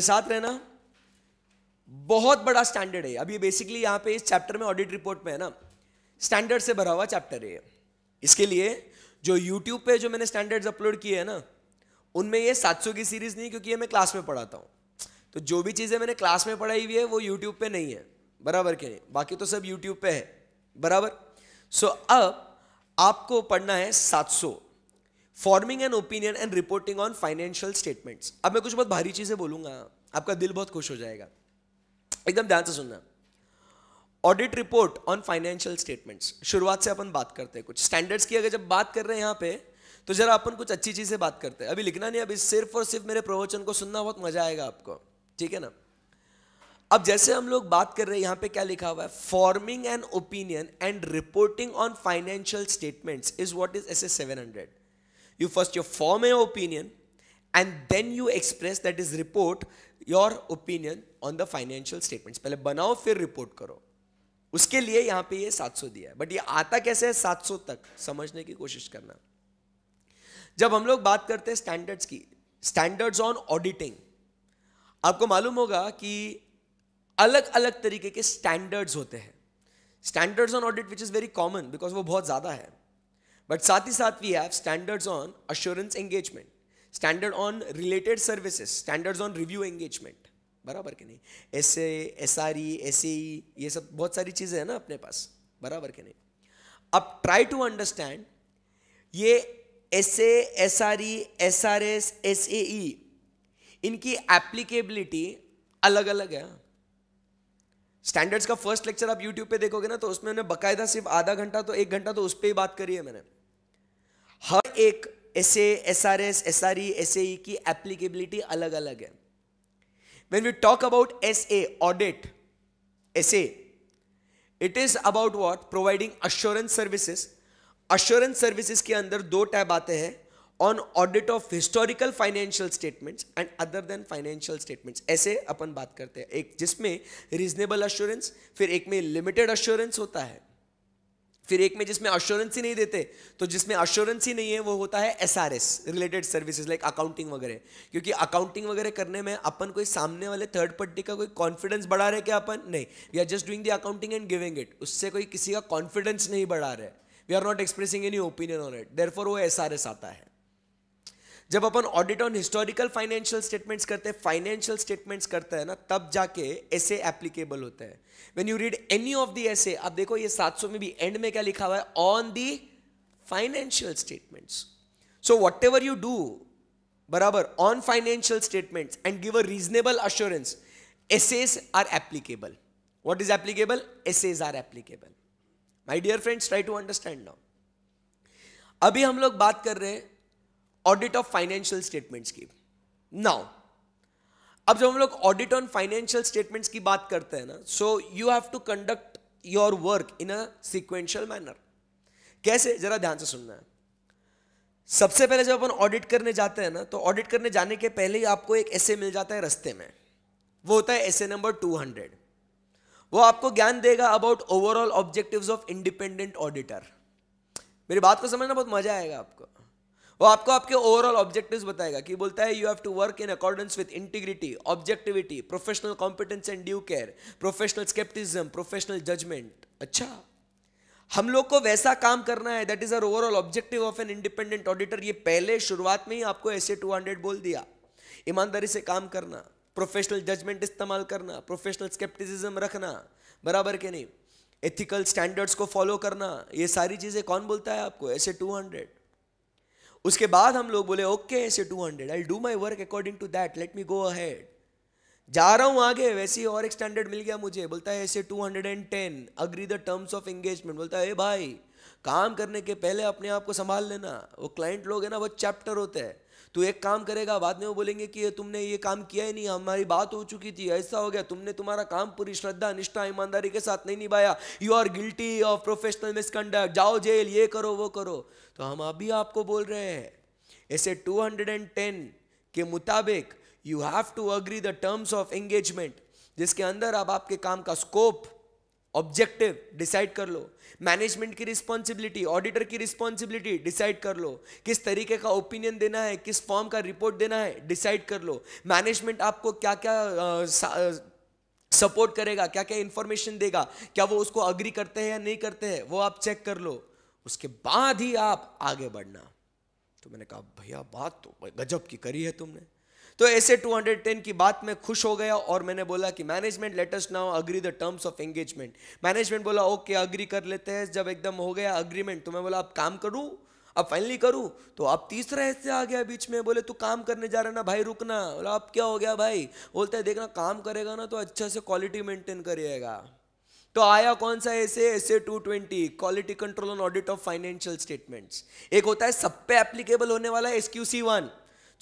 मेरे साथ रहना बहुत बड़ा स्टैंडर्ड है अभी बेसिकली यहां पे इस चैप्टर में ऑडिट रिपोर्ट में है ना स्टैंडर्ड से भरा हुआ चैप्टर है इसके लिए जो यूट्यूब पे जो मैंने स्टैंडर्ड्स अपलोड किए हैं ना उनमें ये 700 की सीरीज नहीं क्योंकि ये मैं क्लास में पढ़ाता हूँ तो जो भी चीज़ें मैंने क्लास में पढ़ाई हुई है वो यूट्यूब पे नहीं है बराबर के नहीं बाकी तो सब यूट्यूब पे है बराबर सो so, अब आपको पढ़ना है 700 forming an opinion and reporting on financial statements अब मैं कुछ बहुत भारी चीज़ें बोलूंगा आपका दिल बहुत खुश हो जाएगा एकदम ध्यान से सुनना audit report on financial statements शुरुआत से अपन बात करते हैं कुछ स्टैंडर्ड्स की अगर जब बात कर रहे हैं यहाँ पे तो जरा अपन कुछ अच्छी चीज़ें बात करते हैं अभी लिखना नहीं अभी सिर्फ और सिर्फ मेरे प्रवचन को सुनना बहुत मजा आएगा आपको ठीक है ना अब जैसे हम लोग बात कर रहे हैं यहाँ पे क्या लिखा हुआ है forming an opinion and reporting on financial statements is what is S S seven hundred you first you form your opinion and then you express that is report your opinion on the financial statements पहले बनाओ फिर report करो उसके लिए यहां पे ये 700 दिया है बट ये आता कैसे है 700 तक समझने की कोशिश करना जब हम लोग बात करते हैं स्टैंडर्ड्स की स्टैंडर्ड्स ऑन ऑडिटिंग आपको मालूम होगा कि अलग अलग तरीके के स्टैंडर्ड्स होते हैं standards on audit which is very common because वो बहुत ज़्यादा है बट साथ ही साथ we have standards on assurance engagement standard on related services standards on review engagement बराबर के नहीं S S R E S E ये सब बहुत सारी चीज़ें हैं ना अपने पास बराबर के नहीं अब ट्राई टू अंडरस्टैंड ये S S R E S R S S A E इनकी एप्लीकेबिलिटी अलग अलग है स्टैंडर्ड्स का फर्स्ट लेक्चर आप यूट्यूब पे देखोगे ना तो उसमें उन्हें बकायदा सिर्फ आधा घंटा तो एक घंटा तो उस पर ही बात करी है मैंने हर एक ऐसे S R S S R E S E की एप्लीकेबिलिटी अलग अलग है when we talk about S A audit S A it is about what providing assurance services assurance services के अंदर दो टैब आते हैं on audit of historical financial statements and other than financial statement ऐसे अपन बात करते हैं एक जिसमें रीजनेबल अश्योरेंस फिर एक में लिमिटेड अश्योरेंस होता है फिर एक में जिसमें अश्योरेंस ही नहीं देते तो जिसमें अश्योरेंस ही नहीं है वो होता है S R S related services like accounting वगैरह क्योंकि अकाउंटिंग वगैरह करने में अपन कोई सामने वाले थर्ड पार्टी का कोई कॉन्फिडेंस बढ़ा रहे क्या अपन नहीं we are just doing the accounting and giving it उससे कोई किसी का कॉन्फिडेंस नहीं बढ़ा रहा है we are not expressing any opinion on it there वो एस आर एस आता है जब अपन audit on historical financial statements करते हैं फाइनेंशियल स्टेटमेंट्स करते हैं ना तब जाके ऐसे एप्लीकेबल होता है when you read any of the S A आप देखो ये 700 में भी एंड में क्या लिखा हुआ है on the financial statements so whatever you do बराबर on financial statements and give a reasonable assurance SAs are applicable what is applicable SAs are applicable my dear friends try to understand now अभी हम लोग बात कर रहे हैं audit of financial statements की now अब जब हम लोग ऑडिट ऑन फाइनेंशियल स्टेटमेंट्स की बात करते हैं ना so you have to conduct your work in a sequential manner कैसे जरा ध्यान से सुनना है सबसे पहले जब अपन ऑडिट करने जाते हैं ना तो ऑडिट करने जाने के पहले ही आपको एक ऐसे मिल जाता है रस्ते में वो होता है ऐसे नंबर 200 वो आपको ज्ञान देगा about overall objectives of independent auditor मेरी बात को समझना बहुत मजा आएगा आपको वो आपको आपके ओवरऑल ऑब्जेक्टिव्स बताएगा कि बोलता है you have to work in accordance with integrity objectivity professional competence and due care professional scepticism professional judgement अच्छा हम लोग को वैसा काम करना है that is our overall objective of an independent auditor ये पहले शुरुआत में ही आपको ऐसे हंड्रेड बोल दिया ईमानदारी से काम करना प्रोफेशनल जजमेंट इस्तेमाल करना प्रोफेशनल स्केप्टिसिज्म रखना बराबर के नहीं एथिकल स्टैंडर्ड्स को फॉलो करना ये सारी चीज़ें कौन बोलता है आपको ऐसे टू हंड्रेड उसके बाद हम लोग बोले okay S A two hundred I do my work according to that let me go ahead जा रहा हूं आगे वैसे ही और एक स्टैंडर्ड मिल गया मुझे बोलता है S A two hundred and ten agree the terms of engagement बोलता है भाई काम करने के पहले अपने आप को संभाल लेना वो क्लाइंट लोग है ना वो चैप्टर होते हैं तू एक काम करेगा बाद में वो बोलेंगे कि तुमने ये काम किया ही नहीं हमारी बात हो चुकी थी ऐसा हो गया तुमने तुम्हारा काम पूरी श्रद्धा निष्ठा ईमानदारी के साथ नहीं निभाया you are guilty of professional misconduct जाओ जेल ये करो वो करो तो हम अभी आपको बोल रहे हैं ऐसे 210 के मुताबिक you have to agree the terms of engagement जिसके अंदर आप आपके काम का स्कोप ऑब्जेक्टिव डिसाइड कर लो मैनेजमेंट की रिस्पॉन्सिबिलिटी ऑडिटर की रिस्पॉन्सिबिलिटी डिसाइड कर लो किस तरीके का ओपिनियन देना है किस फॉर्म का रिपोर्ट देना है डिसाइड कर लो मैनेजमेंट आपको क्या क्या सपोर्ट करेगा क्या क्या इंफॉर्मेशन देगा क्या वो उसको अग्री करते हैं या नहीं करते हैं वो आप चेक कर लो उसके बाद ही आप आगे बढ़ना तो मैंने कहा भैया बात तो गजब की करी है तुमने तो ऐसे 210 की बात में खुश हो गया और मैंने बोला कि management latest now agree the terms of engagement management बोला ओके okay, अग्री कर लेते हैं जब एकदम हो गया अग्रीमेंट तो मैं बोला अब काम करूं अब फाइनली करूं तो अब तीसरा हिस्से आ गया बीच में बोले तू काम करने जा रहा ना भाई रुकना बोला अब क्या हो गया भाई बोलते हैं देखना काम करेगा ना तो अच्छे से क्वालिटी मेंटेन करिएगा तो आया कौन सा S A S A 220 quality control on audit of financial statements एक होता है सब पे एप्लीकेबल होने वाला है सी वन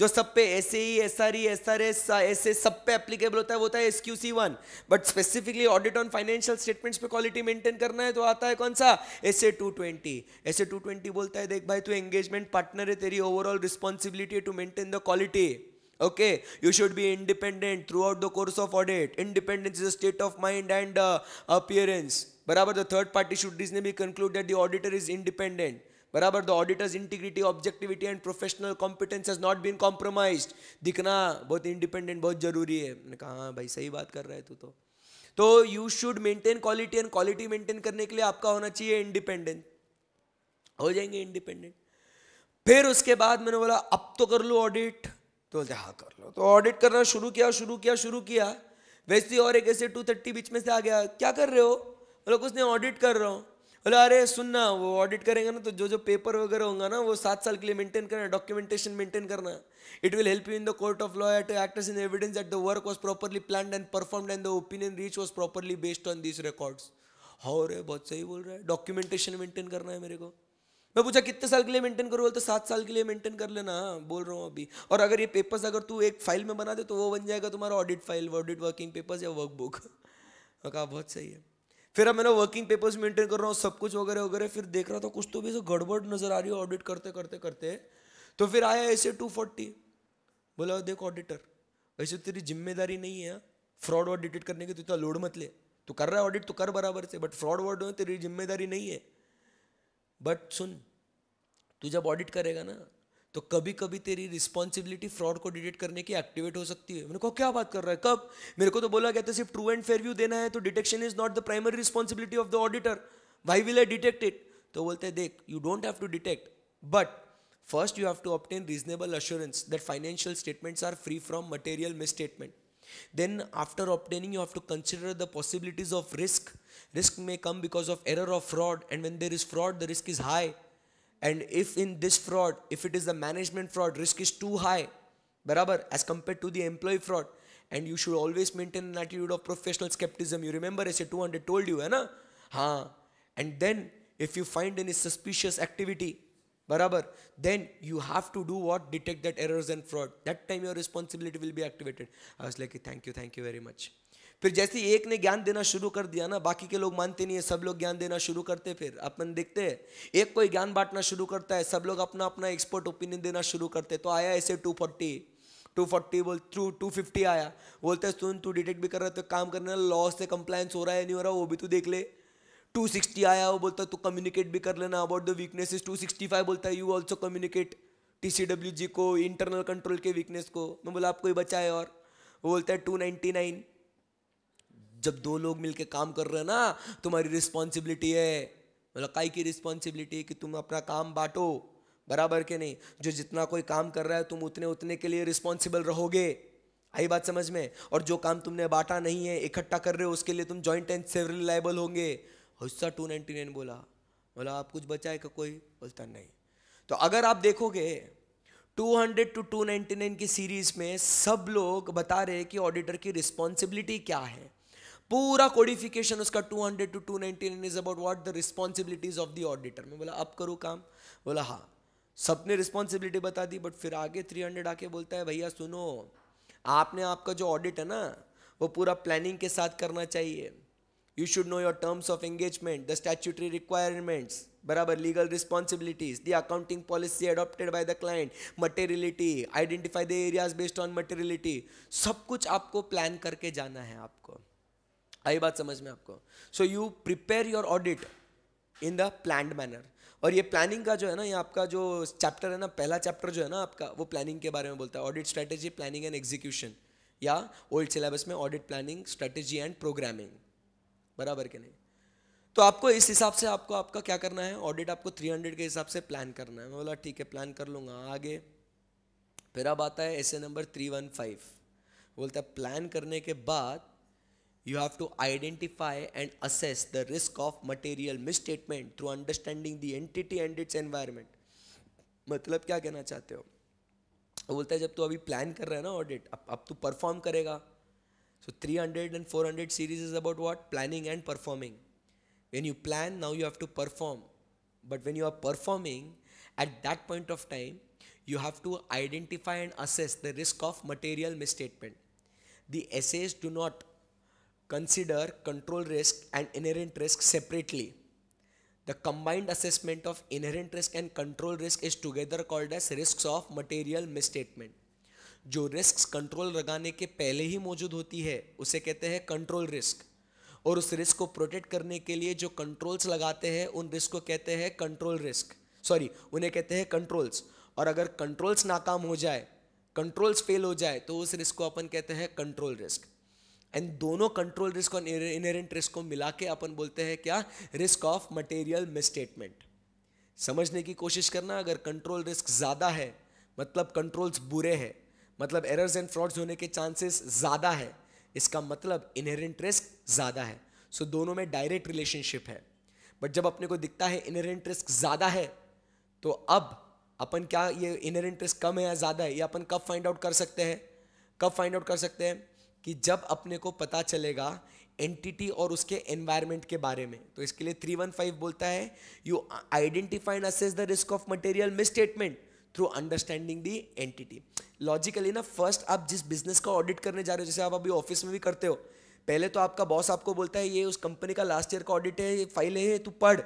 जो सब पे S E S R E S R S S A सब पे एप्लीकेबल होता है वो होता है S Q C one but specifically audit on financial statements पे क्वालिटी मेंटेन करना है तो आता है कौन सा S A two twenty S A two twenty बोलता है देख भाई तू एंगेजमेंट पार्टनर है तेरी ओवरऑल रिस्पॉन्सिबिलिटी है to maintain the quality okay you should be independent throughout the course of audit independence is a state of mind and uh, appearance बराबर the third party should reasonably conclude that the auditor is independent बराबर the auditor's integrity objectivity and professional competence has not been compromise दिखना बहुत independent बहुत जरूरी है मैंने कहा हाँ भाई सही बात कर रहा है तू तो तो you should maintain quality and quality maintain करने के लिए आपका होना चाहिए इंडिपेंडेंट हो जाएंगे इंडिपेंडेंट फिर उसके बाद मैंने बोला अब तो कर लो ऑडिट तो बोलते हाँ कर लो तो ऑडिट करना शुरू किया शुरू किया शुरू किया वैसे ही और एक ऐसे टू थर्टी बीच में से आ गया क्या कर रहे हो बोला कुछ नहीं ऑडिट कर रहा हूँ बोलो अरे सुनना वो ऑडिट करेंगे ना तो जो जो पेपर वगैरह होगा ना वो सात साल के लिए मेंटेन करना डॉक्यूमेंटेशन मेंटेन करना it will help you in the court of law at actors in evidence at the work was properly plan and perform and the opinion reach was properly based on this records हाँ रे बहुत सही बोल रहा है documentation maintain करना है मेरे को मैं पूछा कितने साल के लिए मेंटेन करो बोलते तो सात साल के लिए मेंटेन कर लेना बोल रहा हूँ अभी और अगर ये पेपर्स अगर तू एक फाइल में बना दे तो वो बन जाएगा तुम्हारा audit file audit working papers या वर्क बुक मैं कहा बहुत सही है फिर अब मैंने वर्किंग पेपर्स मेंटेन कर रहा हूँ सब कुछ वगैरह वगैरह फिर देख रहा था कुछ तो भी ऐसे गड़बड़ नजर आ रही है ऑडिट करते करते करते तो फिर आया ऐसे टू फोर्टी बोला देखो ऑडिटर वैसे तेरी जिम्मेदारी नहीं है फ्रॉड हाँ। ऑडिट करने की तो इतना लोड मत ले तू कर रहा है ऑडिट तो कर बराबर से बट फ्रॉड वर्ड तेरी जिम्मेदारी नहीं है बट सुन तू जब ऑडिट करेगा ना तो कभी कभी तेरी रिस्पॉन्सिबिलिटी फ्रॉड को डिटेक्ट करने की एक्टिवेट हो सकती है मैंने कहा क्या बात कर रहा है कब मेरे को तो बोला गया था सिर्फ ट्रू एंड फेयर व्यू देना है तो detection is not the primary responsibility of the auditor why will I detect it तो बोलते हैं देख you don't have to detect but first you have to obtain reasonable assurance that financial statements are free from material statement then after obtaining you have to consider the possibilities of risk risk may come because of error or fraud and when there is fraud the risk is high and if in this fraud if it is the management fraud risk is too high barabar as compared to the employee fraud and you should always maintain an attitude of professional skepticism you remember i said 200 told you hai na ha and then if you find any suspicious activity बराबर then you have to do what detect that errors and fraud that time your responsibility will be activated I was like thank you thank you very much फिर जैसे एक ने ज्ञान देना शुरू कर दिया ना बाकी के लोग मानते नहीं है सब लोग ज्ञान देना शुरू करते फिर अपन देखते हैं एक कोई ज्ञान बांटना शुरू करता है सब लोग अपना अपना एक्सपर्ट ओपिनियन देना शुरू करते तो आया S A two forty two forty बोल थ्रू टू फिफ्टी आया बोलते हैं सुन तू डिटेक्ट भी कर रहा है तो काम करने लॉ से कंप्लायंस हो रहा है नहीं हो रहा वो भी तू देख ले 260 आया वो बोलता है तू कम्युनिकेट भी कर लेना अबाउट द वीकनेसेस 265 बोलता है यू ऑल्सो कम्युनिकेट टी को इंटरनल कंट्रोल के वीकनेस को मैं बोला आपको ही बचा है और वो बोलता है 299 जब दो लोग मिलके काम कर रहे हैं ना तुम्हारी रिस्पॉन्सिबिलिटी है मतलब काई की रिस्पॉन्सिबिलिटी है कि तुम अपना काम बांटो बराबर के नहीं जो जितना कोई काम कर रहा है तुम उतने उतने के लिए रिस्पॉन्सिबल रहोगे आई बात समझ में और जो काम तुमने बांटा नहीं है इकट्ठा कर रहे हो उसके लिए तुम जॉइंट एंड सेवरली लाइबल होंगे हिस्सा टू नाइन्टी नाइन बोला बोला आप कुछ बचाए का कोई बोलता नहीं तो अगर आप देखोगे 200 टू 299 की सीरीज में सब लोग बता रहे हैं कि ऑडिटर की रिस्पॉन्सिबिलिटी क्या है पूरा कोडिफिकेशन उसका 200 to 299 is about what the responsibilities of the auditor मैं बोला अब करूँ काम बोला हाँ सबने रिस्पॉन्सिबिलिटी बता दी बट फिर आगे 300 आके बोलता है भैया सुनो आपने आपका जो ऑडिट है ना वो पूरा प्लानिंग के साथ करना चाहिए you should know your terms of engagement the statutory requirements बराबर legal responsibilities the accounting policy adopted by the client materiality identify the areas based on materiality सब कुछ आपको प्लान करके जाना है आपको आई बात समझ में आपको so you prepare your audit in the plan manner और ये प्लानिंग का जो है ना ये आपका जो चैप्टर है ना पहला चैप्टर जो है ना आपका वो प्लानिंग के बारे में बोलता है audit strategy planning and execution या ओल्ड सिलेबस में audit planning strategy and programming बराबर के नहीं तो आपको इस हिसाब से आपको आपका क्या करना है ऑडिट आपको 300 के हिसाब से प्लान करना है मैं बोला ठीक है प्लान कर लूँगा आगे फिर अब आता है ऐसे नंबर 315 बोलता है प्लान करने के बाद you have to identify and assess the risk of material misstatement through understanding the entity and its environment मतलब क्या कहना चाहते हो बोलता है जब तू अभी प्लान कर रहा है ना ऑडिट अब अब तू परफॉर्म करेगा So 300 and 400 series is about what? Planning and performing. When you plan, now you have to perform. But when you are performing, at that point of time, you have to identify and assess the risk of material misstatement. The essays do not consider control risk and inherent risk separately. The combined assessment of inherent risk and control risk is together called as risks of material misstatement. जो risk control लगाने के पहले ही मौजूद होती है उसे कहते हैं कंट्रोल रिस्क और उस रिस्क को प्रोटेक्ट करने के लिए जो कंट्रोल्स लगाते हैं उन रिस्क को कहते हैं कंट्रोल रिस्क सॉरी उन्हें कहते हैं कंट्रोल्स और अगर कंट्रोल्स नाकाम हो जाए कंट्रोल्स फेल हो जाए तो उस रिस्क को अपन कहते हैं कंट्रोल रिस्क एंड दोनों कंट्रोल रिस्क और इनहेरेंट रिस्क को मिला के अपन बोलते हैं क्या रिस्क ऑफ मटेरियल मिसस्टेटमेंट समझने की कोशिश करना अगर कंट्रोल रिस्क ज़्यादा है मतलब कंट्रोल्स बुरे हैं मतलब एरर्स एंड फ्रॉड्स होने के चांसेस ज़्यादा है इसका मतलब इनहेरेंट रिस्क ज़्यादा है सो so, दोनों में डायरेक्ट रिलेशनशिप है बट जब अपने को दिखता है इनहेरेंट रिस्क ज़्यादा है तो अब अपन क्या ये इनहेरेंट रिस्क कम है या ज़्यादा है ये अपन कब फाइंड आउट कर सकते हैं कब फाइंड आउट कर सकते हैं कि जब अपने को पता चलेगा एंटिटी और उसके एनवायरनमेंट के बारे में तो इसके लिए थ्री वन फाइव बोलता है you identify and assess the risk of material misstatement through understanding the entity logically ना फर्स्ट आप जिस बिजनेस का ऑडिट करने जा रहे हो जैसे आप अभी ऑफिस में भी करते हो पहले तो आपका बॉस आपको बोलता है ये उस कंपनी का लास्ट ईयर का ऑडिट है ये फाइल है तू पढ़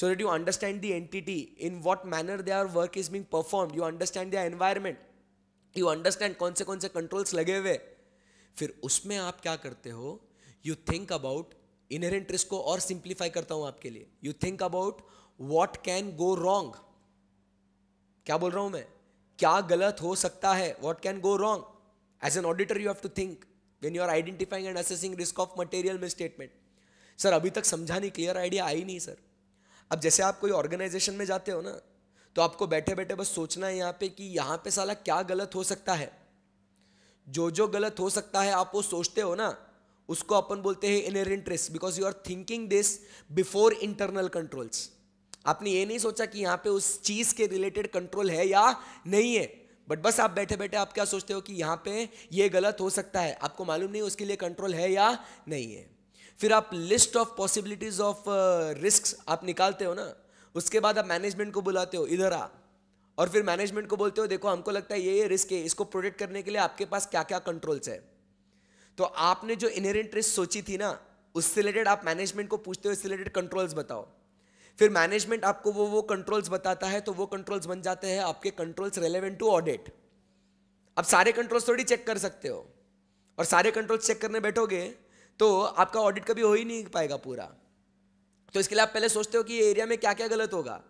so that you understand the entity in what manner they are work is being perform you understand the environment you understand कौन से कौन से कंट्रोल्स लगे हुए फिर उसमें आप क्या करते हो you think about inherent risk को और सिंप्लीफाई करता हूँ आपके लिए you think about what can go wrong क्या बोल रहा हूँ मैं क्या गलत हो सकता है what can go wrong as an auditor you have to think when you are identifying and assessing risk of material misstatement sir अभी तक समझा नहीं क्लियर आइडिया आई नहीं सर अब जैसे आप कोई ऑर्गेनाइजेशन में जाते हो ना तो आपको बैठे बैठे बस सोचना है यहाँ पे कि यहाँ पे साला क्या गलत हो सकता है जो जो गलत हो सकता है आप वो सोचते हो ना उसको अपन बोलते हैं inner interest because you are thinking this before internal controls आपने ये नहीं सोचा कि यहाँ पे उस चीज़ के रिलेटेड कंट्रोल है या नहीं है बट बस आप बैठे बैठे आप क्या सोचते हो कि यहाँ पे ये गलत हो सकता है आपको मालूम नहीं उसके लिए कंट्रोल है या नहीं है फिर आप list of possibilities of risk आप निकालते हो ना उसके बाद आप मैनेजमेंट को बुलाते हो इधर आ और फिर मैनेजमेंट को बोलते हो देखो हमको लगता है ये ये रिस्क है इसको प्रोटेक्ट करने के लिए आपके पास क्या क्या कंट्रोल्स है तो आपने जो इनहेरेंट रिस्क सोची थी ना उससे रिलेटेड आप मैनेजमेंट को पूछते हो इससे रिलेटेड कंट्रोल्स बताओ फिर मैनेजमेंट आपको वो वो कंट्रोल्स बताता है तो वो कंट्रोल्स बन जाते हैं आपके कंट्रोल्स रेलेवेंट टू ऑडिट आप सारे कंट्रोल्स थोड़ी चेक कर सकते हो और सारे कंट्रोल्स चेक करने बैठोगे तो आपका ऑडिट कभी हो ही नहीं पाएगा पूरा तो इसके लिए आप पहले सोचते हो कि ये एरिया में क्या क्या गलत होगा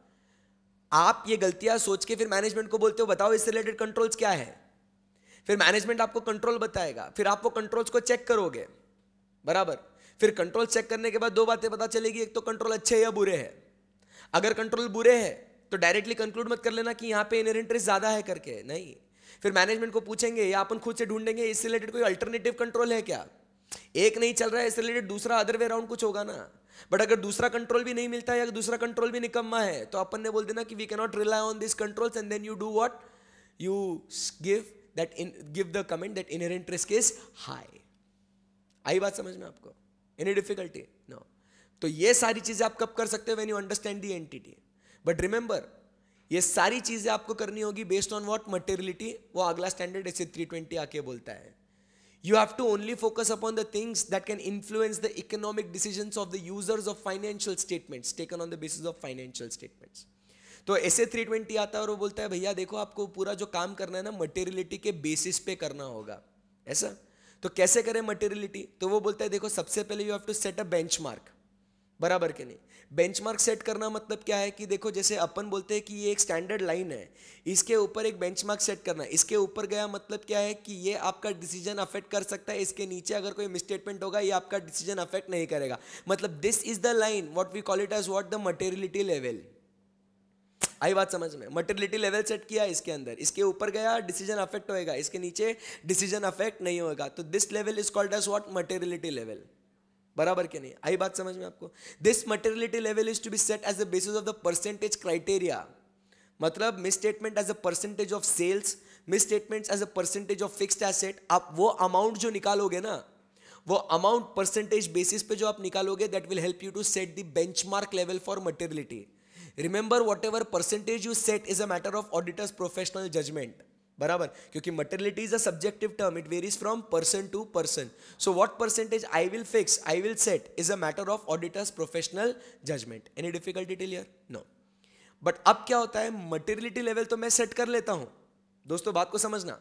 आप ये गलतियां सोच के फिर मैनेजमेंट को बोलते हो बताओ इससे रिलेटेड कंट्रोल्स क्या है फिर मैनेजमेंट आपको कंट्रोल बताएगा फिर आप वो कंट्रोल्स को चेक करोगे बराबर फिर कंट्रोल चेक करने के बाद दो बातें पता चलेगी एक तो कंट्रोल अच्छे है या बुरे हैं अगर कंट्रोल बुरे हैं तो डायरेक्टली कंक्लूड मत कर लेना कि यहाँ पे इनर इंटरेस्ट ज़्यादा है करके नहीं फिर मैनेजमेंट को पूछेंगे या अपन खुद से ढूंढेंगे इससे रिलेटेड कोई अल्टरनेटिव कंट्रोल है क्या एक नहीं चल रहा है इससे रिलेटेड दूसरा अदर वे राउंड कुछ होगा ना बट अगर दूसरा कंट्रोल भी नहीं मिलता है या दूसरा कंट्रोल भी निकम्मा है तो अपन ने बोल देना कि we cannot rely on this controls and then you do what you give that in give the comment that inner interest is high आई बात समझ में आपको एनी डिफिकल्टी तो ये सारी चीज़ें आप कब कर सकते हो when you understand the entity but remember ये सारी चीज़ें आपको करनी होगी बेस्ड ऑन वॉट मटेरियलिटी वो अगला स्टैंडर्ड ऐसे थ्री ट्वेंटी आके बोलता है you have to only focus upon the things that can influence the economic decision of the users of financial statements taken on the basis of financial statements तो ऐसे three twenty आता है और वो बोलता है भैया देखो आपको पूरा जो काम करना है ना मटेरियलिटी के बेसिस पे करना होगा ऐसा तो कैसे करें मटेरियलिटी तो वो बोलता है देखो सबसे पहले you have to set a benchmark बराबर के नहीं बेंचमार्क सेट करना मतलब क्या है कि देखो जैसे अपन बोलते हैं कि ये एक स्टैंडर्ड लाइन है इसके ऊपर एक बेंचमार्क सेट करना इसके ऊपर गया मतलब क्या है कि ये आपका डिसीजन अफेक्ट कर सकता है इसके नीचे अगर कोई मिसस्टेटमेंट होगा ये आपका डिसीजन अफेक्ट नहीं करेगा मतलब this is the line what we call it as what the materiality level आई बात समझ में मटेरियलिटी लेवल सेट किया इसके अंदर इसके ऊपर गया डिसीजन अफेक्ट होएगा इसके नीचे डिसीजन अफेक्ट नहीं होगा तो this level is called as what materiality level बराबर क्या नहीं आई बात समझ में आपको this materiality level is to be set as a basis of the percentage criteria मतलब misstatement as a percentage of sales misstatement as a percentage of fixed asset आप वो अमाउंट जो निकालोगे ना वो अमाउंट परसेंटेज बेसिस पे जो आप निकालोगे that will help you to set the benchmark level for materiality remember whatever percentage you set is a matter of auditors professional judgement बराबर क्योंकि materiality is a subjective term it varies from person to person so what percentage I will fix I will set is a matter of auditors professional judgement any difficulty till here no but अब क्या होता है materiality level तो मैं set कर लेता हूं दोस्तों बात को समझना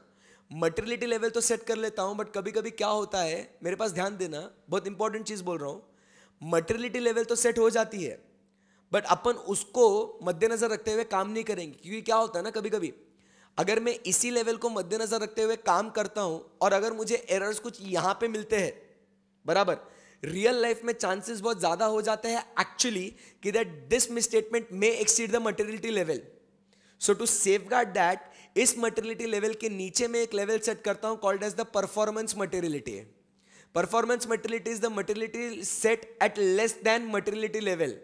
मटेरियलिटी लेवल तो सेट कर लेता हूं बट कभी कभी क्या होता है मेरे पास ध्यान देना बहुत इंपॉर्टेंट चीज बोल रहा हूं मटेरियलिटी लेवल तो सेट हो जाती है बट अपन उसको मद्देनजर रखते हुए काम नहीं करेंगे क्योंकि क्या होता है ना कभी कभी अगर मैं इसी लेवल को मद्देनजर रखते हुए काम करता हूं और अगर मुझे एरर्स कुछ यहां पे मिलते हैं बराबर रियल लाइफ में चांसेस बहुत ज़्यादा हो जाते हैं एक्चुअली कि that this misstatement may exceed the materiality level so to safeguard that इस मटेरियलिटी लेवल के नीचे मैं एक लेवल सेट करता हूँ called as the performance materiality performance materiality is the materiality set at less than materiality level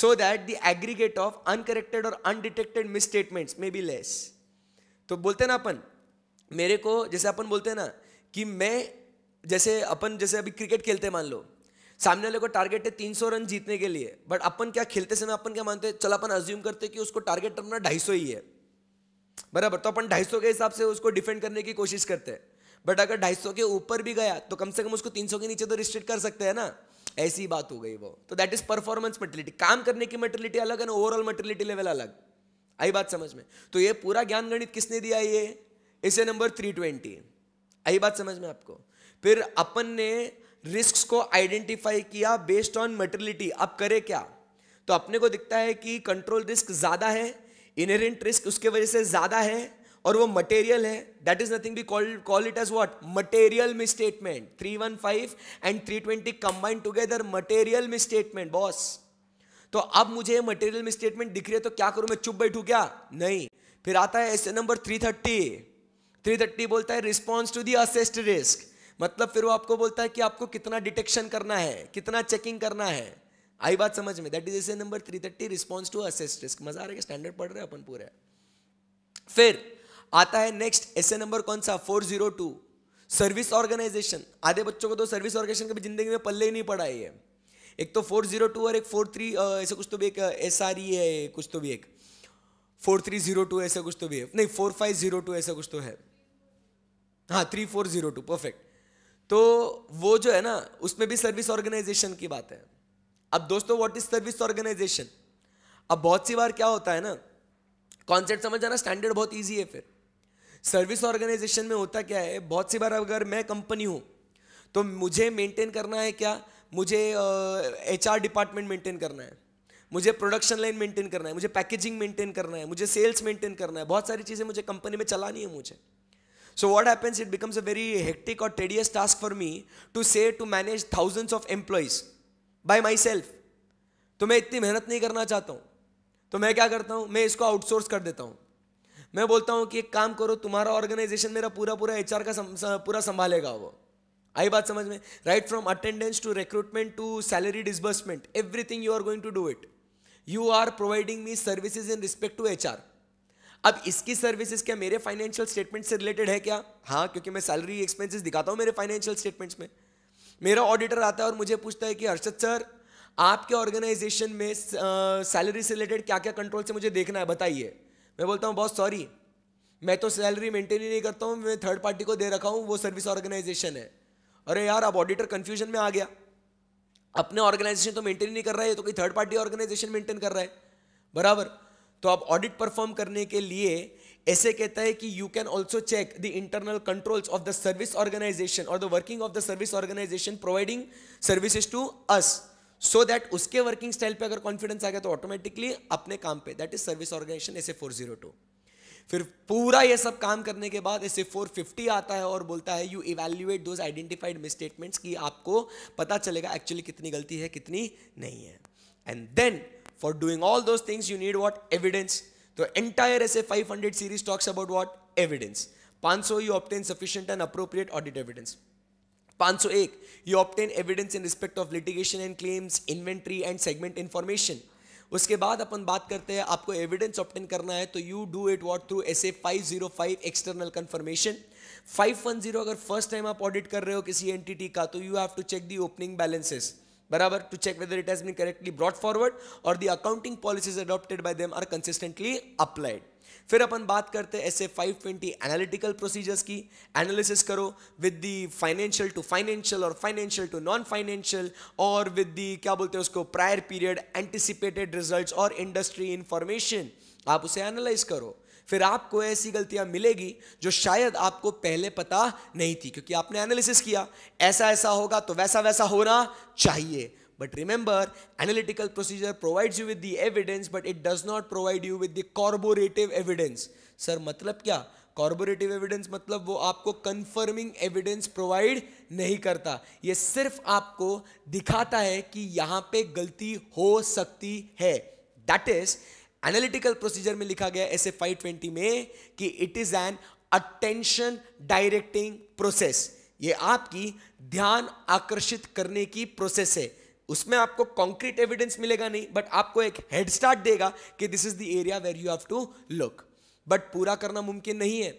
so that the aggregate of uncorrected और undetected misstatements may be less तो बोलते ना अपन मेरे को जैसे अपन बोलते हैं ना कि मैं जैसे अपन जैसे अभी क्रिकेट खेलते मान लो सामने वाले को टारगेट है तीन सौ रन जीतने के लिए बट अपन क्या खेलते समय अपन क्या मानते हैं चल अपन अज्यूम करते कि उसको टारगेट अपना ढाई सौ ही है बराबर तो अपन ढाई सौ के हिसाब से उसको डिफेंड करने की कोशिश करते हैं बट अगर ढाई सौ के ऊपर भी गया तो कम से कम उसको तीन सौ के नीचे तो रिस्ट्रिक्ट कर सकते हैं ना ऐसी बात हो गई वो तो दैट इज परफॉर्मेंस मेटिलिटी काम करने की मेटिलिटी अलग है ना ओवरऑल मेटिलिटी लेवल अलग आई बात समझ में तो ये पूरा ज्ञान गणित किसने दिया ये इसे नंबर थ्री ट्वेंटी आई बात समझ में आपको फिर अपन ने रिस्क को आइडेंटिफाई किया बेस्ड ऑन मटेरिलिटी अब करे क्या तो अपने को दिखता है कि कंट्रोल रिस्क ज़्यादा है इनहेरेंट रिस्क उसके वजह से ज़्यादा है और वो मटेरियल है that is nothing be called call it as what material misstatement three one five and three twenty combined together material misstatement boss तो अब मुझे ये मटेरियल में स्टेटमेंट दिख रही है तो क्या करूं मैं चुप बैठू क्या नहीं फिर आता है ऐसे number three thirty three thirty बोलता है response to the assessed risk मतलब फिर वो आपको बोलता है कि आपको कितना डिटेक्शन करना है कितना चेकिंग करना है आई बात समझ में दैट इज ऐसे number three thirty response to assessed risk मजा आ रहा है स्टैंडर्ड पढ़ रहे अपन पूरे फिर आता है नेक्स्ट ऐसे नंबर कौन सा four zero two service organisation आधे बच्चों को तो सर्विस ऑर्गेनाइजेशन कभी जिंदगी में पल्ले ही नहीं पड़ा है एक तो फोर जीरो टू और एक फोर थ्री ऐसा कुछ तो भी एक एस आर ई है कुछ तो भी एक फोर थ्री जीरो टू ऐसा कुछ तो भी है नहीं फोर फाइव जीरो टू ऐसा कुछ तो है हाँ three four zero two perfect तो वो जो है ना उसमें भी सर्विस ऑर्गेनाइजेशन की बात है अब दोस्तों व्हाट इज सर्विस ऑर्गेनाइजेशन अब बहुत सी बार क्या होता है ना कॉन्सेप्ट समझ जाना स्टैंडर्ड बहुत ईजी है फिर सर्विस ऑर्गेनाइजेशन में होता क्या है बहुत सी बार अगर मैं कंपनी हूँ तो मुझे मेंटेन करना है क्या मुझे एच आर डिपार्टमेंट मेंटेन करना है मुझे प्रोडक्शन लाइन मेंटेन करना है मुझे पैकेजिंग मेंटेन करना है मुझे सेल्स मेंटेन करना है बहुत सारी चीज़ें मुझे कंपनी में चलानी है मुझे so what happens it becomes a very hectic और tedious task for me to say to manage thousands of employees by myself तो मैं इतनी मेहनत नहीं करना चाहता हूँ तो मैं क्या करता हूँ मैं इसको आउटसोर्स कर देता हूँ मैं बोलता हूँ कि एक काम करो तुम्हारा ऑर्गेनाइजेशन मेरा पूरा पूरा एच का सम, पूरा संभालेगा वो आई बात समझ में right from attendance to recruitment to salary disbursement everything you are going to do it you are providing me services in respect to H अब इसकी सर्विसेज क्या मेरे फाइनेंशियल स्टेटमेंट से रिलेटेड है क्या हाँ क्योंकि मैं सैलरी एक्सपेंसेस दिखाता हूँ मेरे फाइनेंशियल स्टेटमेंट्स में मेरा ऑडिटर आता है और मुझे पूछता है कि हर्षद सर आपके ऑर्गेनाइजेशन में सैलरी से रिलेटेड क्या क्या कंट्रोल से मुझे देखना है बताइए मैं बोलता हूँ बहुत सॉरी मैं तो सैलरी मेंटेन ही नहीं करता हूँ मैं थर्ड पार्टी को दे रखा हूँ वो सर्विस ऑर्गेनाइजेशन है अरे यार अब ऑडिटर कंफ्यूजन में आ गया अपने ऑर्गेनाइजेशन तो मेंटेन नहीं कर रहा है तो कोई थर्ड पार्टी ऑर्गेनाइजेशन मेंटेन कर रहा है बराबर तो आप ऑडिट परफॉर्म करने के लिए ऐसे कहता है कि you can also check the internal controls of the service organisation और the working of the service organisation providing services to us so that उसके वर्किंग स्टाइल पे अगर कॉन्फिडेंस आ गया तो ऑटोमेटिकली अपने काम पे that is service organisation S A four zero two फिर पूरा ये सब काम करने के बाद इसे 450 आता है और बोलता है you evaluate those identified misstatements कि आपको पता चलेगा एक्चुअली कितनी गलती है कितनी नहीं है and then for doing all those things you need what evidence तो एंटायर ऐसे 500 series talks about what evidence 500 you obtain sufficient and appropriate audit evidence 501 you obtain evidence in respect of litigation and claims inventory and segment information उसके बाद अपन बात करते हैं आपको evidence obtain करना है तो you do it what through S A five zero five external confirmation five one zero अगर फर्स्ट टाइम आप ऑडिट कर रहे हो किसी एंटिटी का तो you have to check the opening balances बराबर to check whether it has been correctly brought forward और the accounting policies adopted by them are consistently applied फिर अपन बात करते हैं ऐसे फाइव ट्वेंटी एनालिटिकल प्रोसीजर्स की एनालिसिस करो with the financial to financial और फाइनेंशियल टू नॉन फाइनेंशियल और विद दी क्या बोलते हैं उसको प्रायर पीरियड एंटिसिपेटेड रिजल्ट और इंडस्ट्री इंफॉर्मेशन आप उसे एनालाइज करो फिर आपको ऐसी गलतियां मिलेगी जो शायद आपको पहले पता नहीं थी क्योंकि आपने एनालिसिस किया ऐसा ऐसा होगा तो वैसा वैसा होना चाहिए But remember, analytical procedure provides you with the evidence, but it does not provide you with the corroborative evidence. Sir मतलब क्या कॉर्बोरेटिव एविडेंस मतलब वो आपको कंफर्मिंग एविडेंस प्रोवाइड नहीं करता ये सिर्फ आपको दिखाता है कि यहां पे गलती हो सकती है दैट इज एनालिटिकल प्रोसीजर में लिखा गया ऐसे एफ ट्वेंटी में कि it is an attention directing process ये आपकी ध्यान आकर्षित करने की प्रोसेस है उसमें आपको कॉन्क्रीट एविडेंस मिलेगा नहीं बट आपको एक हेड स्टार्ट देगा कि this is the area where you have to look but पूरा करना मुमकिन नहीं है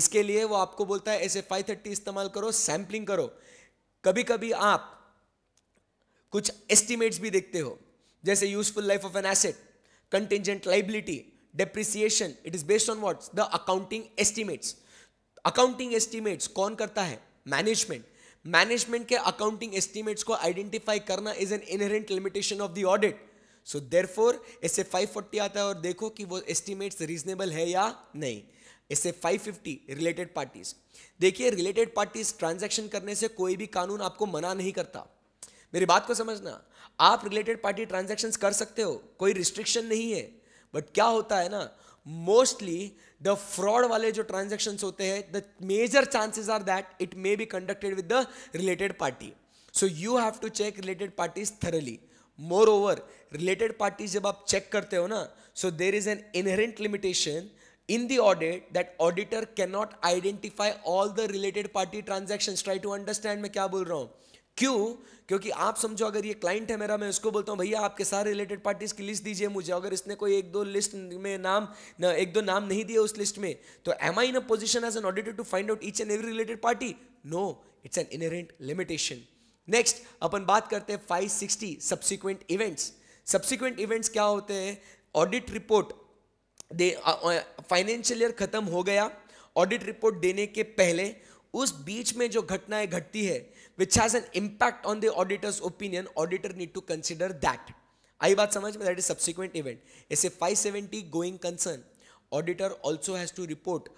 इसके लिए वो आपको बोलता है ऐसे फाइव थर्टी इस्तेमाल करो सैम्पलिंग करो कभी कभी आप कुछ एस्टिमेट्स भी देखते हो जैसे useful life of an asset contingent liability depreciation it is based on what the accounting estimates accounting estimates कौन करता है मैनेजमेंट मैनेजमेंट के अकाउंटिंग एस्टिमेट्स को आइडेंटिफाई करना is an inherent limitation of the audit so therefore therefore five forty आता है और देखो कि वो एस्टिमेट्स रीजनेबल है या नहीं इससे 550 रिलेटेड पार्टीज देखिए रिलेटेड पार्टीज ट्रांजैक्शन करने से कोई भी कानून आपको मना नहीं करता मेरी बात को समझना आप रिलेटेड पार्टी ट्रांजैक्शंस कर सकते हो कोई रिस्ट्रिक्शन नहीं है बट क्या होता है ना मोस्टली द फ्रॉड वाले जो ट्रांजेक्शन होते हैं the major chances are that it may be conducted with the related party so you have to check related parties thoroughly moreover related parties जब आप चेक करते हो ना so there is an inherent limitation the audit that auditor can not identify all the related party transaction try to understand मैं क्या बोल रहा हूँ क्यों क्योंकि आप समझो अगर ये क्लाइंट है मेरा मैं उसको बोलता हूँ भैया आपके सारे रिलेटेड पार्टीज़ की लिस्ट दीजिए मुझे अगर इसने कोई एक दो लिस्ट में नाम न, एक दो नाम नहीं दिए उस लिस्ट में तो am I in a position as an auditor to find out each and every related party no it's an inherent limitation next अपन बात करते हैं five sixty subsequent events subsequent events क्या होते हैं audit report the financial year खत्म हो गया ऑडिट रिपोर्ट देने के पहले उस बीच में जो घटनाएं घटती है which has an impact on the auditor's opinion auditor need to consider that आई बात समझ में that is subsequent event SA 570 going concern auditor also has to report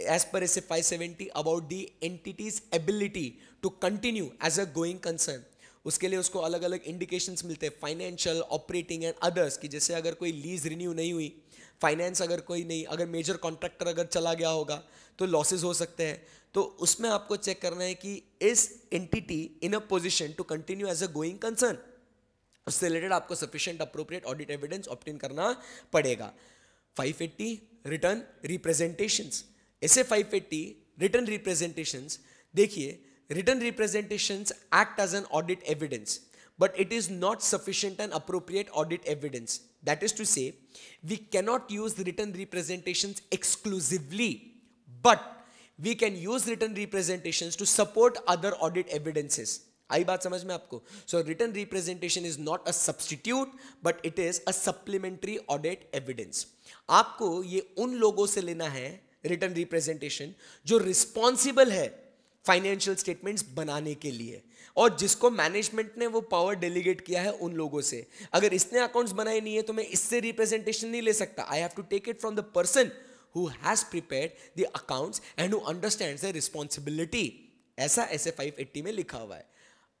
as as per five seventy about the entity's ability to continue as a going concern उसके लिए उसको अलग अलग indication मिलते हैं फाइनेंशियल ऑपरेटिंग एंड अदर्स कि जैसे अगर कोई लीज रिन्यू नहीं हुई फाइनेंस अगर कोई नहीं अगर मेजर कॉन्ट्रैक्टर अगर चला गया होगा तो लॉसेज हो सकते हैं तो उसमें आपको चेक करना है कि इस entity in a position to continue as a going concern उससे रिलेटेड आपको sufficient appropriate audit evidence obtain करना पड़ेगा 580 written representations SA 580 written representations देखिए written representations act as an audit evidence but it is not sufficient and appropriate audit evidence that is to say we cannot use written representation exclusively but we can use written representations to support other audit evidences आई बात समझ में आपको so written representation is not a substitute but it is a supplementary audit evidence आपको ये उन लोगों से लेना है रिटर्न रिप्रेजेंटेशन जो रिस्पॉन्सिबल है फाइनेंशियल स्टेटमेंट्स बनाने के लिए और जिसको मैनेजमेंट ने वो पावर डेलीगेट किया है उन लोगों से अगर इसने अकाउंट्स बनाए नहीं है तो मैं इससे रिप्रेजेंटेशन नहीं ले सकता I have to take it from the person who has prepared the accounts and who understands the responsibility ऐसा ऐसे फाइव एट्टी में लिखा हुआ है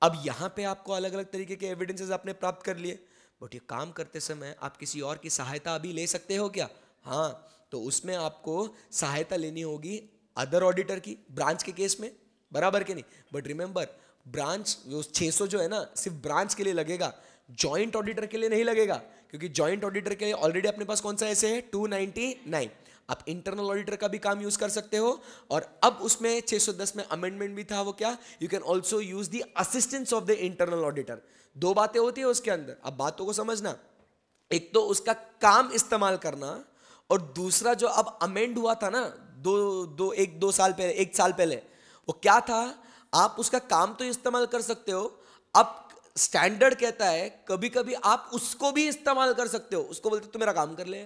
अब यहां पे आपको अलग अलग तरीके के एविडेंसेस आपने प्राप्त कर लिए बट ये काम करते समय आप किसी और की सहायता अभी ले सकते हो क्या हाँ तो उसमें आपको सहायता लेनी होगी अदर ऑडिटर की ब्रांच के केस में बराबर के नहीं बट रिमेंबर ब्रांच वो सौ जो है ना सिर्फ ब्रांच के लिए लगेगा जॉइंट ऑडिटर के लिए नहीं लगेगा क्योंकि जॉइंट ऑडिटर के लिए ऑलरेडी अपने पास कौन सा ऐसे है टू नाइन आप इंटरनल ऑडिटर का भी काम यूज कर सकते हो और अब उसमें 610 में अमेंडमेंट भी था वो क्या you can also use the assistance of the internal auditor दो बातें होती है उसके अंदर अब बातों को समझना एक तो उसका काम इस्तेमाल करना और दूसरा जो अब अमेंड हुआ था ना दो दो एक दो साल पहले एक साल पहले वो क्या था आप उसका काम तो इस्तेमाल कर सकते हो अब स्टैंडर्ड कहता है कभी कभी आप उसको भी इस्तेमाल कर सकते हो उसको बोलते तो मेरा काम कर ले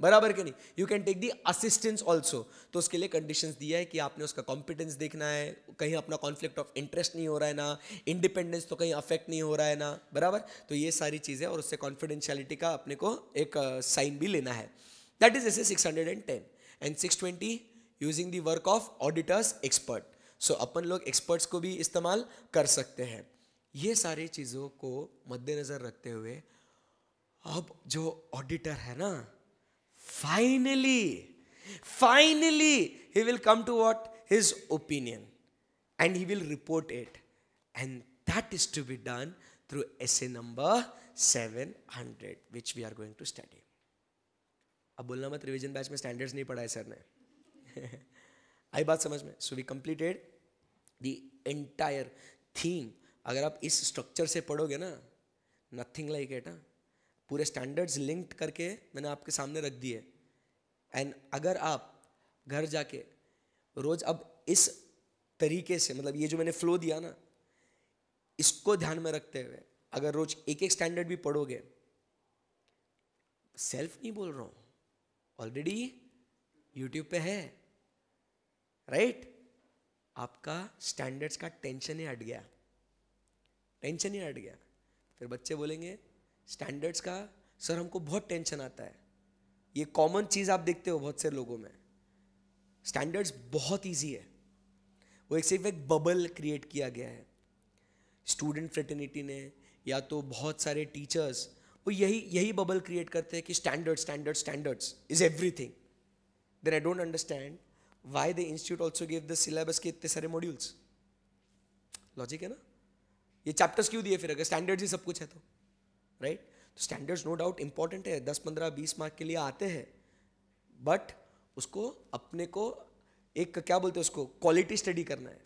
बराबर के नहीं you can take the assistance also तो उसके लिए कंडीशन दिया है कि आपने उसका कॉम्पिटेंस देखना है कहीं अपना कॉन्फ्लिक्ट ऑफ इंटरेस्ट नहीं हो रहा है ना इंडिपेंडेंस तो कहीं अफेक्ट नहीं हो रहा है ना बराबर तो ये सारी चीज़ें और उससे कॉन्फिडेंशियलिटी का अपने को एक साइन uh, भी लेना है that is SA six hundred and ten and six twenty using the work of auditor's expert so अपन लोग एक्सपर्ट्स को भी इस्तेमाल कर सकते हैं ये सारी चीज़ों को मद्देनज़र रखते हुए अब जो ऑडिटर है ना Finally, finally, he will come to what? His opinion. And he will report it. And that is to be done through essay number 700, which we are going to study. अब बोलना मत रिवीजन बैच में standards नहीं पढ़ाए sir ने आई बात समझ में so we completed the entire theme अगर आप इस स्ट्रक्चर से पढ़ोगे ना नथिंग लाइक इट ना पूरे स्टैंडर्ड्स लिंक्ड करके मैंने आपके सामने रख दिए एंड अगर आप घर जाके रोज़ अब इस तरीके से मतलब ये जो मैंने फ्लो दिया ना इसको ध्यान में रखते हुए अगर रोज एक एक स्टैंडर्ड भी पढ़ोगे सेल्फ नहीं बोल रहा हूँ ऑलरेडी यूट्यूब पे है राइट right? आपका स्टैंडर्ड्स का टेंशन ही हट गया टेंशन ही हट गया फिर बच्चे बोलेंगे स्टैंडर्ड्स का सर हमको बहुत टेंशन आता है ये कॉमन चीज़ आप देखते हो बहुत से लोगों में स्टैंडर्ड्स बहुत ईजी है वो एक सिर्फ एक बबल क्रिएट किया गया है स्टूडेंट फ्रेटर्निटी ने या तो बहुत सारे टीचर्स वो यही यही बबल क्रिएट करते हैं कि standard standard standards is everything then I don't understand why the institute also give the syllabus के इतने सारे मॉड्यूल्स लॉजिक है ना ये चैप्टर्स क्यों दिए फिर अगर स्टैंडर्ड्स ही सब कुछ है तो राइट तो स्टैंडर्ड्स नो डाउट इंपॉर्टेंट है दस पंद्रह बीस मार्क के लिए आते हैं बट उसको अपने को एक क्या बोलते हैं उसको क्वालिटी स्टडी करना है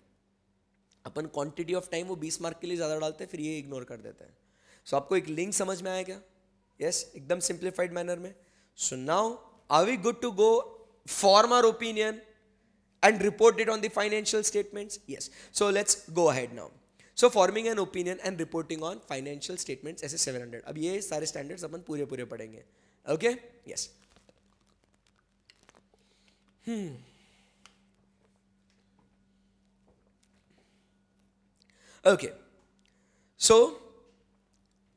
अपन क्वांटिटी ऑफ टाइम वो बीस मार्क के लिए ज़्यादा डालते हैं फिर ये इग्नोर कर देते हैं सो so, आपको एक लिंक समझ में आया क्या यस yes, एकदम सिंप्लीफाइड मैनर में so now are we good to go form our opinion and reported on the financial statements yes so let's go ahead now so forming an opinion and reporting on financial statements SA seven hundred अब ये सारे standards अपन पूरे पूरे पढ़ेंगे okay yes hmm okay so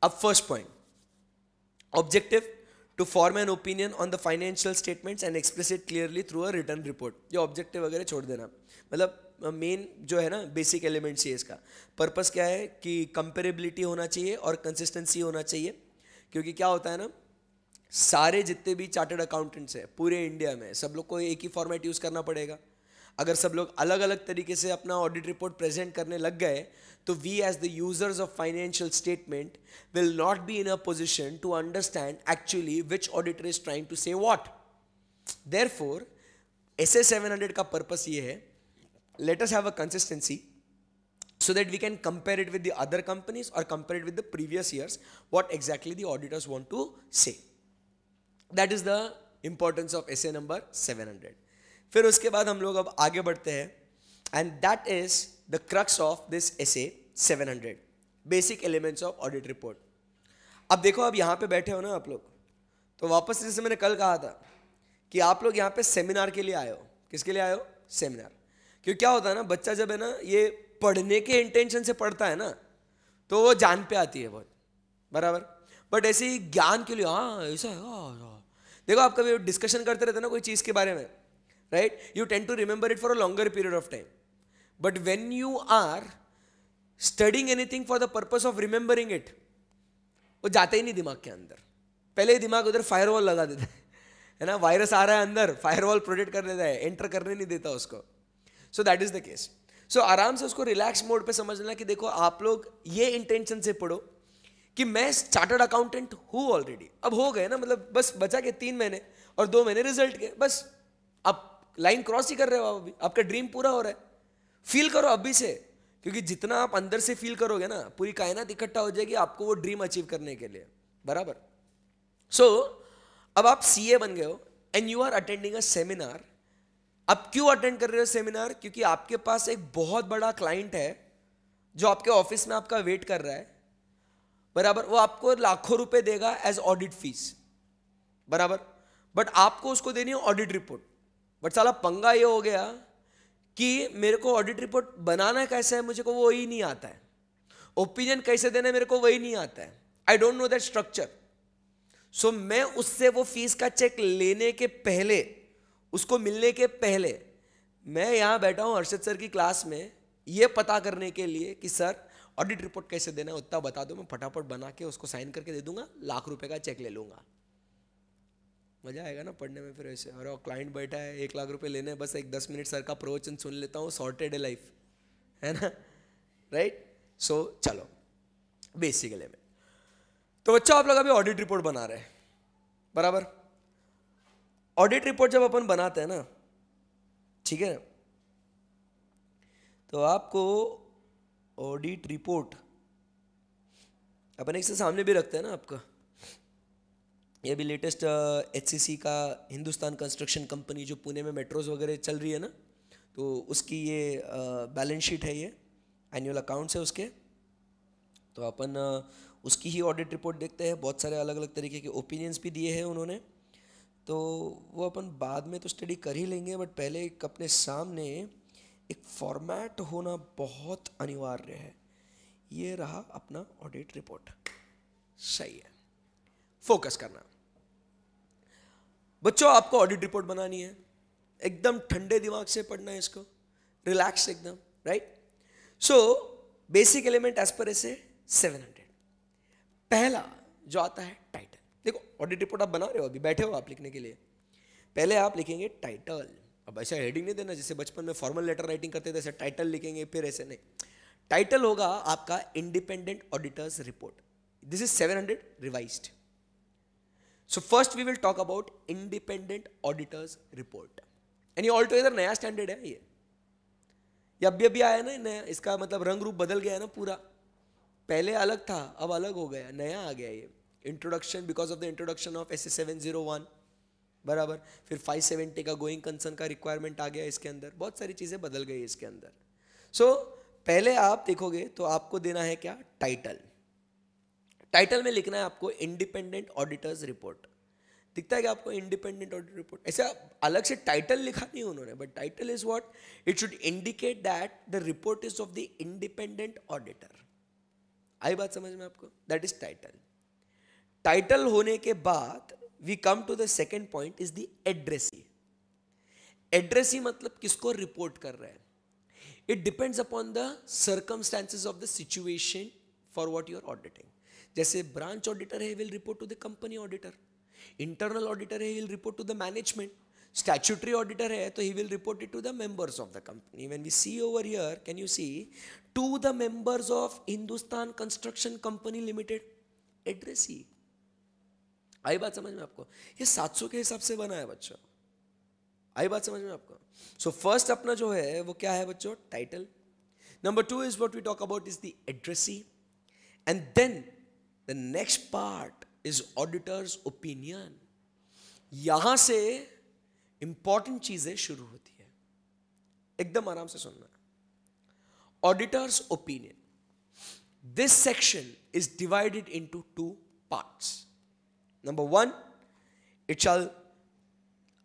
up first point objective to form an opinion on the financial statements and express it clearly through a written report ये objective वगैरह छोड़ देना मतलब मेन जो है ना बेसिक एलिमेंट्स ये इसका पर्पस क्या है कि कंपेरेबिलिटी होना चाहिए और कंसिस्टेंसी होना चाहिए क्योंकि क्या होता है ना सारे जितने भी चार्टर्ड अकाउंटेंट्स हैं पूरे इंडिया में सब लोग को एक ही फॉर्मेट यूज़ करना पड़ेगा अगर सब लोग अलग अलग तरीके से अपना ऑडिट रिपोर्ट प्रेजेंट करने लग गए तो we as the users of financial statement will not be in a position to understand actually which auditor is trying to say what there for S A seven hundred का purpose ये है let us have a consistency so that we can compare it with the other companies or compare it with the previous years what exactly the auditors want to say that is the importance of essay number 700 फिर उसके बाद हम लोग अब आगे बढ़ते हैं and that is the crux of this SA 700 basic elements of audit report अब देखो अब यहाँ पे बैठे हो ना आप लोग तो वापस जैसे मैंने कल कहा था कि आप लोग यहाँ पे सेमिनार के लिए आए हो किसके लिए आए हो सेमिनार क्यों क्या होता है ना बच्चा जब है ना ये पढ़ने के इंटेंशन से पढ़ता है ना तो वो जान पे आती है बहुत बराबर बट ऐसे ही ज्ञान के लिए हाँ ऐसा है आ। हाँ, हाँ। देखो आप कभी डिस्कशन करते रहते ना कोई चीज़ के बारे में right you tend to remember it for a longer period of time but when you are studying anything for the purpose of remembering it वो जाता ही नहीं दिमाग के अंदर पहले ही दिमाग उधर फायरवॉल लगा देता है ना वायरस आ रहा है अंदर फायरवॉल प्रोटेक्ट कर देता है एंटर करने नहीं देता उसको so that is the case so आराम से उसको रिलैक्स मोड पे समझ लेना कि देखो आप लोग ये इंटेंशन से पढ़ो कि मैं चार्टर्ड अकाउंटेंट हूँ ऑलरेडी अब हो गए ना मतलब बस बचा के तीन महीने और दो महीने रिजल्ट के बस आप लाइन क्रॉस ही कर रहे हो आप अभी आपका ड्रीम पूरा हो रहा है फील करो अभी से क्योंकि जितना आप अंदर से फील करोगे ना पूरी कायनात इकट्ठा हो जाएगी आपको वो ड्रीम अचीव करने के लिए बराबर सो so, अब आप सी बन गए हो and you are attending a seminar आप क्यों अटेंड कर रहे हो सेमिनार क्योंकि आपके पास एक बहुत बड़ा क्लाइंट है जो आपके ऑफिस में आपका वेट कर रहा है बराबर वो आपको लाखों रुपए देगा एज ऑडिट फीस बराबर बट आपको उसको देनी है ऑडिट रिपोर्ट बट साला पंगा ये हो गया कि मेरे को ऑडिट रिपोर्ट बनाना कैसे है मुझे को वो ही नहीं आता है ओपिनियन कैसे देना है मेरे को वही नहीं आता है I don't know that structure so मैं उससे वो फीस का चेक लेने के पहले उसको मिलने के पहले मैं यहाँ बैठा हूँ अर्षद सर की क्लास में ये पता करने के लिए कि सर ऑडिट रिपोर्ट कैसे देना है उतना बता दो मैं फटाफट बना के उसको साइन करके दे दूंगा लाख रुपए का चेक ले लूँगा मज़ा आएगा ना पढ़ने में फिर ऐसे और, क्लाइंट बैठा है एक लाख रुपए लेने बस एक दस मिनट सर का प्रवचन सुन लेता हूँ सॉर्टेड है लाइफ है ना राइट सो so, चलो बेसिकली में तो बच्चों आप लोग अभी ऑडिट रिपोर्ट बना रहे हैं बराबर ऑडिट रिपोर्ट जब अपन बनाते हैं ना ठीक है तो आपको ऑडिट रिपोर्ट अपन एक से सामने भी रखते हैं ना आपका ये भी लेटेस्ट एच का हिंदुस्तान कंस्ट्रक्शन कंपनी जो पुणे में मेट्रोज वगैरह चल रही है ना तो उसकी ये बैलेंस शीट है ये एनुअल अकाउंट्स है उसके तो अपन उसकी ही ऑडिट रिपोर्ट देखते हैं बहुत सारे अलग अलग तरीके के ओपिनियंस भी दिए हैं उन्होंने तो वो अपन बाद में तो स्टडी कर ही लेंगे बट पहले एक अपने सामने एक फॉर्मेट होना बहुत अनिवार्य है ये रहा अपना ऑडिट रिपोर्ट सही है फोकस करना बच्चों आपको ऑडिट रिपोर्ट बनानी है एकदम ठंडे दिमाग से पढ़ना है इसको रिलैक्स एकदम right so basic element as per SA seven hundred पहला जो आता है देखो ऑडिट रिपोर्ट आप बना रहे हो अभी बैठे हो आप लिखने के लिए पहले आप लिखेंगे टाइटल अब ऐसा हेडिंग नहीं देना जैसे बचपन में फॉर्मल लेटर राइटिंग करते थे ऐसे टाइटल लिखेंगे फिर ऐसे नहीं टाइटल होगा आपका independent auditors report this is 700 hundred revised so first we will talk about independent auditors report यानी ऑल टूगेदर नया स्टैंडर्ड है ये ये अभी अभी आया ना नया इसका मतलब रंग रूप बदल गया ना पूरा पहले अलग था अब अलग हो गया नया आ गया ये introduction because of the introduction of S seven zero one बराबर फिर फाइव सेवेंटी का गोइंग कंसर्न का रिक्वायरमेंट आ गया इसके अंदर बहुत सारी चीज़ें बदल गई इसके अंदर सो so, पहले आप देखोगे तो आपको देना है क्या टाइटल टाइटल में लिखना है आपको इंडिपेंडेंट ऑडिटर्स रिपोर्ट दिखता है कि आपको इंडिपेंडेंट ऑडिट रिपोर्ट ऐसे अलग से टाइटल लिखा नहीं उन्होंने but title is what it should indicate that the report is of the independent auditor आई बात समझ में आपको दैट इज टाइटल टाइटल होने के बाद we come to the second point is the addressee addressee मतलब किसको रिपोर्ट कर रहा है it depends upon the circumstances of the situation for what your auditing जैसे ब्रांच ऑडिटर है will report to the company auditor internal auditor है will report to the management statutory auditor है तो he will report it to the members of the company when we see over here can you see to the members of Hindustan Construction Company Limited address ही आई बात समझ में आपको ये 700 के हिसाब से बना है बच्चों आई बात समझ में आपको सो so, फर्स्ट अपना जो है वो क्या है बच्चों title number two is what we talk about is the addressee and then the next part is auditor's opinion यहां से इंपॉर्टेंट चीजें शुरू होती है एकदम आराम से सुनना auditor's opinion this section is divided into two parts number one it shall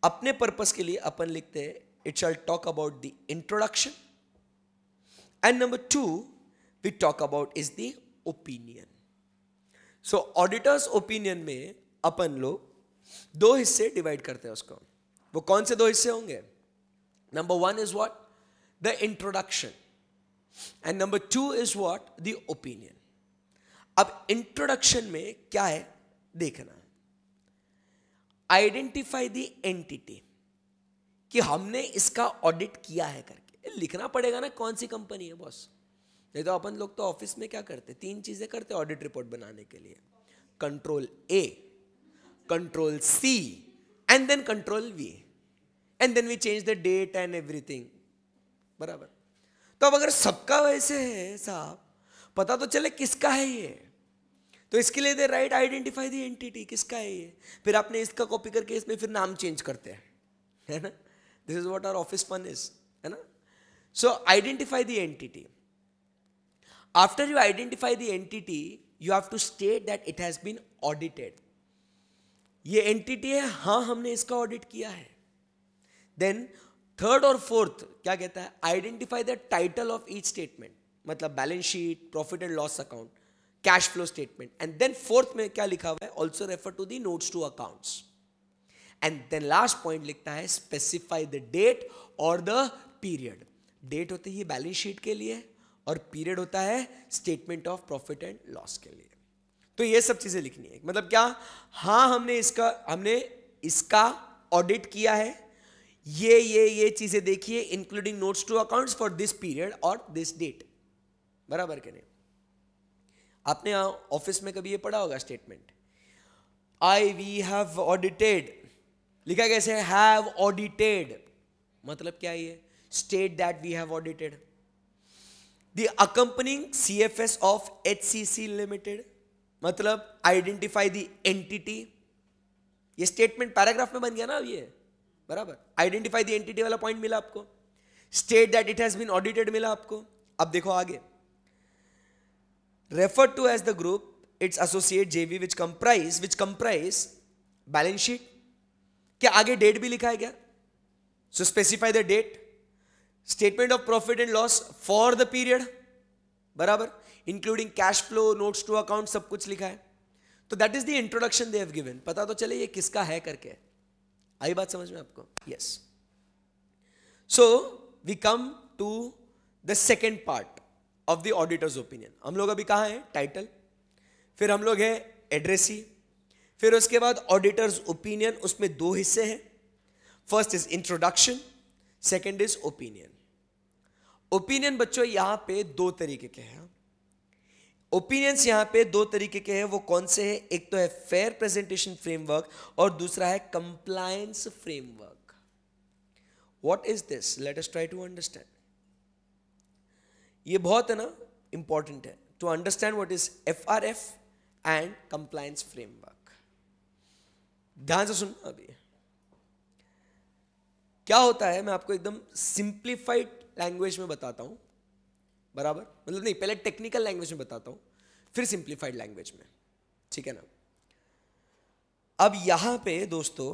अपने पर्पज के लिए अपन लिखते हैं it shall talk about the introduction and number two we talk about is the opinion so auditor's opinion में अपन लोग दो हिस्से डिवाइड करते हैं उसको वो कौन से दो हिस्से होंगे number one is what the introduction and number two is what the opinion अब इंट्रोडक्शन में क्या है देखना आइडेंटिफाई दी एंटिटी कि हमने इसका ऑडिट किया है करके लिखना पड़ेगा ना कौन सी कंपनी है बॉस नहीं तो अपन लोग तो ऑफिस में क्या करते तीन चीज़ें करते ऑडिट रिपोर्ट बनाने के लिए control A control C and then control V and then we change the date and everything बराबर तो अब अगर सबका वैसे है साहब पता तो चले किसका है ये तो इसके लिए they write identify the entity किसका है ये फिर आपने इसका कॉपी करके इसमें फिर नाम चेंज करते हैं है ना this is what our office fun is है ना so identify the entity after you identify the entity you have to state that it has been audited ये एंटिटी है हाँ हमने इसका ऑडिट किया है देन थर्ड और फोर्थ क्या कहता है identify the title of each statement मतलब balance sheet profit and loss account cash flow statement and then fourth में क्या लिखा हुआ है also refer to the notes to accounts and then last point लिखता है स्पेसिफाई द डेट और the period date होती है बैलेंस शीट के लिए और पीरियड होता है statement of profit and loss के लिए तो ये सब चीज़ें लिखनी है मतलब क्या हाँ हमने इसका हमने इसका ऑडिट किया है ये ये ये चीज़ें देखिए including notes to accounts for this period और दिस डेट बराबर के नहीं आपने ऑफिस में कभी ये पढ़ा होगा statement I we have audited लिखा कैसे हैव ऑडिटेड मतलब क्या ये state that we have audited the accompanying C F S of H C C limited मतलब आइडेंटिफाई द एंटिटी ये स्टेटमेंट पैराग्राफ में बन गया ना अब ये बराबर आइडेंटिफाई द एंटिटी वाला पॉइंट मिला आपको state that it has been audited मिला आपको अब देखो आगे referred to as the group its associate JV which comprise which comprise balance sheet क्या आगे डेट भी लिखा है क्या so specify the date statement of profit and loss for the period बराबर including cash flow notes to account सब कुछ लिखा है तो that is the introduction they have given पता तो चले ये किसका है करके आई बात समझ में आपको yes so we come to the second part of the auditor's opinion हम लोग अभी कहाँ हैं टाइटल फिर हम लोग हैं एड्रेसी फिर उसके बाद ऑडिटर्स ओपिनियन उसमें दो हिस्से हैं first is introduction second is opinion opinion बच्चों यहाँ पे दो तरीके के हैं ओपिनियंस यहाँ पे दो तरीके के हैं वो कौन से हैं एक तो है फेयर प्रेजेंटेशन फ्रेमवर्क और दूसरा है compliance framework what is this let us try to understand ये बहुत है ना इंपॉर्टेंट है to understand what is F R F and compliance framework ध्यान से सुनना अभी क्या होता है मैं आपको एकदम सिंप्लीफाइड लैंग्वेज में बताता हूं बराबर मतलब नहीं पहले टेक्निकल लैंग्वेज में बताता हूं फिर सिंप्लीफाइड लैंग्वेज में ठीक है ना अब यहां पे दोस्तों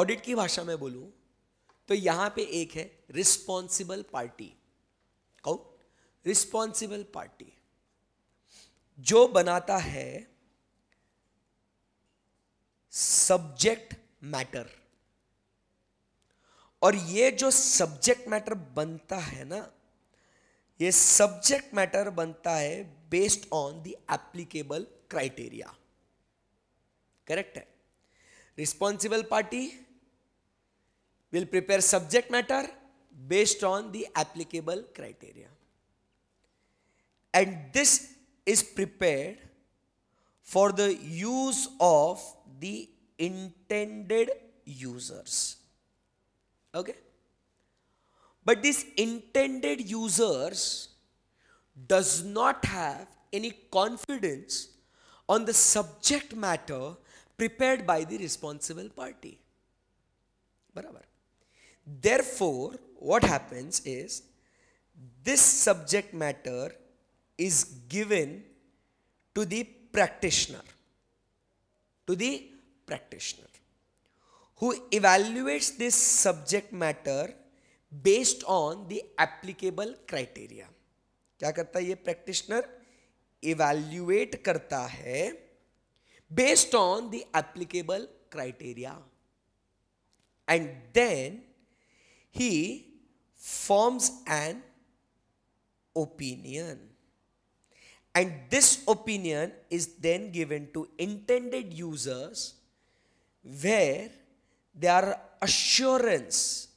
ऑडिट की भाषा में बोलूं तो यहां पे एक है रिस्पॉन्सिबल पार्टी कौन रिस्पॉन्सिबल पार्टी जो बनाता है सब्जेक्ट मैटर और ये जो सब्जेक्ट मैटर बनता है ना ये सब्जेक्ट मैटर बनता है based on the applicable criteria correct है responsible party will prepare subject matter based on the applicable criteria. And this is prepared for the use of the intended users. Okay? But this intended users does not have any confidence on the subject matter prepared by the responsible party. Barabar. therefore what happens is this subject matter is given to the practitioner to the practitioner who evaluates this subject matter based on the applicable criteria क्या करता है ये practitioner evaluate करता है based on the applicable criteria and then he forms an opinion. And this opinion is then given to intended users where their assurance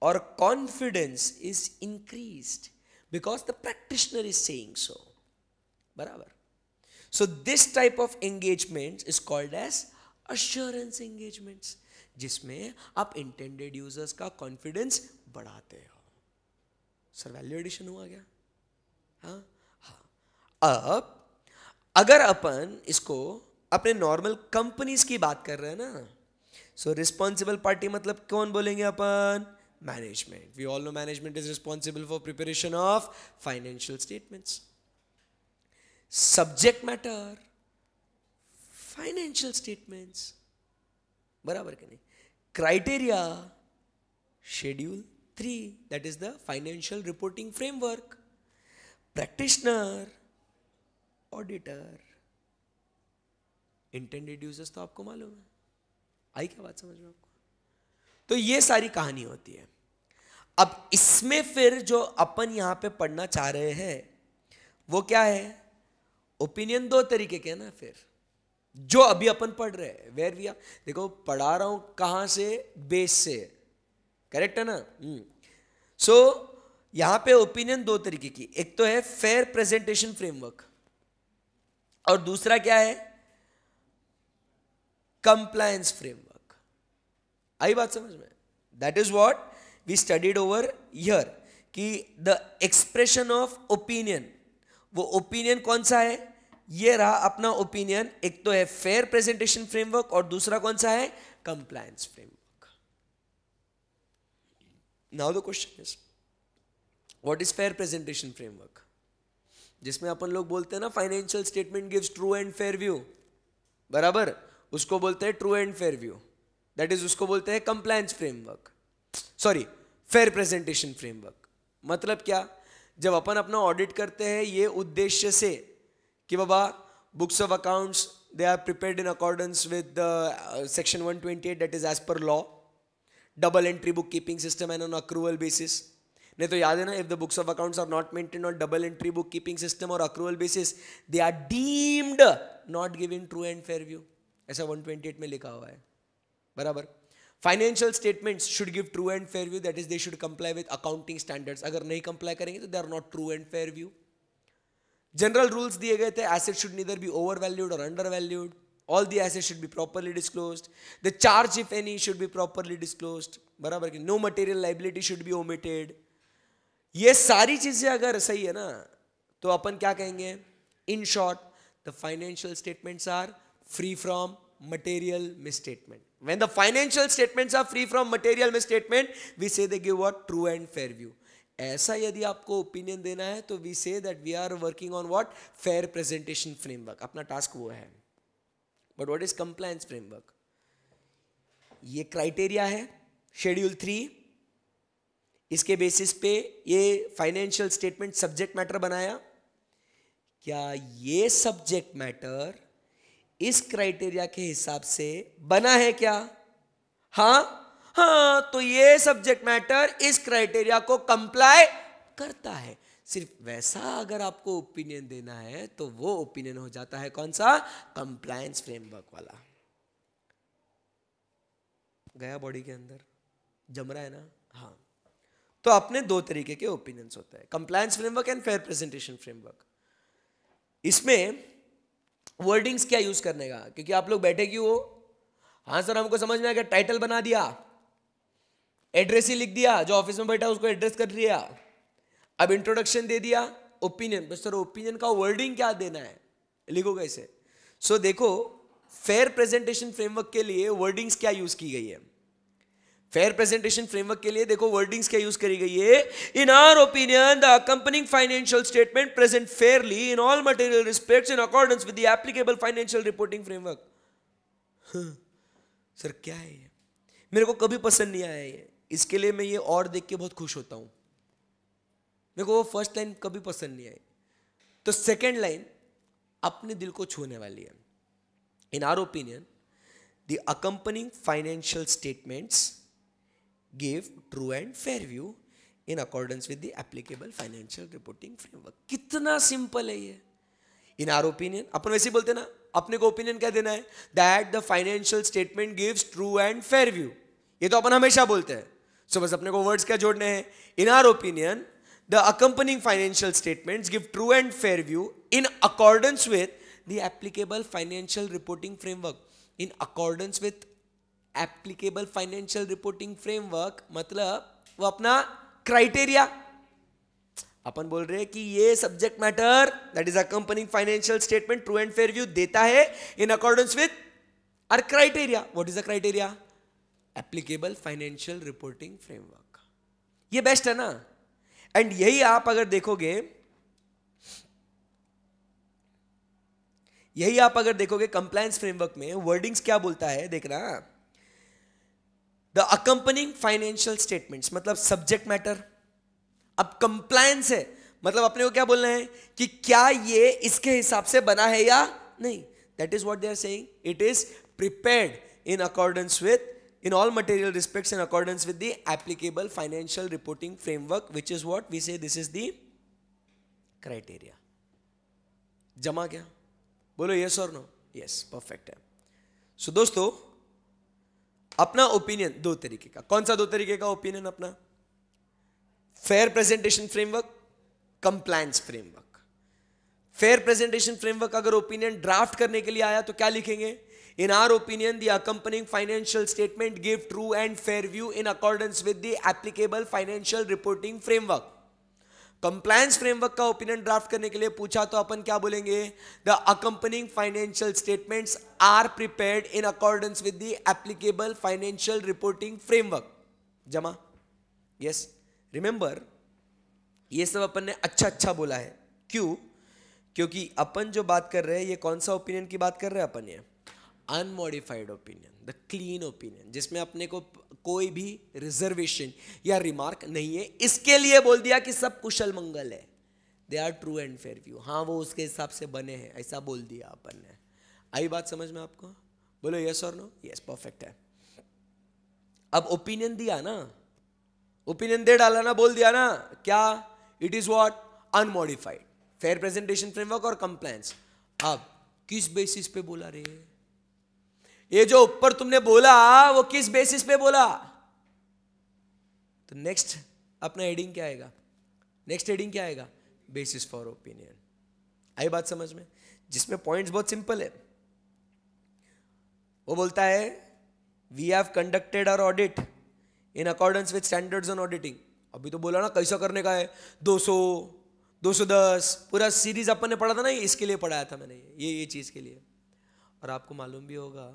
or confidence is increased because the practitioner is saying so. Barabar. So this type of engagement is called as assurance engagements. जिसमें आप intended users का confidence बढ़ाते हो sir value addition हुआ क्या हाँ हाँ अब अगर अपन इसको अपने नॉर्मल कंपनीज की बात कर रहे हैं ना सो रिस्पॉन्सिबल पार्टी मतलब कौन बोलेंगे अपन management we all know management is responsible for preparation of financial statements subject matter financial statements बराबर के नहीं criteria schedule three that is the financial reporting framework practitioner auditor intended users तो आपको मालूम है आई क्या बात समझ में आपको तो ये सारी कहानी होती है अब इसमें फिर जो अपन यहां पे पढ़ना चाह रहे हैं वो क्या है ओपिनियन दो तरीके के ना फिर जो अभी अपन पढ़ रहे हैं वेर वी आर देखो पढ़ा रहा हूं कहां से बेस से करेक्ट है ना सो हम्म। so, यहां पे ओपिनियन दो तरीके की एक तो है फेयर प्रेजेंटेशन फ्रेमवर्क और दूसरा क्या है कंप्लायंस फ्रेमवर्क आई बात समझ में that is what we studied over here कि द एक्सप्रेशन ऑफ ओपिनियन वो ओपिनियन कौन सा है ये रहा अपना ओपिनियन एक तो है फेयर प्रेजेंटेशन फ्रेमवर्क और दूसरा कौन सा है compliance framework now the question is what is fair presentation framework जिसमें अपन लोग बोलते हैं ना financial statement gives true and fair view बराबर उसको बोलते हैं true and fair view that is उसको बोलते हैं compliance framework sorry fair presentation framework मतलब क्या जब अपन अपना ऑडिट करते हैं ये उद्देश्य से कि बाबा books of accounts they are prepared in accordance with section one twenty eight that is as per law double entry book keeping system and on accrual basis नहीं तो याद है ना if the books of accounts are not maintain on double entry book keeping system और accrual basis they are deemed not in true and fair view ऐसा one twenty eight में लिखा हुआ है बराबर financial statements should give true and fair view that is they should comply with accounting standards अगर नहीं comply करेंगे तो they are not true and fair view general rules दिए गए थे asset should neither be over valued और under valued all the asset should be properly disclose the charge if any should be properly disclose बराबर no material liability should be omitted ये सारी चीजें अगर सही है ना तो अपन क्या कहेंगे in short the financial statements are free from material statement when the financial statement are free from material statement we say they give a true and fair view ऐसा यदि आपको ओपिनियन देना है तो we say that we are working on what fair presentation framework अपना task वो है but what is compliance framework ये क्राइटेरिया है शेड्यूल थ्री इसके बेसिस पे ये फाइनेंशियल स्टेटमेंट सब्जेक्ट मैटर बनाया क्या ये सब्जेक्ट मैटर इस क्राइटेरिया के हिसाब से बना है क्या हाँ हाँ तो ये सब्जेक्ट मैटर इस क्राइटेरिया को कंप्लाई करता है सिर्फ वैसा अगर आपको ओपिनियन देना है तो वो ओपिनियन हो जाता है कौन सा कंप्लायंस फ्रेमवर्क वाला गया बॉडी के अंदर जम रहा है ना हाँ तो अपने दो तरीके के ओपिनियंस होते हैं compliance framework and fair presentation framework इसमें वर्डिंग्स क्या यूज करने का क्योंकि आप लोग बैठे क्यों हो हाँ सर हमको समझ में आ गया टाइटल बना दिया एड्रेस ही लिख दिया जो ऑफिस में बैठा उसको एड्रेस कर लिया अब इंट्रोडक्शन दे दिया ओपिनियन सर ओपिनियन का वर्डिंग क्या देना है लिखो कैसे सो so, देखो फेयर प्रेजेंटेशन फ्रेमवर्क के लिए वर्डिंग्स क्या यूज की गई है फेयर प्रेजेंटेशन फ्रेमवर्क के लिए देखो वर्डिंग्स क्या यूज करी गई है in our opinion the accompanying financial statement present fairly in all material respects in accordance with the applicable financial reporting framework sir क्या है ये मेरे को कभी पसंद नहीं आया ये इसके लिए मैं ये और देख के बहुत खुश होता हूँ मेरे को वो फर्स्ट लाइन कभी पसंद नहीं आई तो सेकेंड लाइन अपने दिल को छूने वाली है in our opinion the accompanying financial statements give true and fair view in accordance with the applicable financial reporting framework कितना सिंपल है ये इन आर ओपिनियन अपन वैसे ही बोलते ना अपने को ओपिनियन क्या देना है that the financial statement gives true and fair view ये तो अपन हमेशा बोलते हैं सो बस अपने को वर्ड्स क्या जोड़ने हैं in our opinion the accompanying financial statements give true and fair view in accordance with the applicable financial reporting framework in accordance with applicable financial reporting framework मतलब वो अपना क्राइटेरिया अपन बोल रहे हैं कि ये subject matter that is accompanying financial statement true and fair view देता है in accordance with our criteria what is the criteria applicable financial reporting framework ये बेस्ट है ना एंड यही आप अगर देखोगे यही आप अगर देखोगे कंप्लायंस फ्रेमवर्क में वर्डिंग्स क्या बोलता है देखना द अकंपनिंग फाइनेंशियल स्टेटमेंट्स मतलब सब्जेक्ट मैटर अब कंप्लायंस है मतलब अपने को क्या बोलना है कि क्या ये इसके हिसाब से बना है या नहीं that is what they are saying it is prepared in accordance with in all material respects in accordance with the applicable financial reporting framework which is what we say this is the criteria जमा क्या बोलो yes और no yes perfect है सो so, दोस्तों अपना opinion दो तरीके का कौन सा दो तरीके का ओपिनियन अपना fair presentation framework compliance framework fair presentation framework अगर ओपिनियन ड्राफ्ट करने के लिए आया तो क्या लिखेंगे In our opinion, the accompanying financial statement give true and fair view in accordance with the applicable financial reporting framework. Compliance framework का opinion draft करने के लिए पूछा तो अपन क्या बोलेंगे the accompanying financial statements are prepared in accordance with the applicable financial reporting framework जमा यस रिमेंबर ये सब अपन ने अच्छा अच्छा बोला है क्यों क्योंकि अपन जो बात कर रहे हैं ये कौन सा ओपिनियन की बात कर रहे हैं अपन ये unmodified opinion the clean opinion जिसमें अपने को कोई भी रिजर्वेशन या रिमार्क नहीं है इसके लिए बोल दिया कि सब कुशल मंगल है they are true and fair view हाँ वो उसके हिसाब से बने हैं ऐसा बोल दिया अपन ने आई बात समझ में आपको बोलो यस और नो यस परफेक्ट है अब ओपिनियन दिया ना ओपिनियन दे डाला ना बोल दिया ना क्या it is what unmodified fair presentation framework और कंप्लायंस अब किस बेसिस पे बोला रही है ये जो ऊपर तुमने बोला वो किस बेसिस पे बोला तो नेक्स्ट अपना हेडिंग क्या आएगा नेक्स्ट हेडिंग क्या आएगा बेसिस फॉर ओपिनियन आई बात समझ में जिसमें पॉइंट्स बहुत सिंपल है वो बोलता है we have conducted our audit in accordance with standards on auditing अभी तो बोला ना कैसा करने का है 200 210 पूरा सीरीज अपन ने पढ़ा था ना इसके लिए पढ़ाया था मैंने ये ये चीज़ के लिए और आपको मालूम भी होगा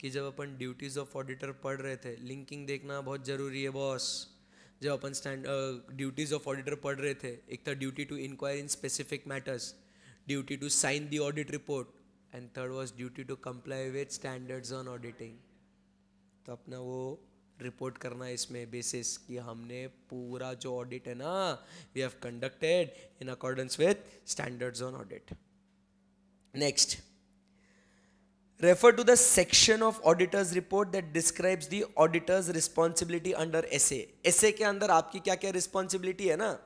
कि जब अपन ड्यूटीज़ ऑफ ऑडिटर पढ़ रहे थे लिंकिंग देखना बहुत ज़रूरी है बॉस जब अपन स्टैंड ड्यूटीज़ ऑफ ऑडिटर पढ़ रहे थे एक था duty to inquire in specific matters duty to sign the audit report and third was duty to comply with standards on auditing तो अपना वो रिपोर्ट करना है इसमें बेसिस कि हमने पूरा जो ऑडिट है ना we have conducted in accordance with standards on audit next refer to the section of auditors report that describes the auditor's responsibility under SA. SA के अंदर आपकी क्या क्या रिस्पॉन्सिबिलिटी है ना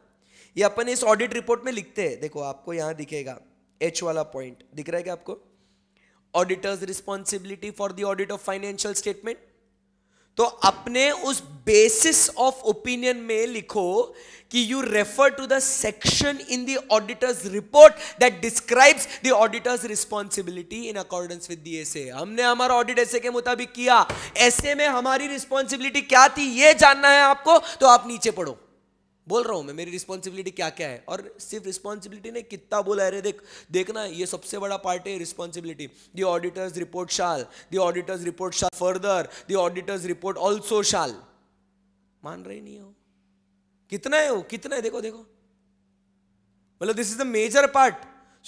ये अपन इस ऑडिट रिपोर्ट में लिखते हैं देखो आपको यहां दिखेगा एच वाला पॉइंट दिख रहा है क्या आपको auditor's responsibility for the audit of financial statement तो अपने उस बेसिस ऑफ ओपिनियन में लिखो कि you refer to the section in the auditor's report that describes the auditor's responsibility in accordance with the S हमने हमारा ऑडिट ऐसे के मुताबिक किया ऐसे में हमारी रिस्पॉन्सिबिलिटी क्या थी ये जानना है आपको तो आप नीचे पढ़ो बोल रहा हूँ मैं मेरी रिस्पॉन्सिबिलिटी क्या क्या है और सिर्फ रिस्पॉन्सिबिलिटी ने कितना बोला अरे देख देखना ये सबसे बड़ा पार्ट है responsibility the auditor's report shall the auditor's report shall further the auditor's report also shall मान रहे नहीं हो कितना है वो कितना है देखो देखो मतलब this is the major part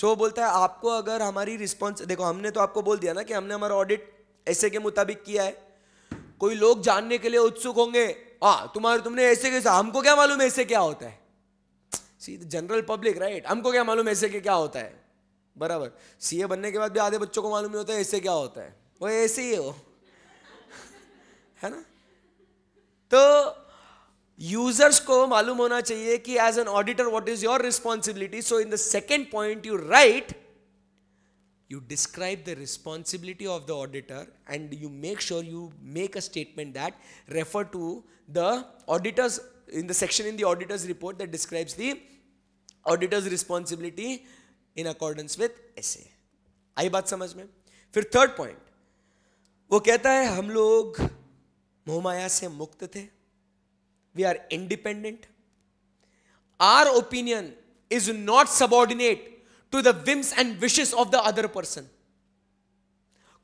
so so, बोलता है आपको अगर हमारी रिस्पॉन्स देखो हमने तो आपको बोल दिया ना कि हमने हमारा ऑडिट ऐसे के मुताबिक किया है कोई लोग जानने के लिए उत्सुक होंगे हाँ तुम्हारे तुमने ऐसे कैसे हमको क्या मालूम ऐसे क्या होता है सी जनरल पब्लिक राइट हमको क्या मालूम ऐसे के क्या होता है बराबर सीए बनने के बाद भी आधे बच्चों को मालूम नहीं होता है ऐसे क्या होता है वो ऐसे ही हो है ना तो यूजर्स को मालूम होना चाहिए कि as an auditor what is your responsibility so in the second point you write you describe the responsibility of the auditor and you make sure you make a statement that refer to the auditors in the section in the auditor's report that describes the auditor's responsibility in accordance with SA. आई बात समझ में फिर third point वो कहता है हम लोग मोहमाया से मुक्त थे we are independent our opinion is not subordinate to the whims and wishes of the other person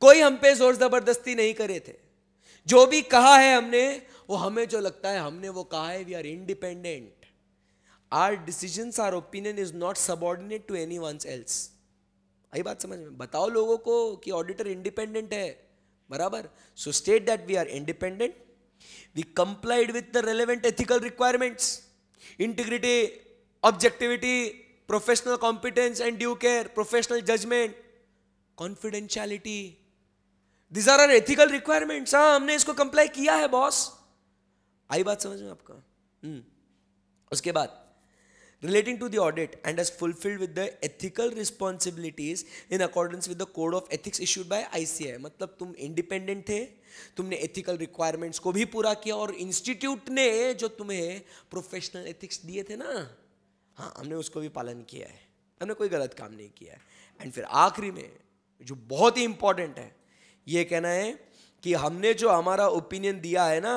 कोई हम पे जोर जबरदस्ती नहीं करे थे जो भी कहा है हमने वो हमें जो लगता है हमने वो कहा है we are independent our decision our opinion is not subordinate to any one else आई बात समझ में बताओ लोगों को कि ऑडिटर इंडिपेंडेंट है बराबर so state that we are independent we complied with the relevant ethical requirements integrity objectivity professional competence and due care professional judgement confidentiality these are our ethical requirement हाँ हमने इसको कंप्लाई किया है boss आई बात समझ में आपका हम्म। उसके बाद relating to the audit and as fulfilled with the ethical responsibilities in accordance with the code of ethics issued by I मतलब तुम इंडिपेंडेंट थे तुमने एथिकल रिक्वायरमेंट्स को भी पूरा किया और इंस्टीट्यूट ने जो तुम्हें प्रोफेशनल एथिक्स दिए थे ना हाँ हमने उसको भी पालन किया है हमने कोई गलत काम नहीं किया है एंड फिर आखिरी में जो बहुत ही इंपॉर्टेंट है ये कहना है कि हमने जो हमारा ओपिनियन दिया है ना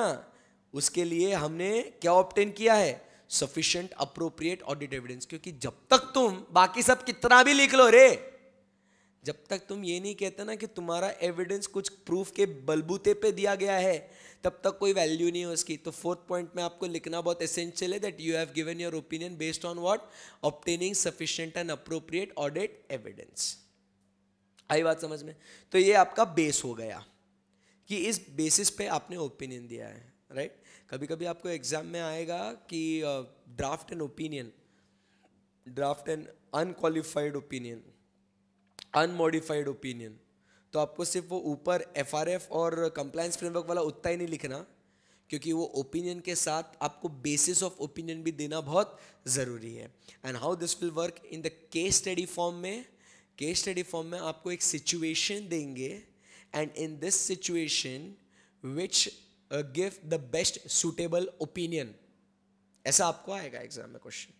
उसके लिए हमने क्या ऑप्टेन किया है सफिशियंट अप्रोप्रिएट ऑडिट एविडेंस क्योंकि जब तक तुम बाकी सब कितना भी लिख लो रे जब तक तुम ये नहीं कहते ना कि तुम्हारा एविडेंस कुछ प्रूफ के बलबूते पे दिया गया है तब तक कोई वैल्यू नहीं है उसकी तो फोर्थ पॉइंट में आपको लिखना बहुत एसेंशियल है that you have given your opinion based on what obtaining sufficient and appropriate audit evidence आई बात समझ में तो ये आपका बेस हो गया कि इस बेसिस पे आपने ओपिनियन दिया है राइट कभी कभी आपको एग्जाम में आएगा कि draft and opinion draft and unqualified opinion unmodified opinion तो आपको सिर्फ वो ऊपर एफ आर एफ और कंप्लाइंस फ्रेमवर्क वाला उतना ही नहीं लिखना क्योंकि वो ओपिनियन के साथ आपको बेसिस ऑफ ओपिनियन भी देना बहुत ज़रूरी है and how this will work in the case study form में केस स्टडी फॉर्म में आपको एक सिचुएशन देंगे and in this situation which give the best suitable opinion ऐसा आपको आएगा एग्जाम में question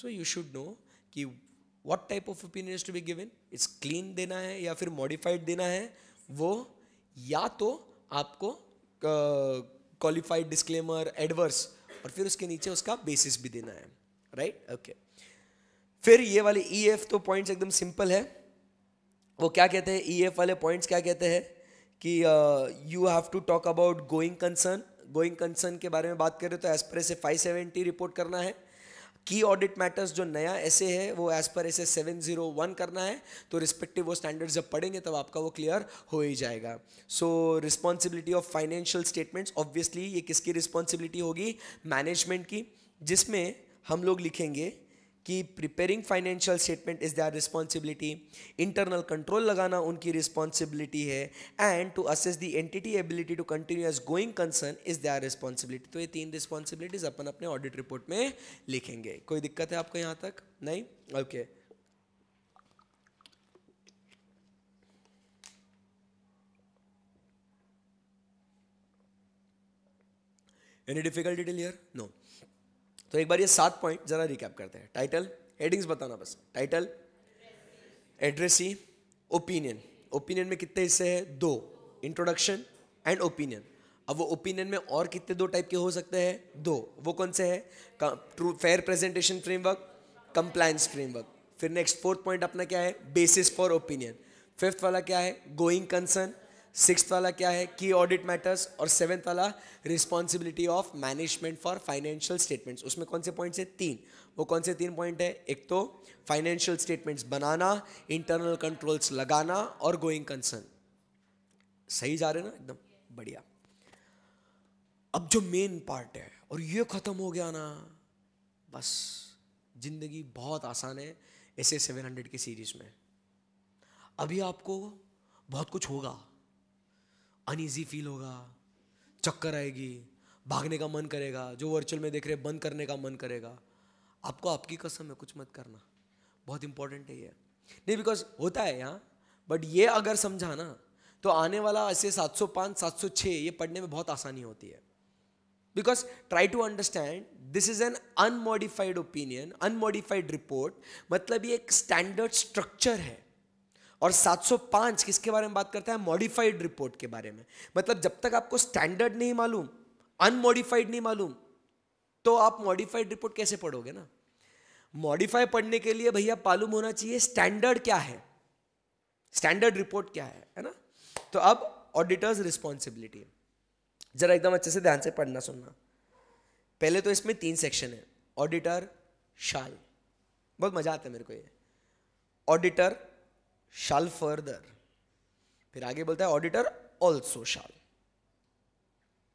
so you should know कि what type of opinion to be be it's clean देना है या फिर मॉडिफाइड देना है वो या तो आपको क्वालिफाइड डिस्क्लेमर एडवर्स और फिर उसके नीचे उसका बेसिस भी देना है राइट right? Okay okay. फिर ये वाले ई e एफ तो पॉइंट्स एकदम सिंपल है वो क्या कहते हैं ई e एफ वाले पॉइंट्स क्या कहते हैं कि you have to talk about going concern going concern के बारे में बात करें तो एज पर से फाइव सेवेंटी रिपोर्ट करना है की ऑडिट मैटर्स जो नया ऐसे है वो as per SA seven zero one करना है तो रिस्पेक्टिव वो स्टैंडर्ड जब पढ़ेंगे तब आपका वो क्लियर हो ही जाएगा so responsibility of financial statements obviously ये किसकी रिस्पॉन्सिबिलिटी होगी मैनेजमेंट की जिसमें हम लोग लिखेंगे कि preparing financial statement is their responsibility internal control लगाना उनकी रिस्पॉन्सिबिलिटी है and to assess the entity ability to continue as going concern is their responsibility तो ये तीन रिस्पॉन्सिबिलिटीज़ अपन अपने ऑडिट रिपोर्ट में लिखेंगे कोई दिक्कत है आपको यहाँ तक नहीं okay okay. Any difficulty till here? No. तो एक बार ये सात पॉइंट जरा रिकैप करते हैं टाइटल हेडिंग्स बताना बस टाइटल एड्रेसी ओपिनियन ओपिनियन में कितने हिस्से हैं दो इंट्रोडक्शन एंड ओपिनियन अब वो ओपिनियन में और कितने दो टाइप के हो सकते हैं दो वो कौन से है true fair presentation framework compliance framework फिर नेक्स्ट फोर्थ पॉइंट अपना क्या है बेसिस फॉर ओपिनियन फिफ्थ वाला क्या है गोइंग कंसर्न सिक्स वाला क्या है की ऑडिट मैटर्स और सेवेंथ वाला responsibility of management for financial statements उसमें कौन से पॉइंट्स है तीन वो कौन से तीन पॉइंट है एक तो फाइनेंशियल स्टेटमेंट्स बनाना इंटरनल कंट्रोल्स लगाना और गोइंग कंसर्न सही जा रहे ना एकदम बढ़िया अब जो मेन पार्ट है और ये ख़त्म हो गया ना बस ज़िंदगी बहुत आसान है ऐसे सेवन हंड्रेड की सीरीज़ में अभी आपको बहुत कुछ होगा अनइजी फील होगा चक्कर आएगी भागने का मन करेगा जो वर्चुअल में देख रहे बंद करने का मन करेगा आपको आपकी कसम है कुछ मत करना बहुत इंपॉर्टेंट है ये नहीं बिकॉज होता है यहाँ बट ये अगर समझा ना तो आने वाला ऐसे 705 706 ये पढ़ने में बहुत आसानी होती है because try to understand this is an unmodified opinion unmodified report मतलब ये एक स्टैंडर्ड स्ट्रक्चर है और 705 किसके बारे में बात करता है मॉडिफाइड रिपोर्ट के बारे में मतलब जब तक आपको स्टैंडर्ड नहीं मालूम अनमॉडिफाइड नहीं मालूम तो आप मॉडिफाइड रिपोर्ट कैसे पढ़ोगे ना मॉडिफाई पढ़ने के लिए भैया मालूम होना चाहिए स्टैंडर्ड क्या है स्टैंडर्ड रिपोर्ट क्या है है ना तो अब ऑडिटर्स रिस्पॉन्सिबिलिटी जरा एकदम अच्छे से ध्यान से पढ़ना सुनना पहले तो इसमें तीन सेक्शन है ऑडिटर शाल बहुत मजा आता है मेरे को ये ऑडिटर शाल फर्दर फिर आगे बोलता है ऑडिटर ऑल्सो शाल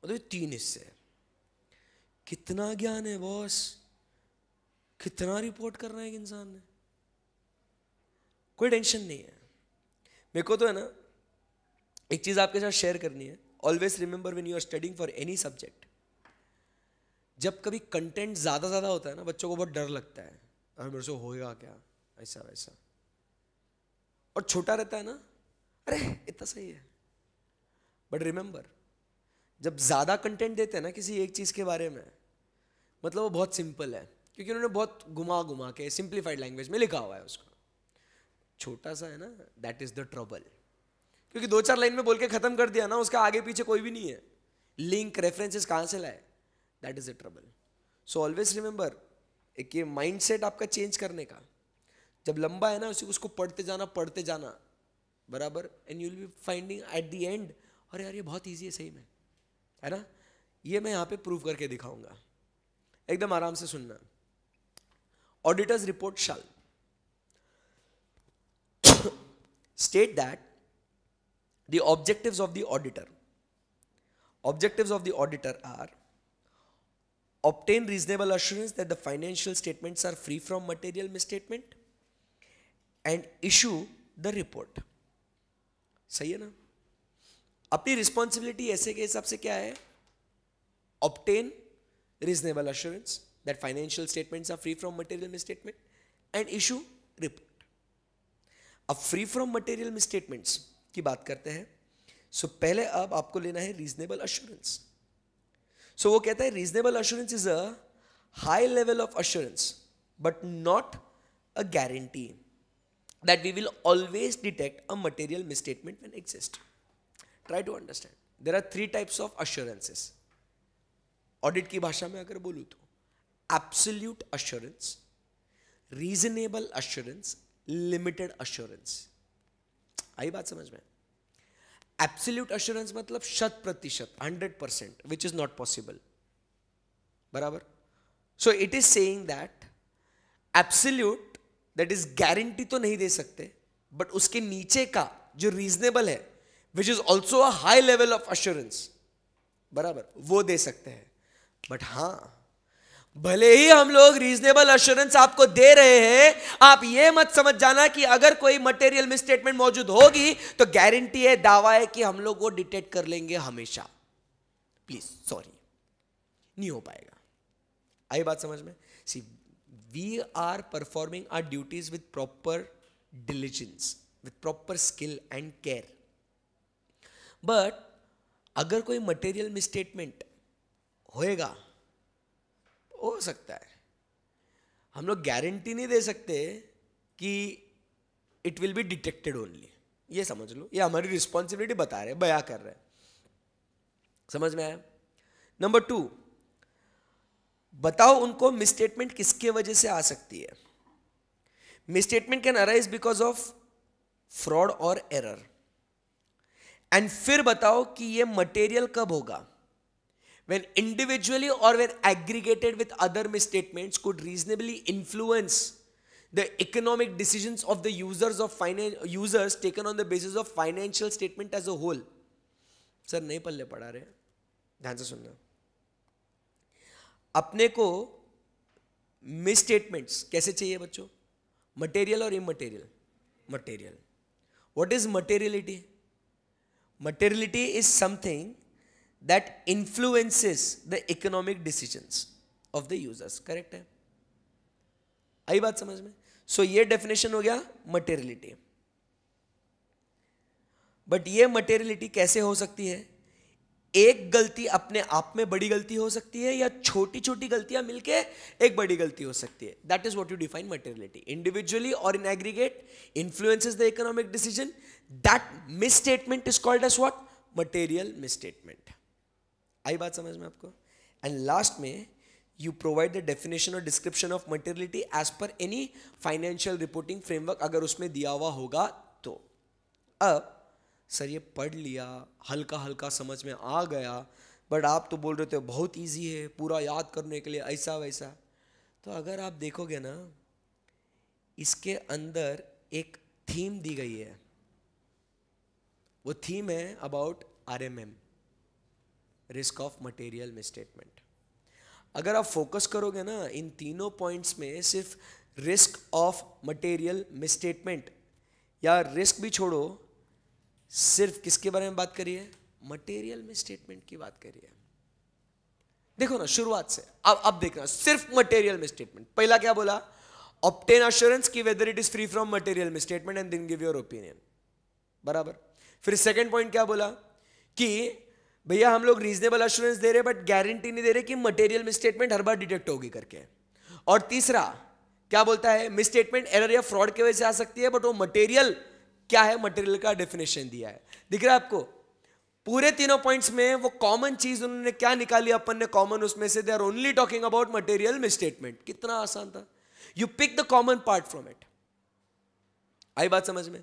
मतलब तीन हिस्से कितना ज्ञान है बॉस कितना रिपोर्ट करना है एक इंसान ने कोई टेंशन नहीं है मेरे को तो है ना एक चीज़ आपके साथ शेयर करनी है always remember when you are studying for any subject जब कभी कंटेंट ज़्यादा ज़्यादा होता है ना बच्चों को बहुत डर लगता है अरे मेरे से होएगा क्या ऐसा वैसा और छोटा रहता है ना अरे इतना सही है बट रिमेंबर जब ज़्यादा कंटेंट देते हैं ना किसी एक चीज़ के बारे में मतलब वो बहुत सिंपल है क्योंकि उन्होंने बहुत घुमा घुमा के सिंप्लीफाइड लैंग्वेज में लिखा हुआ है उसको छोटा सा है ना दैट इज़ द ट्रबल क्योंकि दो चार लाइन में बोल के ख़त्म कर दिया ना उसका आगे पीछे कोई भी नहीं है लिंक रेफरेंसेस कहाँ से लाए that is the trouble so always remember एक ये माइंड सेट आपका चेंज करने का जब लंबा है ना उसे उसको पढ़ते जाना पढ़ते जाना बराबर and you will be finding at the end अरे यार ये बहुत ईजी है सही में है ना ये मैं यहाँ पे प्रूव करके दिखाऊंगा एकदम आराम से सुनना auditor's report shall state that the objective of the auditor objective of the auditor are obtain reasonable assurance that the financial statement are free from material misstatement and issue the report सही है ना अपनी responsibility ऐसे के हिसाब से क्या है obtain reasonable assurance that financial statements are free from material statement and issue report अब फ्री फ्रॉम मटेरियल स्टेटमेंट्स की बात करते हैं सो so, पहले अब आपको लेना है रीजनेबल अश्योरेंस सो वो कहता है reasonable assurance is a high level of assurance but not a guarantee that we will always detect a material misstatement when exist try to understand there are three types of assurances audit ki bhasha mein agar bolu to absolute assurance reasonable assurance limited assurance aayi baat samajh mein absolute assurance matlab shat pratishat 100% which is not possible barabar so it is saying that absolute that is guarantee तो नहीं दे सकते but उसके नीचे का जो reasonable है which is also a high level of assurance बराबर वो दे सकते हैं बट हां भले ही हम लोग रीजनेबल अश्योरेंस आपको दे रहे हैं आप यह मत समझ जाना कि अगर कोई मटेरियल मिसस्टेटमेंट मौजूद होगी तो गारंटी है दावा है कि हम लोग वो डिटेक्ट कर लेंगे हमेशा प्लीज सॉरी नहीं हो पाएगा आई बात समझ में सी we are performing our duties with proper diligence, with proper skill and care. But अगर कोई मटेरियल मिसस्टेटमेंट होएगा हो सकता है हम लोग गारंटी नहीं दे सकते कि it will be detected only ये समझ लो ये हमारी रिस्पॉन्सिबिलिटी बता रहे बया कर रहे समझ में आया नंबर टू बताओ उनको मिसस्टेटमेंट किसके वजह से आ सकती है misstatement can arise because of fraud और एरर एंड फिर बताओ कि ये मटेरियल कब होगा वेन इंडिविजुअली और when aggregated with other misstatements could reasonably influence the economic decision of the users of finance users taken on the basis of financial statement as a whole sir नहीं पल्ले पढ़ा रहे ध्यान से सुनना अपने को मिसस्टेटमेंट्स कैसे चाहिए बच्चों मटेरियल और immaterial material what is materiality materiality is something that influences the economic decisions of the users correct है आई बात समझ में सो so, ये डेफिनेशन हो गया मटेरियलिटी बट ये मटेरियलिटी कैसे हो सकती है एक गलती अपने आप में बड़ी गलती हो सकती है या छोटी छोटी गलतियां मिलके एक बड़ी गलती हो सकती है that is what you define materiality individually और in aggregate influence the economic decision that misstatement is called as what material misstatement आई बात समझ में आपको एंड लास्ट में यू प्रोवाइड द डेफिनेशन और description of materiality as per any financial reporting framework अगर उसमें दिया हुआ होगा तो अब सर ये पढ़ लिया हल्का हल्का समझ में आ गया बट आप तो बोल रहे थे बहुत इजी है पूरा याद करने के लिए ऐसा वैसा तो अगर आप देखोगे ना इसके अंदर एक थीम दी गई है वो थीम है about R M M risk of material misstatement अगर आप फोकस करोगे ना इन तीनों पॉइंट्स में सिर्फ रिस्क ऑफ मटेरियल मिस्टेटमेंट या रिस्क भी छोड़ो सिर्फ किसके बारे में बात करिए मटेरियल में स्टेटमेंट की बात करिए देखो ना शुरुआत से अब अब देखना सिर्फ मटेरियल में स्टेटमेंट पहला क्या बोला ऑप्टेन अश्योरेंस की whether it is free from material misstatement and then give your opinion बराबर फिर सेकेंड पॉइंट क्या बोला कि भैया हम लोग रीजनेबल अश्योरेंस दे रहे बट गारंटी नहीं दे रहे कि मटेरियल में स्टेटमेंट हर बार डिटेक्ट होगी करके और तीसरा क्या बोलता है स्टेटमेंट एरर या फ्रॉड की वजह से आ सकती है बट वो मटेरियल क्या है मटेरियल का डेफिनेशन दिया है दिख रहा है आपको पूरे तीनों पॉइंट्स में वो कॉमन चीज उन्होंने क्या निकाली अपन ने कॉमन उसमें से they are only talking about material misstatement कितना आसान था you pick the common part from it आई बात समझ में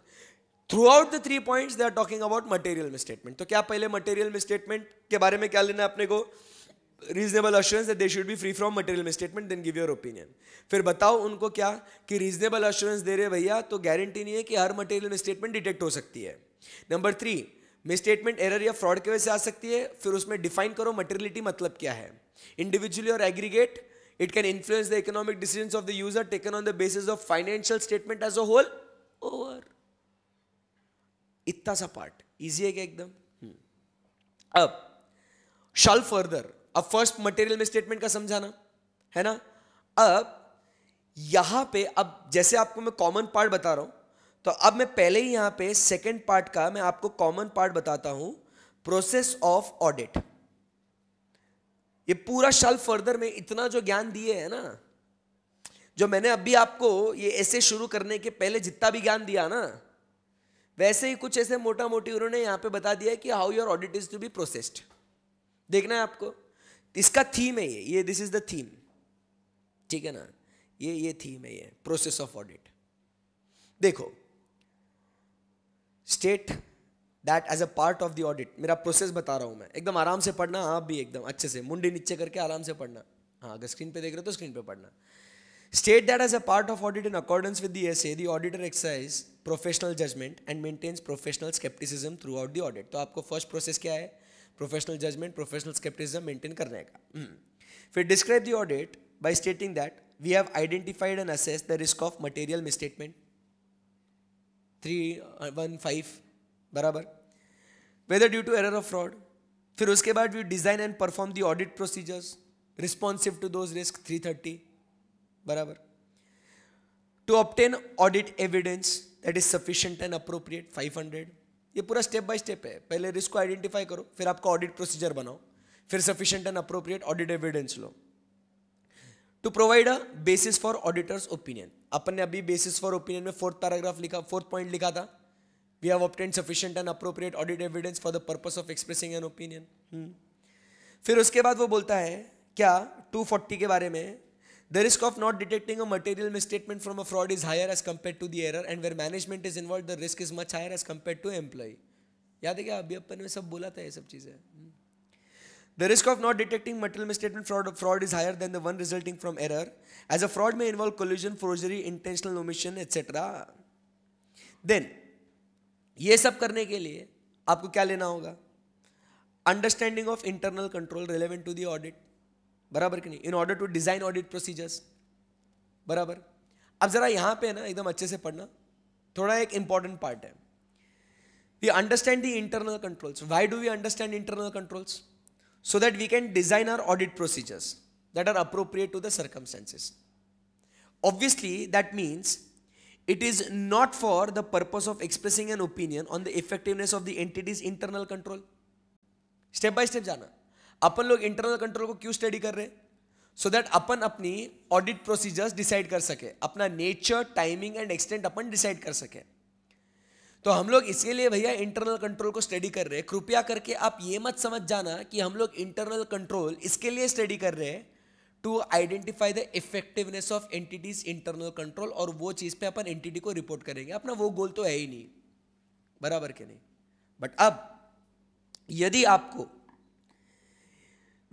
throughout the three points they are talking about material misstatement तो क्या पहले मटेरियल मिसस्टेटमेंट के बारे में क्या लेना है अपने को reasonable assurance they should be free from material statement then give your opinion फिर बताओ उनको क्या कि रीजनेबल अश्योरेंस दे रहे भैया तो गारंटी नहीं है कि हर मटेरियल स्टेटमेंट डिटेक्ट हो सकती है नंबर थ्री मिसस्टेटमेंट एरर या फ्रॉड की वजह से आ सकती है फिर उसमें डिफाइन करो मटेरियलिटी मतलब क्या है इंडिविजुअली और aggregate it can influence the economic decision of the user taken on the basis of financial statement as a whole over इतना सा पार्ट इजी है क्या एकदम हम्म। अब शॉल्व फर्दर अब फर्स्ट मटेरियल में स्टेटमेंट का समझाना है ना अब यहां पे अब जैसे आपको मैं कॉमन पार्ट बता रहा हूं तो अब मैं पहले ही यहां पे सेकंड पार्ट का मैं आपको कॉमन पार्ट बताता हूं प्रोसेस ऑफ ऑडिट ये पूरा शाल फर्दर में इतना जो ज्ञान दिए है ना जो मैंने अभी आपको ये ऐसे शुरू करने के पहले जितना भी ज्ञान दिया ना वैसे ही कुछ ऐसे मोटा मोटी उन्होंने यहां पे बता दिया कि how your audit is to be processed देखना है आपको इसका थीम है ये ये दिस इज द थीम ठीक है ना ये ये थीम है ये प्रोसेस ऑफ ऑडिट देखो state that as a part of the audit मेरा प्रोसेस बता रहा हूं मैं एकदम आराम से पढ़ना आप भी एकदम अच्छे से मुंडी नीचे करके आराम से पढ़ना हाँ अगर स्क्रीन पे देख रहे हो तो स्क्रीन पे पढ़ना state that as a part of audit in accordance with this auditor exercise professional judgement and maintains professional scepticism throughout the audit तो आपको फर्स्ट प्रोसेस क्या है professional judgement professional scepticism maintain करने का hmm. फिर describe the audit by stating that we have identified and assess the risk of material misstatement three one five बराबर whether due to error of fraud फिर उसके बाद we design and perform the audit procedures responsive to those risks three thirty बराबर to obtain audit evidence that is sufficient and appropriate five hundred ये पूरा step by step है पहले risk को identify करो फिर आपका ऑडिट प्रोसीजर बनाओ फिर sufficient and appropriate audit evidence लो to provide a basis for auditor's opinion अपन ने अभी बेसिस फॉर ओपिनियन में फोर्थ पैराग्राफ लिखा फोर्थ पॉइंट लिखा था we have obtain sufficient and appropriate audit evidence for the purpose of expressing an opinion फिर उसके बाद वो बोलता है क्या 240 के बारे में The risk of not detecting a material misstatement from a fraud is higher as compared to the error, and where management is involved, the risk is much higher as compared to employee. याद है क्या अभी अपन ने सब बोला था ये सब चीज़ें the risk of not detecting material misstatement fraud fraud is higher than the one resulting from error as a fraud may involve collusion forgery intentional omission etcetera then ये सब करने के लिए आपको क्या लेना होगा understanding of internal control relevant to the audit बराबर कि नहीं in order to design audit procedures बराबर अब जरा यहां पे है ना एकदम अच्छे से पढ़ना थोड़ा एक इंपॉर्टेंट पार्ट है we understand the internal controls why do we understand internal controls so that we can design our audit procedures that are appropriate to the circumstances obviously that means it is not for the purpose of expressing an opinion on the effectiveness of the entity's internal control step by step जाना अपन लोग internal control को क्यों study कर रहे हैं so that अपन अपनी audit procedures decide कर सके अपना नेचर टाइमिंग एंड एक्सटेंट अपन डिसाइड कर सके तो हम लोग इसके लिए भैया इंटरनल कंट्रोल को स्टडी कर रहे हैं कृपया करके आप ये मत समझ जाना कि हम लोग इंटरनल कंट्रोल इसके लिए स्टडी कर रहे हैं to identify the effectiveness of entity's internal control और वो चीज़ पे अपन एंटिटी को रिपोर्ट करेंगे अपना वो गोल तो है ही नहीं बराबर के नहीं बट अब यदि आपको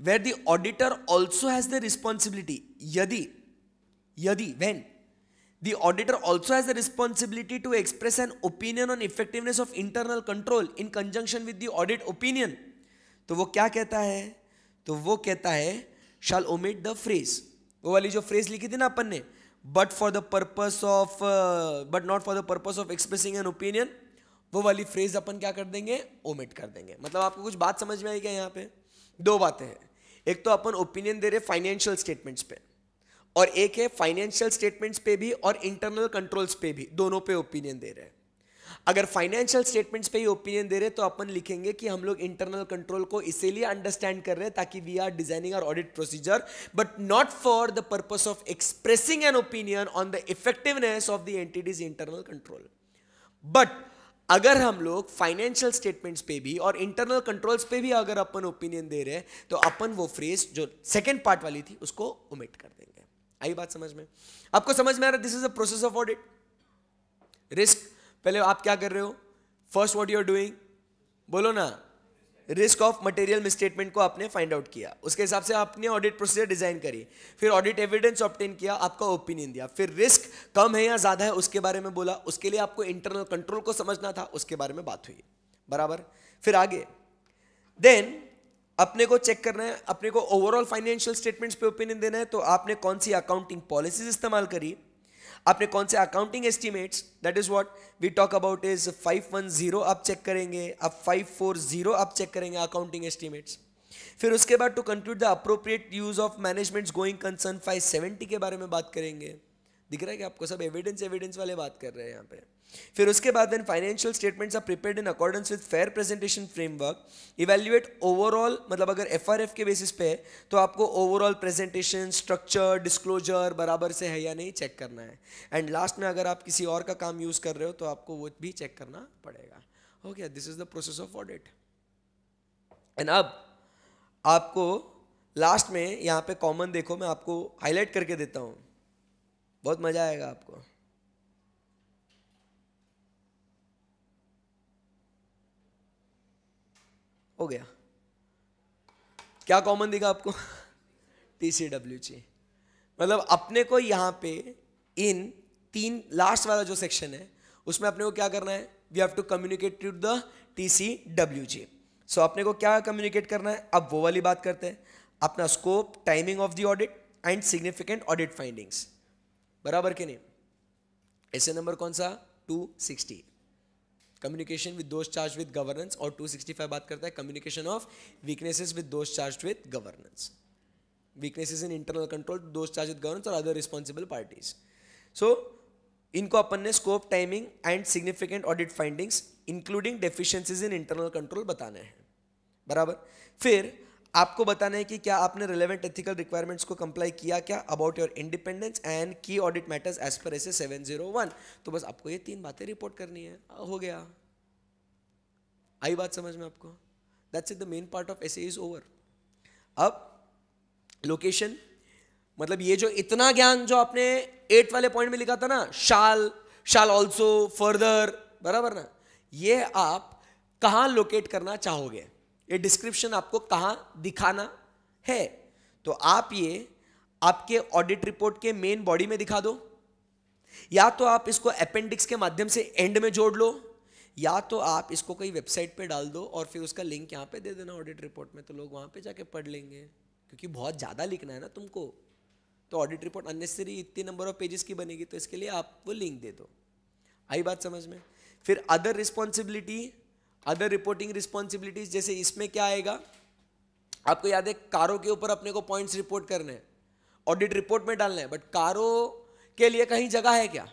where the auditor also has the responsibility यदि यदि when the auditor also has the responsibility to express an opinion on effectiveness of internal control in conjunction with the audit opinion तो वो क्या कहता है तो वो कहता है शाल ओमिट द फ्रेज वो वाली जो फ्रेज लिखी थी ना अपन ने but for the purpose of but not for the purpose of expressing an opinion वो वाली फ्रेज अपन क्या कर देंगे ओमिट कर देंगे मतलब आपको कुछ बात समझ में आई क्या यहाँ पे दो बातें हैं एक तो अपन ओपिनियन दे रहे फाइनेंशियल स्टेटमेंट्स पे और एक है फाइनेंशियल स्टेटमेंट्स पे भी और इंटरनल कंट्रोल्स पे भी दोनों पे ओपिनियन दे रहे हैं अगर फाइनेंशियल स्टेटमेंट्स पे ही ओपिनियन दे रहे तो अपन लिखेंगे कि हम लोग इंटरनल कंट्रोल को इसीलिए अंडरस्टैंड कर रहे हैं ताकि we are designing our audit procedure but not for the purpose of expressing an opinion on the effectiveness of the entity's internal control but अगर हम लोग फाइनेंशियल स्टेटमेंट्स पे भी और इंटरनल कंट्रोल्स पे भी अगर अपन ओपिनियन दे रहे हैं तो अपन वो फ्रेज जो सेकेंड पार्ट वाली थी उसको ओमिट कर देंगे आई बात समझ में आपको समझ में आ रहा है this is a process of audit risk पहले आप क्या कर रहे हो first what you are doing बोलो ना रिस्क ऑफ मटेरियल मिसस्टेटमेंट को आपने फाइंड आउट किया उसके हिसाब से आपने ऑडिट प्रोसीजर डिजाइन करी फिर ऑडिट एविडेंस ऑप्टेन किया आपका ओपिनियन दिया फिर रिस्क कम है या ज़्यादा है उसके बारे में बोला उसके लिए आपको इंटरनल कंट्रोल को समझना था उसके बारे में बात हुई बराबर फिर आगे देन अपने को चेक करना है अपने को ओवरऑल फाइनेंशियल स्टेटमेंट्स पे ओपिनियन देना है तो आपने कौन सी अकाउंटिंग पॉलिसीज इस्तेमाल करी आपने कौन से accounting estimates that is what we talk about is 510 आप चेक करेंगे आप 540 आप चेक करेंगे अकाउंटिंग एस्टिमेट्स फिर उसके बाद to conclude the appropriate use of management's going concern 570 के बारे में बात करेंगे दिख रहा है कि आपको सब एविडेंस एविडेंस वाले बात कर रहे हैं यहाँ पे फिर उसके बाद then financial statements are prepared in accordance with fair presentation framework evaluate overall मतलब अगर एफ के बेसिस पे है तो आपको ओवरऑल प्रेजेंटेशन स्ट्रक्चर डिस्क्लोजर बराबर से है या नहीं चेक करना है एंड लास्ट में अगर आप किसी और का काम यूज़ कर रहे हो तो आपको वो भी चेक करना पड़ेगा okay this is the process of audit and अब आपको लास्ट में यहाँ पे कॉमन देखो मैं आपको हाईलाइट करके देता हूँ बहुत मज़ा आएगा आपको हो गया क्या कॉमन दिखा आपको टी सी डब्ल्यू जी मतलब अपने को यहां पे इन तीन लास्ट वाला जो सेक्शन है उसमें अपने को क्या करना है we have to communicate to the T C W G so अपने को क्या कम्युनिकेट करना है अब वो वाली बात करते हैं अपना scope timing of the audit and significant audit findings बराबर के नहीं ऐसे नंबर कौन सा two sixty communication with those charge with governance और 265 बात करता है communication of weaknesses with those charge with governance weaknesses in internal control those charge with governance और अदर रिस्पॉन्सिबल पार्टीज सो इनको अपन ने scope timing and significant audit findings including deficiencies in internal control बताने हैं बराबर फिर आपको बताना है कि क्या आपने रिलेवेंट एथिकल रिक्वायरमेंट्स को कंप्लाई किया क्या about your independence and key audit matters as per S seven zero one तो बस आपको ये तीन बातें रिपोर्ट करनी है हो गया आई बात समझ में आपको that's it the main part of S is over अब लोकेशन मतलब ये जो इतना ज्ञान जो आपने एट वाले पॉइंट में लिखा था ना शाल शाल ऑल्सो फर्दर बराबर ना ये आप कहाँ लोकेट करना चाहोगे ये डिस्क्रिप्शन आपको कहाँ दिखाना है तो आप ये आपके ऑडिट रिपोर्ट के मेन बॉडी में दिखा दो या तो आप इसको अपेंडिक्स के माध्यम से एंड में जोड़ लो या तो आप इसको कहीं वेबसाइट पे डाल दो और फिर उसका लिंक यहाँ पे दे देना ऑडिट रिपोर्ट में तो लोग वहाँ पे जाके पढ़ लेंगे क्योंकि बहुत ज़्यादा लिखना है ना तुमको तो ऑडिट रिपोर्ट अननेसेसरी इतने नंबर ऑफ पेजेस की बनेगी तो इसके लिए आप वो लिंक दे दो आई बात समझ में फिर other responsibility other reporting responsibilities जैसे इसमें क्या आएगा आपको याद है कारों के ऊपर अपने को पॉइंट्स रिपोर्ट करने हैं ऑडिट रिपोर्ट में डालना है बट कारों के लिए कहीं जगह है क्या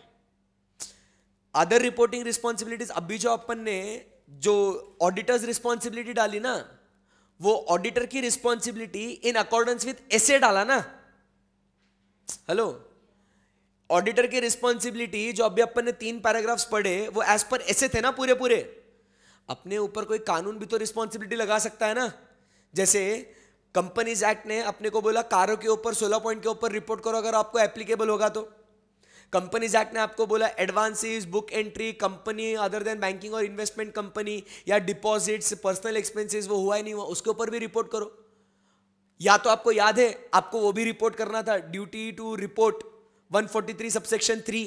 अदर रिपोर्टिंग रिस्पॉन्सिबिलिटीज अभी जो अपन ने जो ऑडिटर्स रिस्पॉन्सिबिलिटी डाली ना वो ऑडिटर की responsibility in accordance with SA डाला ना हेलो ऑडिटर की रिस्पॉन्सिबिलिटी जो अभी अपन ने तीन पैराग्राफ्स पढ़े वो एज पर एसे थे ना पूरे पूरे अपने ऊपर कोई कानून भी तो रिस्पॉन्सिबिलिटी लगा सकता है ना जैसे कंपनीज एक्ट ने अपने को बोला कारों के ऊपर सोलह पॉइंट के ऊपर रिपोर्ट करो अगर आपको एप्लीकेबल होगा तो कंपनीज एक्ट ने आपको बोला advances book entry company other than banking और इन्वेस्टमेंट कंपनी या डिपॉजिट्स पर्सनल एक्सपेंसेस वो हुआ ही नहीं हुआ उसके ऊपर भी रिपोर्ट करो या तो आपको याद है आपको वो भी रिपोर्ट करना था duty to report 143 subsection three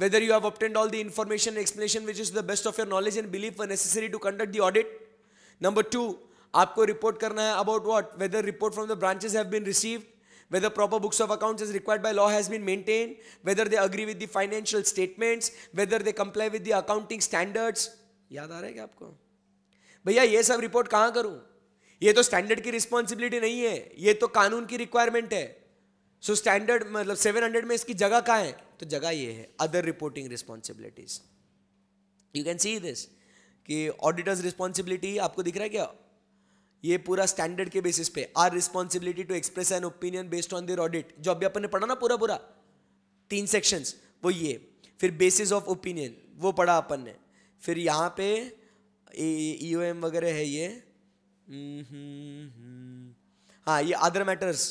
whether you have obtained all the information and explanation which is the best of your knowledge and belief were necessary to conduct the audit number 2 आपको report करना है about what whether report from the branches have been received whether proper books of accounts as required by law has been maintained whether they agree with the financial statements whether they comply with the accounting standards याद आ रहा है क्या आपको भैया ये सब report कहाँ करूँ ये तो स्टैंडर्ड की रिस्पॉन्सिबिलिटी नहीं है ये तो कानून की रिक्वायरमेंट है सो so स्टैंडर्ड मतलब 700 में इसकी जगह कहाँ है तो जगह ये है other reporting responsibilities you can see this कि ऑडिटर्स रिस्पॉन्सिबिलिटी आपको दिख रहा है क्या ये पूरा स्टैंडर्ड के बेसिस पे our responsibility to express an opinion based on their audit जो अभी अपन ने पढ़ा ना पूरा पूरा तीन सेक्शंस वो ये फिर बेसिस ऑफ ओपिनियन वो पढ़ा अपन ने फिर यहाँ पे ई ओ एम वगैरह है ये हम्म, हम्म, हम्म. हाँ ये अदर मैटर्स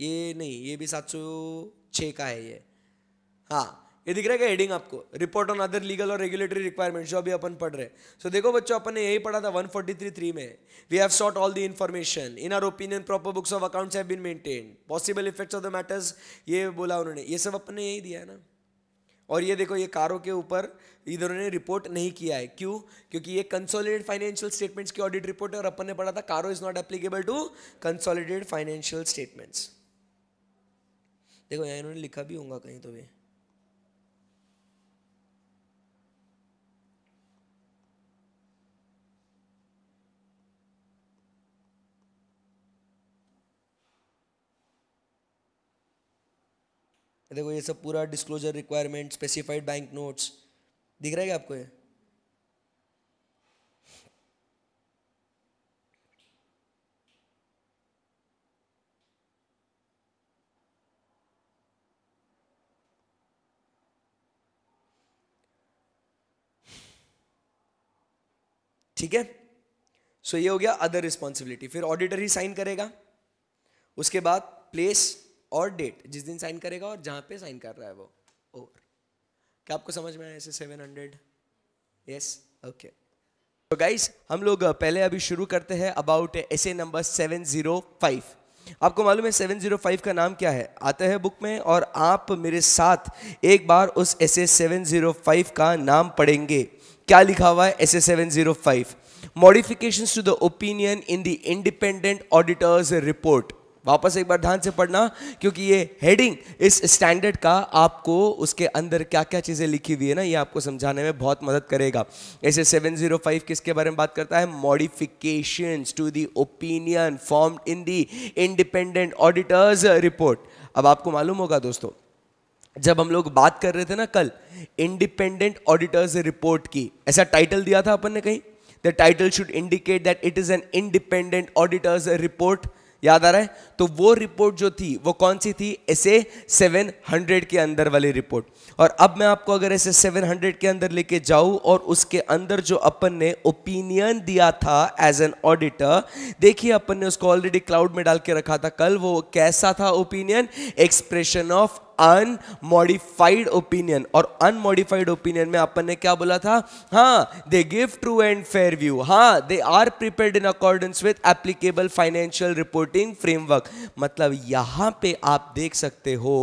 ये नहीं ये भी सात सौ छः का है ये हाँ ये दिख रहा है हेडिंग आपको रिपोर्ट ऑन अदर लीगल और रेगुलेटरी रिक्वायरमेंट्स जो अभी अपन पढ़ रहे हैं so, सो देखो बच्चों अपन ने यही पढ़ा था थ्री में we have sought all the information in our opinion proper books of accounts have been maintain possible effects of the matters ये बोला उन्होंने ये सब अपन ने यही दिया है ना और ये देखो ये कारों के ऊपर इधर उन्होंने रिपोर्ट नहीं किया है क्यों क्योंकि ये कंसोलिडेटेड फाइनेंशियल स्टेटमेंट्स की ऑडिट रिपोर्ट है और अपन ने पढ़ा था CARO is not applicable to consolidated financial statements देखो यहाँ इन्होंने लिखा भी होगा कहीं तो भी देखो ये सब पूरा disclosure requirement specified bank notes दिख रहा है क्या आपको ये ठीक है सो ये हो गया अदर रिस्पॉन्सिबिलिटी फिर ऑडिटर ही साइन करेगा उसके बाद प्लेस और डेट जिस दिन साइन करेगा और जहाँ पे साइन कर रहा है वो ओवर क्या आपको समझ में आया ऐसे सेवन हंड्रेड यस ओके तो गाइस हम लोग पहले अभी शुरू करते हैं अबाउट ऐसे नंबर सेवन जीरो फाइव आपको मालूम है सेवन जीरो फाइव का नाम क्या है आता है बुक में और आप मेरे साथ एक बार उस S S seven zero five का नाम पढ़ेंगे क्या लिखा हुआ है S S seven zero five modification to the opinion in the independent auditors report वापस एक बार ध्यान से पढ़ना क्योंकि ये हेडिंग इस स्टैंडर्ड का आपको उसके अंदर क्या क्या चीज़ें लिखी हुई है ना ये आपको समझाने में बहुत मदद करेगा ऐसे 705 किसके बारे में बात करता है modification to the opinion form in the independent auditors report अब आपको मालूम होगा दोस्तों जब हम लोग बात कर रहे थे ना कल इंडिपेंडेंट ऑडिटर्स रिपोर्ट की ऐसा टाइटल दिया था अपन ने कहीं the title should indicate that it is an independent auditors report याद आ रहा है तो वो रिपोर्ट जो थी वो कौन सी थी ऐसे 700 सेवन हंड्रेड के अंदर वाली रिपोर्ट और अब मैं आपको अगर ऐसे 700 सेवन हंड्रेड के अंदर लेके जाऊं और उसके अंदर जो अपन ने ओपिनियन दिया था एज एन ऑडिटर देखिए अपन ने उसको ऑलरेडी क्लाउड में डाल के रखा था कल वो कैसा था opinion expression of unmodified opinion और अनमॉडिफाइड ओपिनियन में अपन ने क्या बोला था हाँ they give true and fair view हाँ they are prepare in accordance with applicable financial reporting framework मतलब यहां पे आप देख सकते हो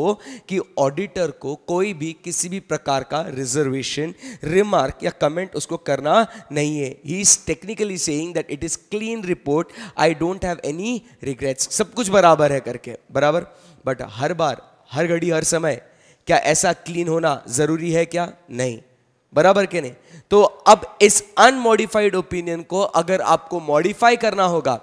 कि ऑडिटर को कोई भी किसी भी प्रकार का रिजर्वेशन रिमार्क या कमेंट उसको करना नहीं है he is technically saying that it is clean report I don't have any regrets सब कुछ बराबर है करके बराबर बट हर बार हर घड़ी हर समय क्या ऐसा क्लीन होना ज़रूरी है क्या नहीं बराबर के नहीं तो अब इस अनमॉडिफाइड ओपिनियन को अगर आपको मॉडिफाई करना होगा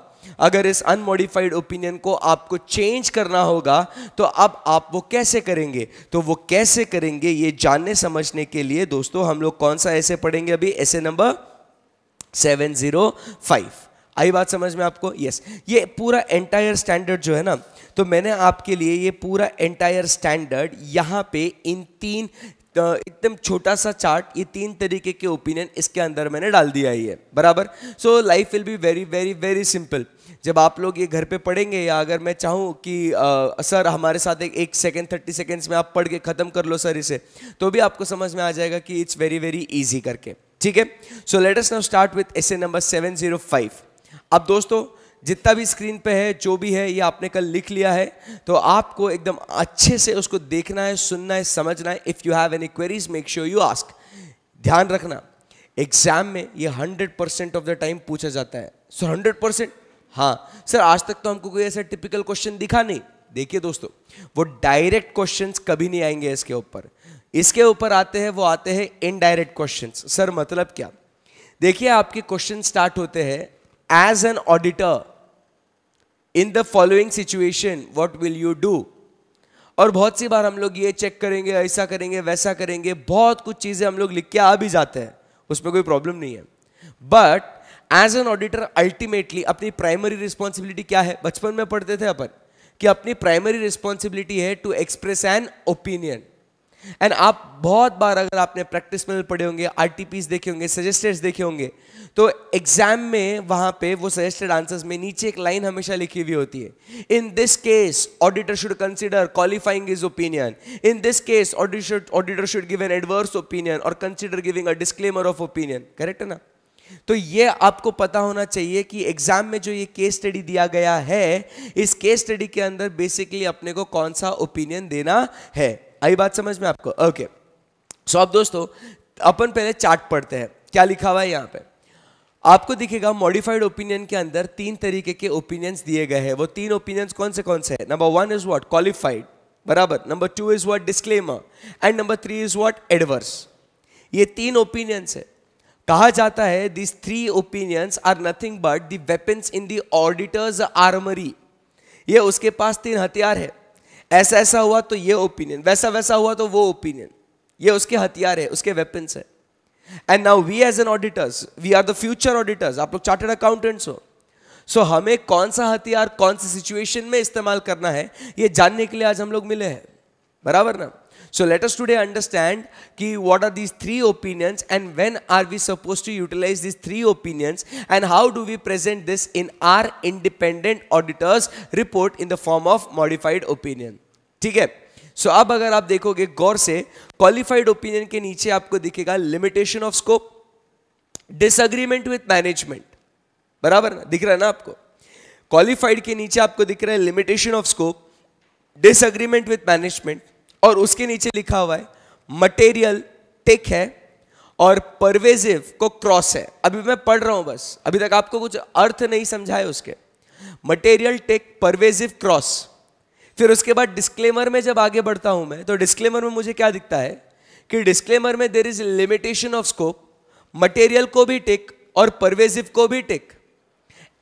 अगर इस अनमॉडिफाइड ओपिनियन को आपको चेंज करना होगा तो अब आप वो कैसे करेंगे तो वो कैसे करेंगे ये जानने समझने के लिए दोस्तों हम लोग कौन सा ऐसे पढ़ेंगे अभी ऐसे नंबर सेवन जीरो फाइव आई बात समझ में आपको यस yes. ये पूरा एंटायर स्टैंडर्ड जो है ना तो मैंने आपके लिए ये पूरा एंटायर स्टैंडर्ड यहाँ पे इन तीन एकदम छोटा सा चार्ट ये तीन तरीके के ओपिनियन इसके अंदर मैंने डाल दिया ही है बराबर so life will be very very very simple जब आप लोग ये घर पे पढ़ेंगे या अगर मैं चाहूँ कि आ, सर हमारे साथ एक, एक सेकेंड थर्टी सेकेंड्स में आप पढ़ के ख़त्म कर लो सर इसे तो भी आपको समझ में आ जाएगा कि इट्स वेरी वेरी ईजी करके ठीक है so let's now start with S number seven zero five अब दोस्तों जितना भी स्क्रीन पे है जो भी है ये आपने कल लिख लिया है तो आपको एकदम अच्छे से उसको देखना है सुनना है समझना है if you have any queries make sure you ask ध्यान रखना एग्जाम में ये hundred percent of the time पूछा जाता है सर हंड्रेड परसेंट हाँ सर आज तक तो हमको कोई ऐसा टिपिकल क्वेश्चन दिखा नहीं देखिए दोस्तों वो डायरेक्ट क्वेश्चंस कभी नहीं आएंगे इसके ऊपर इसके ऊपर आते हैं वो आते हैं इनडायरेक्ट क्वेश्चंस सर मतलब क्या देखिए आपके क्वेश्चन स्टार्ट होते हैं as an auditor in the following situation what will you do और बहुत सी बार हम लोग ये चेक करेंगे ऐसा करेंगे वैसा करेंगे बहुत कुछ चीज़ें हम लोग लिख के आ भी जाते हैं उसमें कोई प्रॉब्लम नहीं है but as an auditor ultimately अपनी प्राइमरी रिस्पॉन्सिबिलिटी क्या है बचपन में पढ़ते थे अपन कि अपनी प्राइमरी रिस्पॉन्सिबिलिटी है to express an opinion and आप बहुत बार अगर आपने प्रैक्टिस में पढ़े होंगे आर देखे होंगे सजेस्टेड देखे होंगे तो एग्जाम में वहां पे वो सजेस्टेड आंसर्स में नीचे एक लाइन हमेशा लिखी हुई होती है in this case auditor should consider qualifying is opinion in this case auditor auditor should give an adverse opinion और consider giving a disclaimer of opinion correct है ना तो ये आपको पता होना चाहिए कि एग्जाम में जो ये केस स्टडी दिया गया है इस केस स्टडी के अंदर बेसिकली अपने को कौन सा ओपिनियन देना है आई बात समझ में आपको ओके सो अब दोस्तों अपन पहले चार्ट पढ़ते हैं क्या लिखा हुआ है यहाँ पे आपको दिखेगा मॉडिफाइड ओपिनियन के अंदर तीन तरीके के ओपिनियंस दिए गए हैं वो तीन ओपिनियंस कौन से कौन से हैं number one is what qualified बराबर number two is what disclaimer and number three is what adverse ये तीन ओपिनियंस है कहा जाता है this three opinions are nothing but the weapons in the auditors armory ये उसके पास तीन हथियार है ऐसा ऐसा हुआ तो ये ओपिनियन वैसा वैसा हुआ तो वो ओपिनियन ये उसके हथियार है उसके वेपन्स है and now we as an auditors we are the future auditors आप लोग चार्टर्ड अकाउंटेंट्स हो सो so, हमें कौन सा हथियार कौन सी सिचुएशन में इस्तेमाल करना है ये जानने के लिए आज हम लोग मिले हैं बराबर ना so let us today understand कि what are these three opinions and when are we suppose to utilize these three opinions and how do we present this in our independent auditors report in the form of modified opinion ठीक है सो so, अब अगर आप देखोगे गौर से qualified opinion के नीचे आपको दिखेगा limitation of scope disagreement with management बराबर ना दिख रहा है ना आपको क्वालिफाइड के नीचे आपको दिख रहा है limitation of scope disagreement with management और उसके नीचे लिखा हुआ है मटेरियल टेक है और परवेजिव को क्रॉस है अभी मैं पढ़ रहा हूं बस अभी तक आपको कुछ अर्थ नहीं समझाए उसके मटेरियल टेक परवेजिव क्रॉस फिर उसके बाद डिस्क्लेमर में जब आगे बढ़ता हूं मैं तो डिस्क्लेमर में मुझे क्या दिखता है कि डिस्क्लेमर में there is limitation of scope material को भी टेक और परवेजिव को भी टेक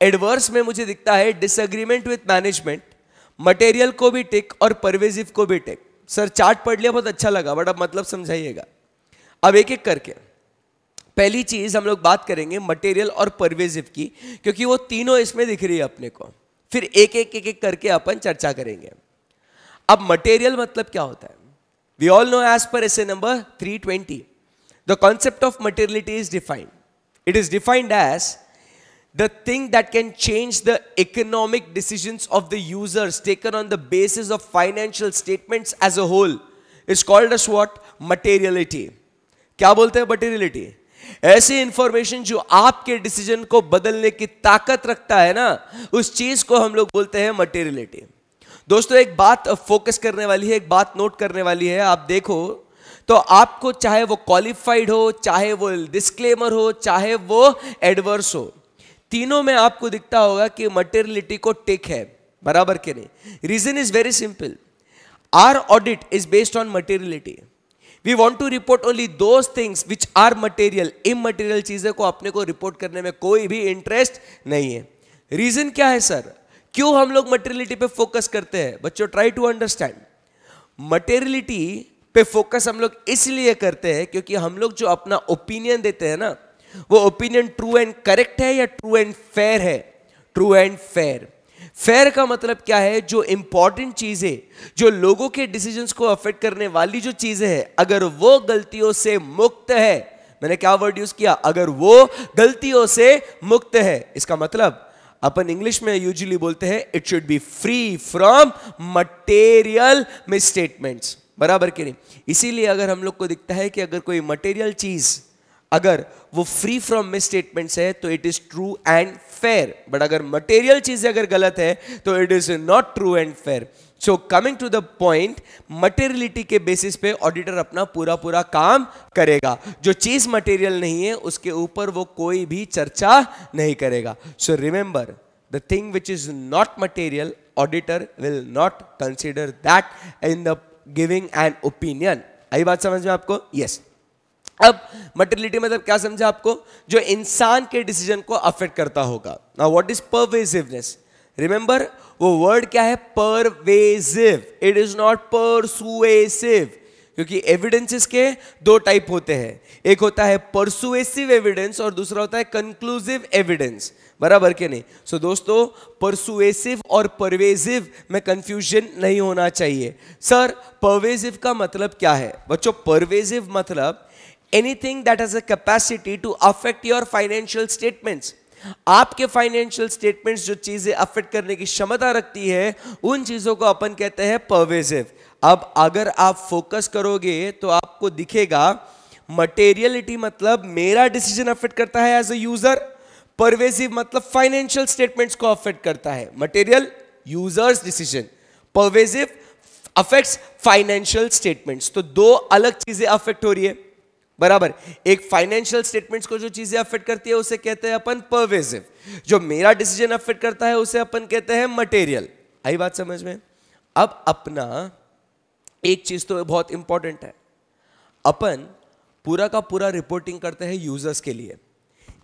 एडवर्स में मुझे दिखता है डिसएग्रीमेंट विथ मैनेजमेंट मटेरियल को भी टेक और परवेजिव को भी टेक सर चार्ट पढ़ लिया बहुत अच्छा लगा बट अब मतलब समझाइएगा अब एक एक करके पहली चीज हम लोग बात करेंगे मटेरियल और परवेजिव की क्योंकि वो तीनों इसमें दिख रही है अपने को फिर एक एक एक एक करके अपन चर्चा करेंगे अब मटेरियल मतलब क्या होता है we all know as per S A number three twenty the concept of materiality is defined it is defined as the thing that can change the economic decision of the users taken on the basis of financial statement as a whole is called as what materiality क्या बोलते हैं materiality ऐसी information जो आपके decision को बदलने की ताकत रखता है ना उस चीज को हम लोग बोलते हैं मटेरियलिटी दोस्तों एक बात फोकस करने वाली है एक बात नोट करने वाली है आप देखो तो आपको चाहे वो क्वालिफाइड हो चाहे वो डिस्क्लेमर हो चाहे वो एडवर्स हो तीनों में आपको दिखता होगा कि मटेरियलिटी को टेक है बराबर के नहीं reason is very simple our audit is based on materiality we want to report only those things which are material immaterial चीज़ें को अपने को रिपोर्ट करने में कोई भी इंटरेस्ट नहीं है रीज़न क्या है सर क्यों हम लोग मटेरियलिटी पे फोकस करते हैं बच्चों ट्राई टू अंडरस्टैंड मटेरियलिटी पे फोकस हम लोग इसलिए करते हैं क्योंकि हम लोग जो अपना ओपिनियन देते हैं ना वो ओपिनियन ट्रू एंड करेक्ट है या ट्रू एंड फेयर है ट्रू एंड फेयर फेयर का मतलब क्या है जो इंपॉर्टेंट चीज़ें जो लोगों के डिसीजंस को अफेक्ट करने वाली जो चीज़ें है अगर वो गलतियों से मुक्त है मैंने क्या वर्ड यूज़ किया अगर वो गलतियों से मुक्त है इसका मतलब अपन इंग्लिश में यूजुअली बोलते हैं it should be free from material misstatements बराबर के नहीं इसीलिए अगर हम लोग को दिखता है कि अगर कोई मटेरियल चीज़ अगर वो फ्री फ्रॉम मिस स्टेटमेंट है तो it is true and fair but अगर मटेरियल चीजें अगर गलत है तो it is not true and fair so coming to the point materiality के बेसिस पे ऑडिटर अपना पूरा पूरा काम करेगा जो चीज मटेरियल नहीं है उसके ऊपर वो कोई भी चर्चा नहीं करेगा so remember the thing which is not material auditor will not consider that in the giving an opinion आई बात समझ में आपको यस yes. अब मटेरियलिटी मतलब क्या समझा आपको जो इंसान के डिसीजन को अफेक्ट करता होगा ना व्हाट इज परवेसिवनेस रिमेंबर वो वर्ड क्या है pervasive it is not persuasive क्योंकि एविडेंसेस के दो टाइप होते हैं एक होता है परसुएसिव एविडेंस और दूसरा होता है कंक्लूसिव एविडेंस बराबर के नहीं सो so, दोस्तों परसुएसिव और परवेजिव में कंफ्यूजन नहीं होना चाहिए सर परवेजिव का मतलब क्या है बच्चों परवेजिव मतलब anything that has a capacity to affect your financial statements आपके फाइनेंशियल स्टेटमेंट्स जो चीज़ें अफेक्ट करने की क्षमता रखती है उन चीज़ों को अपन कहते हैं परवेजिव अब अगर आप फोकस करोगे तो आपको दिखेगा मटेरियलिटी मतलब मेरा डिसीजन अफेक्ट करता है एज अ यूज़र परवेजिव मतलब फाइनेंशियल स्टेटमेंट्स को अफेक्ट करता है material users decision pervasive affects financial statements तो दो अलग चीज़ें अफेक्ट हो रही है बराबर एक फाइनेंशियल स्टेटमेंट्स को जो चीजें अफेक्ट करती है उसे कहते हैं अपन परवेसिव जो मेरा डिसीजन अफेक्ट करता है उसे अपन कहते हैं मटेरियल आई बात समझ में अब अपना एक चीज तो बहुत इंपॉर्टेंट है अपन पूरा का पूरा रिपोर्टिंग करते हैं यूजर्स के लिए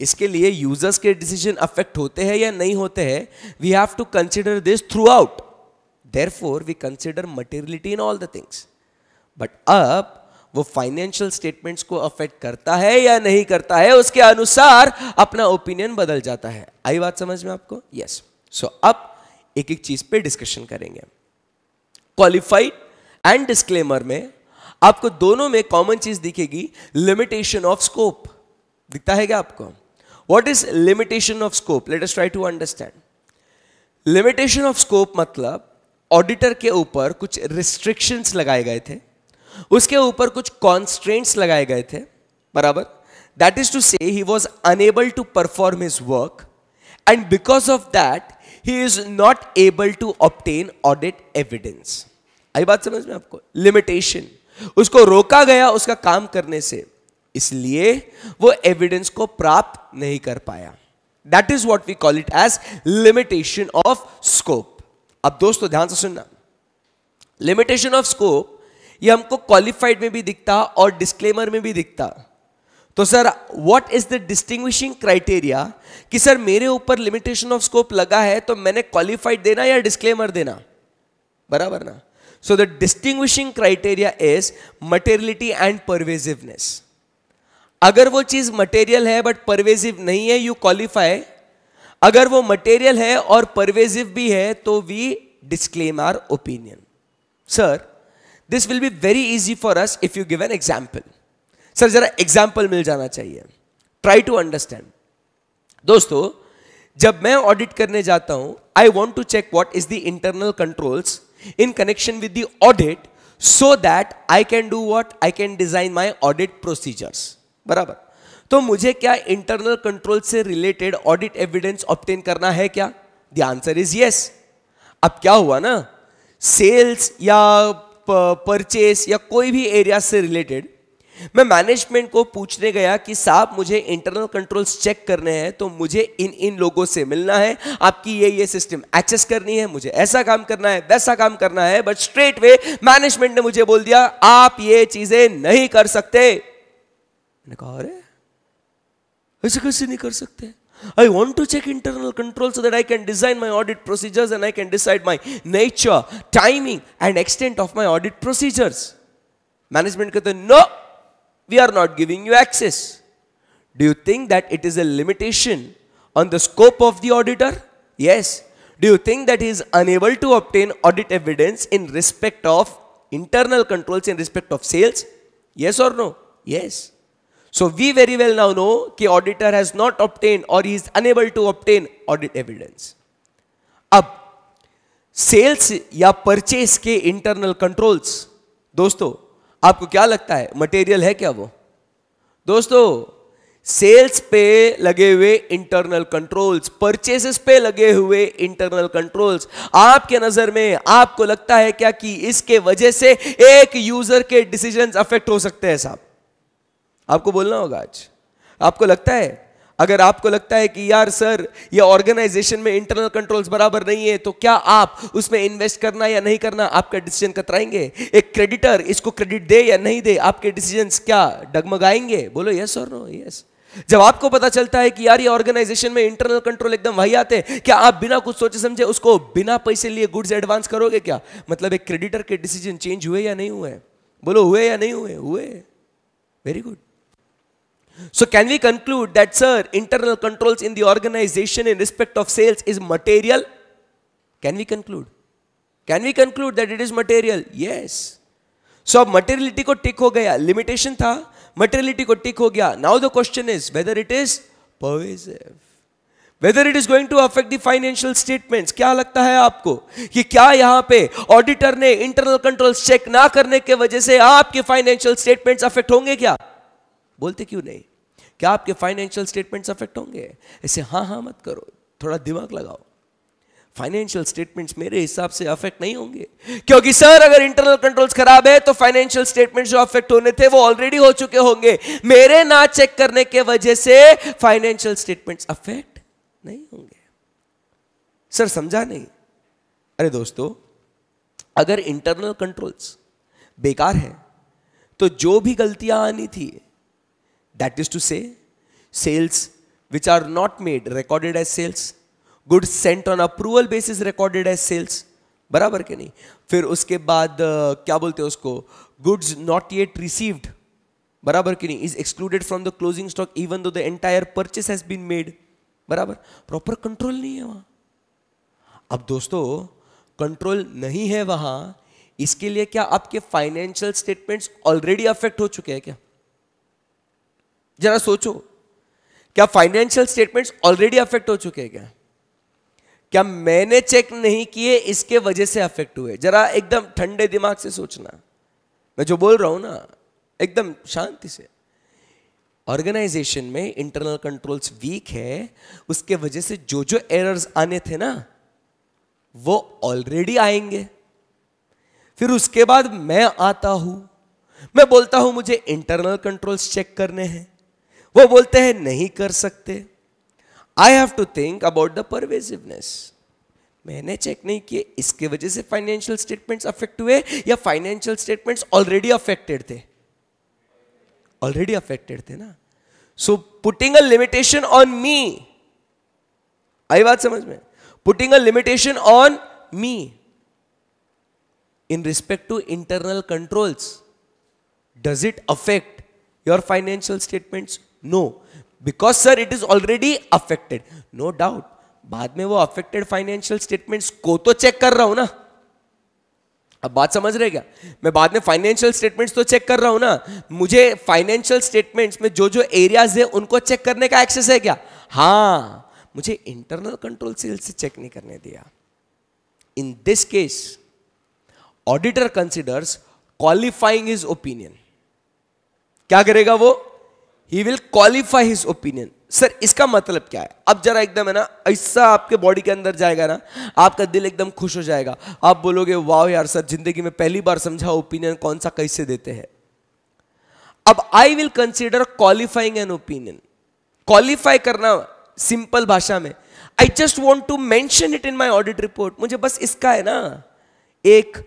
इसके लिए यूजर्स के डिसीजन अफेक्ट होते हैं या नहीं होते हैं we have to consider this throughout therefore we consider materiality in all the things but अब वो फाइनेंशियल स्टेटमेंट्स को अफेक्ट करता है या नहीं करता है उसके अनुसार अपना ओपिनियन बदल जाता है आई बात समझ में आपको यस yes. सो so, अब एक एक चीज पे डिस्कशन करेंगे क्वालिफाइड एंड डिस्क्लेमर में आपको दोनों में कॉमन चीज दिखेगी लिमिटेशन ऑफ स्कोप दिखता है क्या आपको what is limitation of scope let try to understand limitation of scope मतलब ऑडिटर के ऊपर कुछ रिस्ट्रिक्शंस लगाए गए थे उसके ऊपर कुछ कॉन्स्ट्रेंट्स लगाए गए थे बराबर that is to say he was unable to perform his work and because of that he is not able to obtain audit evidence आई बात समझ में आपको लिमिटेशन उसको रोका गया उसका काम करने से इसलिए वो एविडेंस को प्राप्त नहीं कर पाया that is what we call it as limitation of scope अब दोस्तों ध्यान से सुनना लिमिटेशन ऑफ स्कोप ये हमको क्वालिफाइड में भी दिखता और डिस्क्लेमर में भी दिखता तो sir what is the distinguishing criteria कि सर मेरे ऊपर लिमिटेशन ऑफ स्कोप लगा है तो मैंने क्वालिफाइड देना या डिस्क्लेमर देना बराबर ना so the distinguishing criteria is materiality and pervasiveness अगर वो चीज मटेरियल है बट परवेजिव नहीं है यू क्वालिफाई अगर वो मटेरियल है और परवेजिव भी है तो we disclaim our opinion sir this will be very easy for us if you give an example sir जरा एग्जाम्पल मिल जाना चाहिए ट्राई टू अंडरस्टैंड दोस्तों जब मैं ऑडिट करने जाता हूं I want to check what is the internal controls in connection with the audit so that I can do what I can design my audit procedures बराबर तो मुझे क्या इंटरनल कंट्रोल से रिलेटेड ऑडिट एविडेंस ऑप्टेन करना है क्या the answer is yes अब क्या हुआ ना सेल्स या परचेस या कोई भी एरिया से रिलेटेड मैं मैनेजमेंट को पूछने गया कि साहब मुझे इंटरनल कंट्रोल्स चेक करने हैं तो मुझे इन इन लोगों से मिलना है आपकी ये ये सिस्टम एक्सेस करनी है मुझे ऐसा काम करना है वैसा काम करना है बट स्ट्रेट वे मैनेजमेंट ने मुझे बोल दिया आप ये चीजें नहीं कर सकते मैंने कहा अरे ऐसे कैसे नहीं कर सकते I want to check internal control so that I can design my audit procedures and I can decide my nature, timing, and extent of my audit procedures. Management कहते no, we are not giving you access. Do you think that it is a limitation on the scope of the auditor? Yes. Do you think that he is unable to obtain audit evidence in respect of internal controls in respect of sales? Yes or no? Yes. So we very well now know ki auditor has not obtained or he is unable to obtain audit evidence. ab sales ya purchase ke internal controls dosto aapko kya lagta hai material hai kya wo dosto sales पे लगे हुए internal controls purchases पे लगे हुए internal controls आपके नजर में आपको लगता है क्या कि इसके वजह से एक यूजर के डिसीजंस अफेक्ट हो सकते हैं साहब आपको बोलना होगा आज आपको लगता है अगर आपको लगता है कि यार सर ये ऑर्गेनाइजेशन में इंटरनल कंट्रोल्स बराबर नहीं है तो क्या आप उसमें इन्वेस्ट करना या नहीं करना आपका डिसीजन कतराएंगे एक क्रेडिटर इसको क्रेडिट दे या नहीं दे आपके डिसीजंस क्या डगमगाएंगे बोलो यस और नो यस जब आपको पता चलता है कि यार ये ऑर्गेनाइजेशन में इंटरनल कंट्रोल एकदम वही आते हैं क्या आप बिना कुछ सोचे समझे उसको बिना पैसे लिए गुड्स एडवांस करोगे क्या मतलब एक क्रेडिटर के डिसीजन चेंज हुए या नहीं हुए बोलो हुए या नहीं हुए हुए very good So can we conclude that, sir, internal controls in the organization in respect of sales is material? Can we conclude? Can we conclude that it is material? Yes. So materiality ko tick ho gaya. limitation tha. materiality ko tick ho gaya. now the question is whether it is pervasive whether it is going to affect the financial statements क्या लगता है आपको कि क्या यहाँ पे auditor ने internal controls check ना करने के वजह से आपके फाइनेंशियल स्टेटमेंट्स अफेक्ट होंगे क्या बोलते क्यों नहीं क्या आपके फाइनेंशियल स्टेटमेंट्स अफेक्ट होंगे ऐसे हाँ हाँ मत करो थोड़ा दिमाग लगाओ फाइनेंशियल स्टेटमेंट्स मेरे हिसाब से अफेक्ट नहीं होंगे क्योंकि सर अगर इंटरनल कंट्रोल्स खराब है तो फाइनेंशियल स्टेटमेंट्स जो अफेक्ट होने थे वो ऑलरेडी हो चुके होंगे मेरे ना चेक करने के वजह से फाइनेंशियल स्टेटमेंट्स अफेक्ट नहीं होंगे सर समझा नहीं अरे दोस्तों अगर इंटरनल कंट्रोल्स बेकार है तो जो भी गलतियां आनी थी That is to say, sales which are not made recorded as sales, goods sent on approval basis recorded as sales, बराबर के नहीं फिर उसके बाद क्या बोलते हैं उसको गुड्स नॉट येट रिसीव्ड बराबर की नहीं is excluded from the closing stock even though the entire purchase has been made बराबर प्रॉपर कंट्रोल नहीं है वहां अब दोस्तों कंट्रोल नहीं है वहां इसके लिए क्या आपके फाइनेंशियल स्टेटमेंट्स ऑलरेडी अफेक्ट हो चुके हैं क्या जरा सोचो क्या फाइनेंशियल स्टेटमेंट्स ऑलरेडी अफेक्ट हो चुके हैं क्या क्या मैंने चेक नहीं किए इसके वजह से अफेक्ट हुए जरा एकदम ठंडे दिमाग से सोचना मैं जो बोल रहा हूं ना एकदम शांति से ऑर्गेनाइजेशन में इंटरनल कंट्रोल्स वीक है उसके वजह से जो जो एरर्स आने थे ना वो ऑलरेडी आएंगे फिर उसके बाद मैं आता हूं मैं बोलता हूं मुझे इंटरनल कंट्रोल्स चेक करने हैं वो बोलते हैं नहीं कर सकते I have to think about the pervasiveness मैंने चेक नहीं किए इसके वजह से फाइनेंशियल स्टेटमेंट्स अफेक्ट हुए या फाइनेंशियल स्टेटमेंट्स ऑलरेडी अफेक्टेड थे ऑलरेडी अफेक्टेड थे ना so putting a limitation on me आई बात समझ में putting a limitation on me in respect to internal controls does it affect your financial statements no because sir it is already affected no doubt बाद में वो affected financial statements को तो check कर रहा हूं ना अब बात समझ रहे क्या मैं बाद में फाइनेंशियल स्टेटमेंट्स तो चेक कर रहा हूं ना मुझे फाइनेंशियल स्टेटमेंट्स में जो जो एरियाज है उनको चेक करने का एक्सेस है क्या हाँ मुझे इंटरनल कंट्रोल सेल से चेक नहीं करने दिया in this case auditor considers qualifying is opinion क्या करेगा वो he will qualify his opinion sir इसका मतलब क्या है अब जरा एकदम है ना ऐसा आपके बॉडी के अंदर जाएगा ना आपका दिल एकदम खुश हो जाएगा आप बोलोगे वाह यार सर जिंदगी में पहली बार समझा ओपिनियन कौन सा कैसे देते हैं अब I will consider qualifying an opinion qualify करना सिंपल भाषा में I just want to mention it in my audit report मुझे बस इसका है ना एक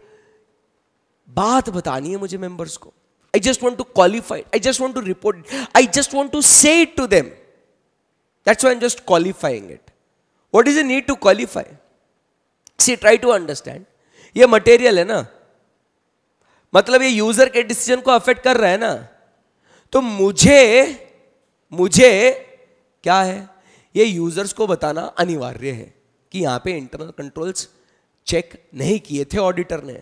बात बतानी है मुझे मेंबर्स को I just want to qualify it. I just want to report it. I just want to say it to them. That's why I'm just qualifying it. What is the need to qualify? See, try to understand. ये material है ना मतलब ये user के decision को affect कर रहा है ना तो मुझे मुझे क्या है ये यूजर्स को बताना अनिवार्य है कि यहां पे इंटरनल कंट्रोल्स चेक नहीं किए थे ऑडिटर ने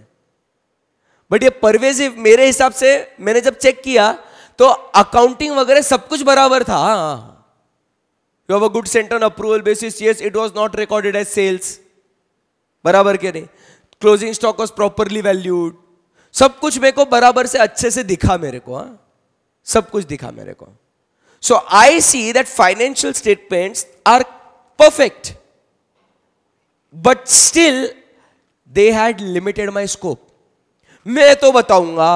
बट ये परवेजिव मेरे हिसाब से मैंने जब चेक किया तो अकाउंटिंग वगैरह सब कुछ बराबर था you have a good centre approval basis yes it was not recorded as sales बराबर के नहीं closing stock was properly valued सब कुछ मेरे को बराबर से अच्छे से दिखा मेरे को हा? सब कुछ दिखा मेरे को so I see that financial statements are perfect but still they had limited my scope मैं तो बताऊंगा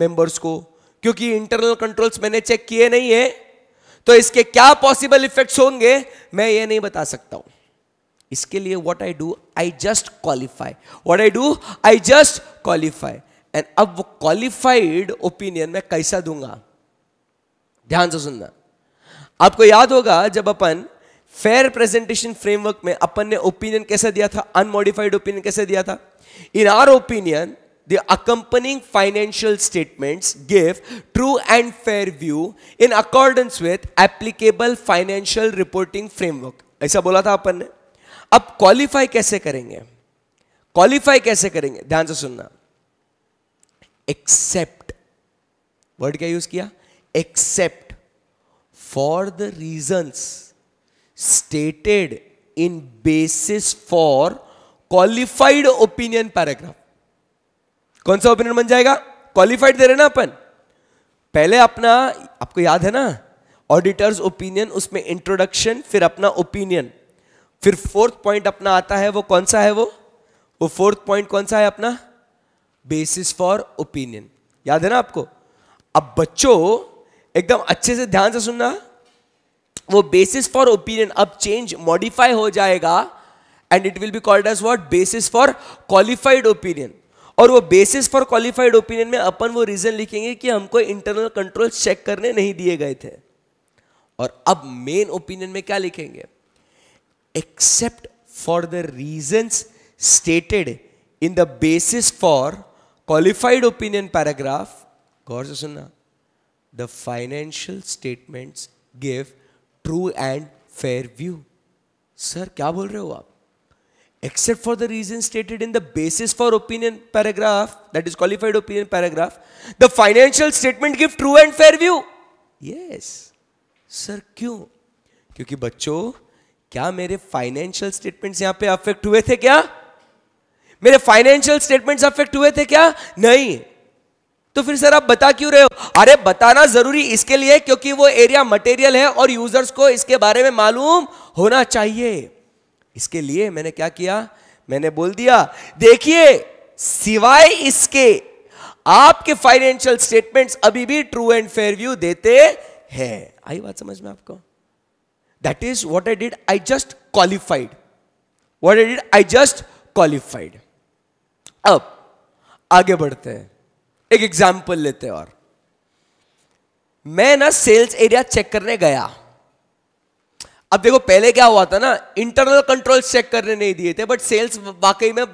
मेंबर्स को क्योंकि इंटरनल कंट्रोल्स मैंने चेक किए नहीं है तो इसके क्या पॉसिबल इफेक्ट्स होंगे मैं ये नहीं बता सकता हूं इसके लिए what I do I just qualify what I do I just qualify and अब वो क्वालिफाइड ओपिनियन मैं कैसा दूंगा ध्यान से सुनना आपको याद होगा जब अपन फेयर प्रेजेंटेशन फ्रेमवर्क में अपन ने ओपिनियन कैसे दिया था अनमोडिफाइड ओपिनियन कैसे दिया था in our opinion the accompanying financial statements give true and fair view in accordance with applicable financial reporting framework ऐसा बोला था अपन ने अब qualify कैसे करेंगे Qualify कैसे करेंगे ध्यान से सुनना Except, word क्या use किया Except for the reasons. stated in basis for qualified opinion paragraph. कौन सा ओपिनियन बन जाएगा क्वालिफाइड दे रहे ना अपन पहले अपना आपको याद है ना ऑडिटर्स ओपिनियन उसमें इंट्रोडक्शन फिर अपना ओपिनियन फिर फोर्थ पॉइंट अपना आता है वो कौन सा है वो वो फोर्थ पॉइंट कौन सा है अपना बेसिस फॉर ओपिनियन याद है ना आपको अब बच्चों एकदम अच्छे से ध्यान से सुनना वो बेसिस फॉर ओपिनियन अब चेंज मॉडिफाई हो जाएगा and it will be called as what basis for qualified opinion और वो बेसिस फॉर क्वालिफाइड ओपिनियन में अपन वो रीजन लिखेंगे कि हमको इंटरनल कंट्रोल चेक करने नहीं दिए गए थे और अब मेन ओपिनियन में क्या लिखेंगे except for the reason stated in the basis for qualified opinion paragraph गौर से सुनना the financial statements give true and fair view sir क्या बोल रहे हो आप except for the reason stated in the basis for opinion paragraph that is qualified opinion paragraph the financial statement give true and fair view yes sir क्यों क्योंकि बच्चों क्या मेरे फाइनेंशियल स्टेटमेंट यहां पर अफेक्ट हुए थे क्या मेरे फाइनेंशियल स्टेटमेंट अफेक्ट हुए थे क्या नहीं तो फिर सर आप बता क्यों रहे हो अरे बताना जरूरी इसके लिए क्योंकि वो एरिया मटेरियल है और यूजर्स को इसके बारे में मालूम होना चाहिए इसके लिए मैंने क्या किया मैंने बोल दिया देखिए सिवाय इसके आपके फाइनेंशियल स्टेटमेंट्स अभी भी ट्रू एंड फेयर व्यू देते हैं आई बात समझ में आपको that is what I did I just qualified what I did I just qualified अब आगे बढ़ते हैं एक एग्जाम्पल लेते हैं और मैं ना सेल्स एरिया चेक करने गया अब देखो पहले क्या हुआ था ना इंटरनल कंट्रोल चेक करने नहीं दिए थे बट सेल्स वाकई में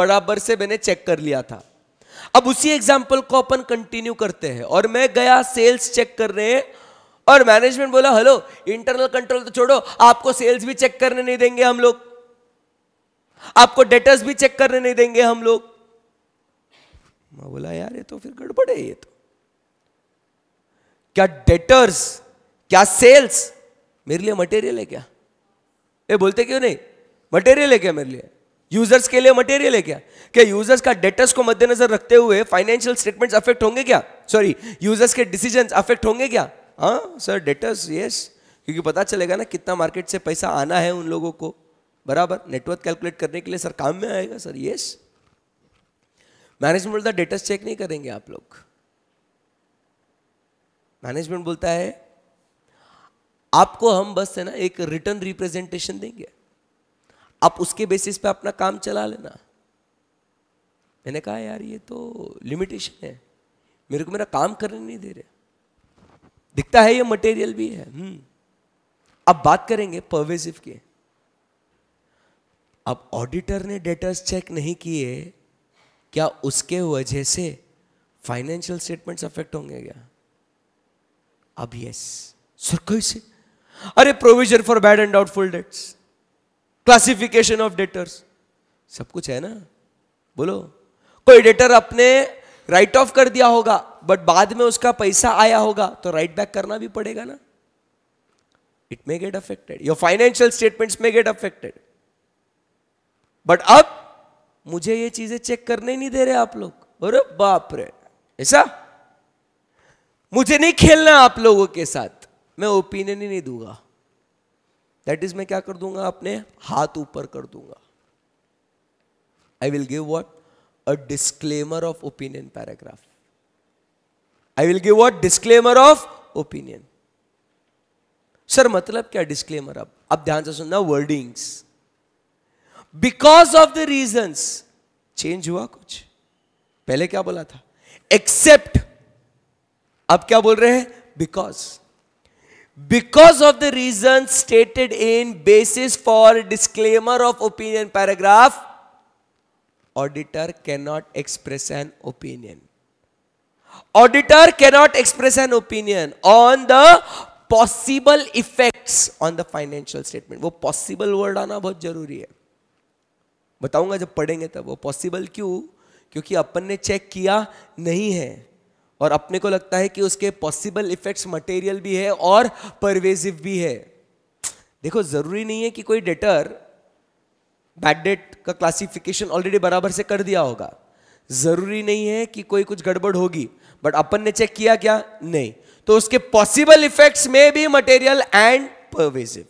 बराबर से मैंने चेक कर लिया था अब उसी एग्जाम्पल को अपन कंटिन्यू करते हैं और मैं गया सेल्स चेक करने और मैनेजमेंट बोला हेलो इंटरनल कंट्रोल तो छोड़ो आपको सेल्स भी चेक करने नहीं देंगे हम लोग आपको डेटर्स भी चेक करने नहीं देंगे हम लोग मैं बोला यार ये तो फिर गड़बड़ है ये तो क्या डेटर्स क्या सेल्स मेरे लिए मटेरियल है क्या ये बोलते क्यों नहीं मटेरियल है क्या मेरे लिए यूजर्स के लिए मटेरियल है क्या क्या यूजर्स का डेटर्स को मद्देनजर रखते हुए फाइनेंशियल स्टेटमेंट्स अफेक्ट होंगे क्या सॉरी यूजर्स के डिसीजन अफेक्ट होंगे क्या हाँ सर डेटर्स यस क्योंकि पता चलेगा ना कितना मार्केट से पैसा आना है उन लोगों को बराबर नेटवर्क कैलकुलेट करने के लिए सर काम में आएगा सर यस मैनेजमेंट बोलता है डेटस चेक नहीं करेंगे आप लोग मैनेजमेंट बोलता है आपको हम बस है ना एक रिटर्न रिप्रेजेंटेशन देंगे आप उसके बेसिस पे अपना काम चला लेना मैंने कहा यार ये तो लिमिटेशन है मेरे को मेरा काम करने नहीं दे रहे दिखता है ये मटेरियल भी है हम्म। अब बात करेंगे परवेजिव के अब ऑडिटर ने डेटर्स चेक नहीं किए क्या उसके वजह से फाइनेंशियल स्टेटमेंट्स अफेक्ट होंगे क्या अब यस सर कैसे अरे provision for bad and doubtful debts classification of debtors सब कुछ है ना बोलो कोई डेटर अपने राइट ऑफ कर दिया होगा बट बाद में उसका पैसा आया होगा तो राइट बैक करना भी पड़ेगा ना it may get affected your financial statements may get affected but अब मुझे ये चीजें चेक करने नहीं दे रहे आप लोग अरे बाप रे ऐसा मुझे नहीं खेलना आप लोगों के साथ मैं ओपिनियन ही नहीं दूंगा दैट इज मैं क्या कर दूंगा अपने हाथ ऊपर कर दूंगा I will give what a disclaimer of opinion paragraph I will give what disclaimer of opinion sir मतलब क्या डिस्क्लेमर अब अब ध्यान से सुनना wordings because of the reason change हुआ कुछ पहले क्या बोला था एक्सेप्ट अब क्या बोल रहे हैं because because of the reasons stated in basis for disclaimer of opinion paragraph auditor cannot express an opinion auditor cannot express an opinion on the possible effects on the financial statement वो possible word आना बहुत जरूरी है बताऊंगा जब पढ़ेंगे तब वो पॉसिबल क्यों क्योंकि अपन ने चेक किया नहीं है और अपने को लगता है कि उसके पॉसिबल इफेक्ट्स मटेरियल भी है और परवेजिव भी है देखो ज़रूरी नहीं है कि कोई डेटर बैड डेट का क्लासिफिकेशन ऑलरेडी बराबर से कर दिया होगा ज़रूरी नहीं है कि कोई कुछ गड़बड़ होगी बट अपन ने चेक किया क्या नहीं तो उसके पॉसिबल इफेक्ट्स में भी मटेरियल एंड परवेजिव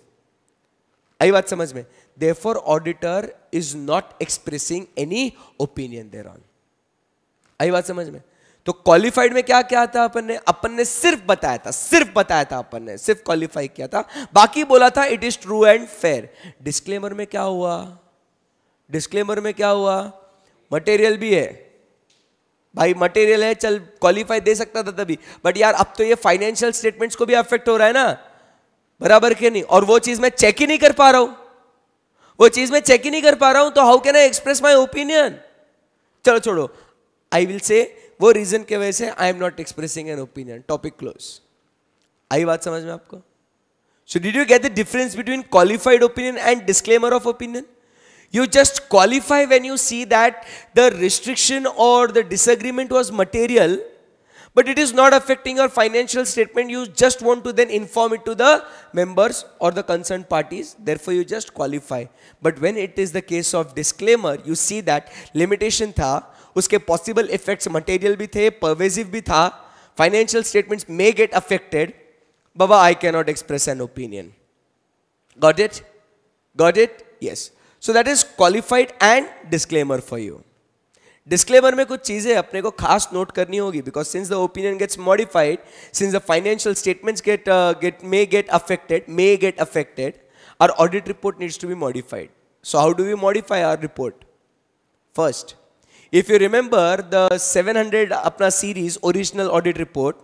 आई बात समझ में therefore auditor is not expressing any opinion there on आई बात समझ में तो क्वालिफाइड में क्या क्या था अपन ने अपन ने सिर्फ बताया था सिर्फ बताया था अपन ने सिर्फ क्वालिफाई किया था बाकी बोला था it is true and fair disclaimer में क्या हुआ डिस्क्लेमर में क्या हुआ मटेरियल भी है भाई मटेरियल है चल क्वालिफाई दे सकता था तभी बट यार अब तो ये फाइनेंशियल स्टेटमेंट्स को भी अफेक्ट हो रहा है ना बराबर के नहीं और वो चीज मैं चेक ही नहीं कर पा रहा हूं वो चीज मैं चेक ही नहीं कर पा रहा हूं तो how can I express my opinion चलो छोड़ो आई विल से वो रीजन के वजह से I am not expressing an opinion topic close आई बात समझ में आपको so did you get the difference between qualified opinion and disclaimer of opinion you just qualify when you see that the restriction और the disagreement was material but it is not affecting your financial statement. You just want to then inform it to the members or the concerned parties. Therefore, you just qualify. But when it is the case of disclaimer, you see that limitation tha. Uske possible effects material bhi the, pervasive bhi tha. financial statements may get affected. Baba, I cannot express an opinion. Got it? Got it? Yes. So that is qualified and disclaimer for you. Disclaimer में कुछ चीजें अपने को खास note करनी होगी because since the opinion gets modified since the financial statements get get may get affected may get affected our audit report needs to be modified so how do we modify our report first if you remember the seven hundred अपना series original audit report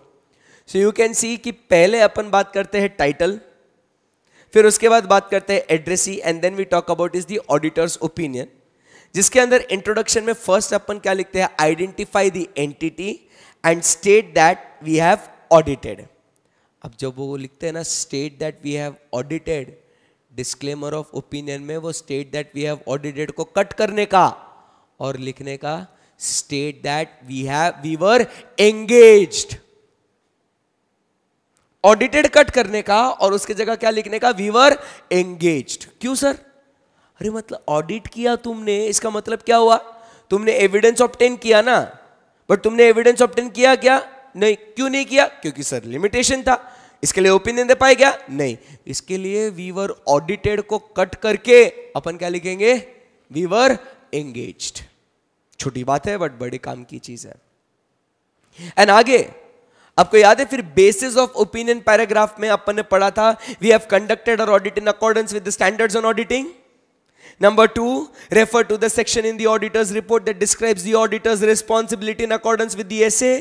so you can see कि पहले अपन बात करते हैं title फिर उसके बाद बात करते हैं addressee and then we talk about is the auditor's opinion जिसके अंदर इंट्रोडक्शन में फर्स्ट अपन क्या लिखते हैं identify the entity and state that we have audited अब जब वो लिखते हैं ना state that we have audited disclaimer of opinion में वो state that we have audited को कट करने का और लिखने का state that we have we were engaged audited cut करने का और उसकी जगह क्या लिखने का वी वर एंगेज्ड क्यों सर अरे मतलब ऑडिट किया तुमने इसका मतलब क्या हुआ तुमने एविडेंस ऑप्टेन किया ना बट तुमने एविडेंस ऑप्टेन किया क्या नहीं क्यों नहीं किया क्योंकि सर लिमिटेशन था इसके लिए ओपिनियन दे पाए क्या नहीं इसके लिए वीवर ऑडिटेड को कट करके अपन क्या लिखेंगे वीवर एंगेज छोटी बात है बट बड़े काम की चीज है एंड आगे आपको याद है फिर बेसिस ऑफ ओपिनियन पैराग्राफ में अपन ने पढ़ा था we have conducted audit in accordance with standards on auditing Number two, refer to the section in the auditor's report that describes the auditor's responsibility in accordance with the SA.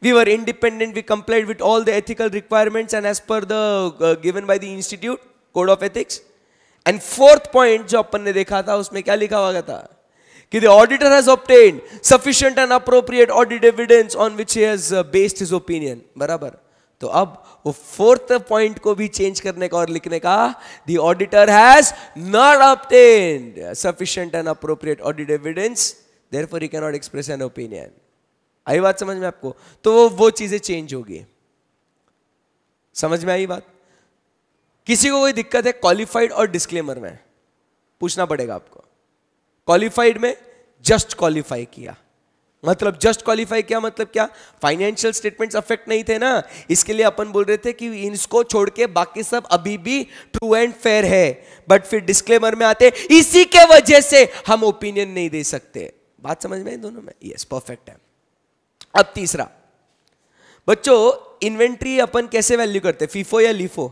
We were independent, we complied with all the ethical requirements and as per the uh, given by the institute, code of ethics. And fourth point जो अपन ने देखा था उसमें क्या लिखा हुआ था कि the auditor has obtained sufficient and appropriate audit evidence on which he has uh, based his opinion. बराबर तो अब वो फोर्थ पॉइंट को भी चेंज करने का और लिखने का the auditor has not obtained sufficient and appropriate audit evidence therefore you cannot express an opinion आई बात समझ में आपको तो वो वो चीजें चेंज होगी समझ में आई बात किसी को कोई दिक्कत है क्वालिफाइड और डिस्क्लेमर में पूछना पड़ेगा आपको क्वालिफाइड में जस्ट क्वालिफाई किया मतलब जस्ट क्वालिफाई क्या मतलब क्या फाइनेंशियल स्टेटमेंट्स अफेक्ट नहीं थे ना इसके लिए अपन बोल रहे थे कि इसको छोड़ के बाकी सब अभी भी ट्रू एंड फेयर है बट फिर डिस्क्लेमर में आते इसी के वजह से हम ओपिनियन नहीं दे सकते बात समझ में दोनों में यस परफेक्ट है अब तीसरा बच्चों इन्वेंट्री अपन कैसे वैल्यू करते फीफो या लीफो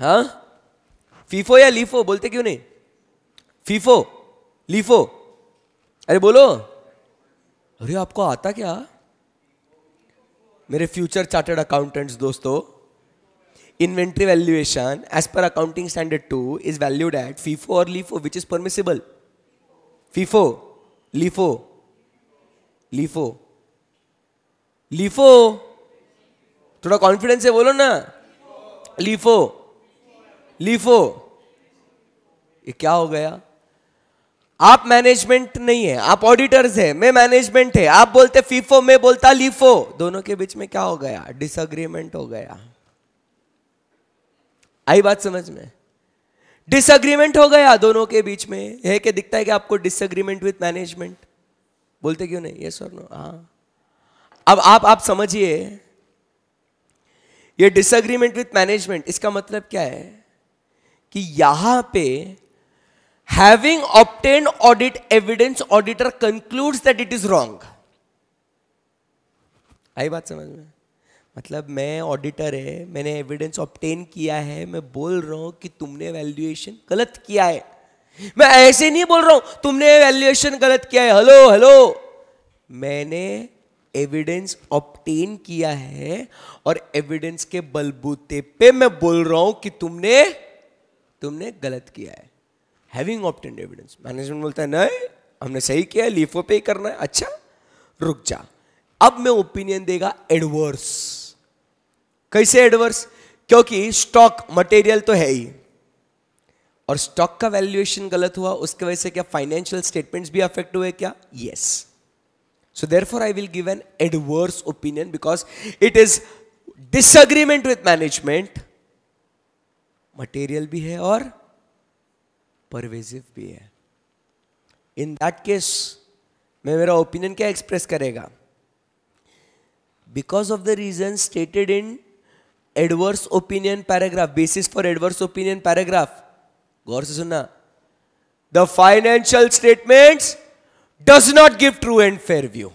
हा फीफो या लीफो बोलते क्यों नहीं फीफो लीफो अरे बोलो अरे आपको आता क्या मेरे फ्यूचर चार्टर्ड अकाउंटेंट्स दोस्तों inventory valuation as per accounting standard two is valued at FIFO और LIFO which is permissible FIFO LIFO LIFO LIFO थोड़ा कॉन्फिडेंस है बोलो ना लीफो लीफो ये क्या हो गया आप मैनेजमेंट नहीं है आप ऑडिटर्स है मैं मैनेजमेंट है आप बोलते फीफो मैं बोलता लीफो दोनों के बीच में क्या हो गया डिसअग्रीमेंट हो गया आई बात समझ में डिसअग्रीमेंट हो गया दोनों के बीच में है कि दिखता है कि आपको डिसअग्रीमेंट विथ मैनेजमेंट बोलते क्यों नहीं ये सर नो हाँ अब आप आप समझिए ये डिसअग्रीमेंट विथ मैनेजमेंट इसका मतलब क्या है कि यहां पे having obtained audit evidence auditor concludes that it is wrong आई बात समझ में मतलब मैं ऑडिटर है मैंने एविडेंस ऑप्टेन किया है मैं बोल रहा हूं कि तुमने वैल्यूएशन गलत किया है मैं ऐसे नहीं बोल रहा हूं तुमने वैल्यूएशन गलत किया है हेलो हेलो मैंने एविडेंस ऑप्टेन किया है और एविडेंस के बलबूते पे मैं बोल रहा हूं कि तुमने तुमने गलत किया है हैविंग ऑप्टेंड एविडेंस मैनेजमेंट बोलता है नहीं हमने सही किया है लीफो e पे करना है अच्छा रुक जा अब मैं ओपिनियन देगा एडवर्स कैसे एडवर्स क्योंकि स्टॉक मटेरियल तो है ही और स्टॉक का वैल्यूएशन गलत हुआ उसके वजह से क्या फाइनेंशियल स्टेटमेंट्स भी अफेक्ट हुए क्या yes so therefore I will give an adverse opinion because it is disagreement with management material भी है और परवेजिव भी है इन दैट केस में मेरा ओपिनियन क्या एक्सप्रेस करेगा because of the reason stated in adverse opinion paragraph basis for adverse opinion paragraph गौर से सुनना the financial statement does not give true and fair view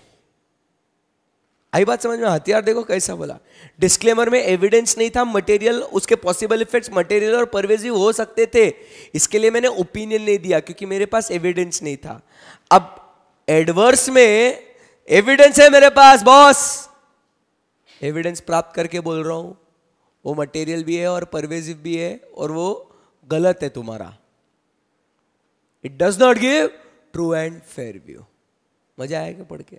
आई बात समझ में हथियार देखो कैसा बोला डिस्क्लेमर में एविडेंस नहीं था मटेरियल उसके पॉसिबल इफेक्ट्स मटेरियल और परवेजिव हो सकते थे इसके लिए मैंने ओपिनियन नहीं दिया क्योंकि मेरे पास एविडेंस नहीं था अब एडवर्स में एविडेंस है मेरे पास बॉस एविडेंस प्राप्त करके बोल रहा हूं वो मटेरियल भी है और परवेजिव भी है और वो गलत है तुम्हारा it does not give true and fair view मजा आएगा पढ़ के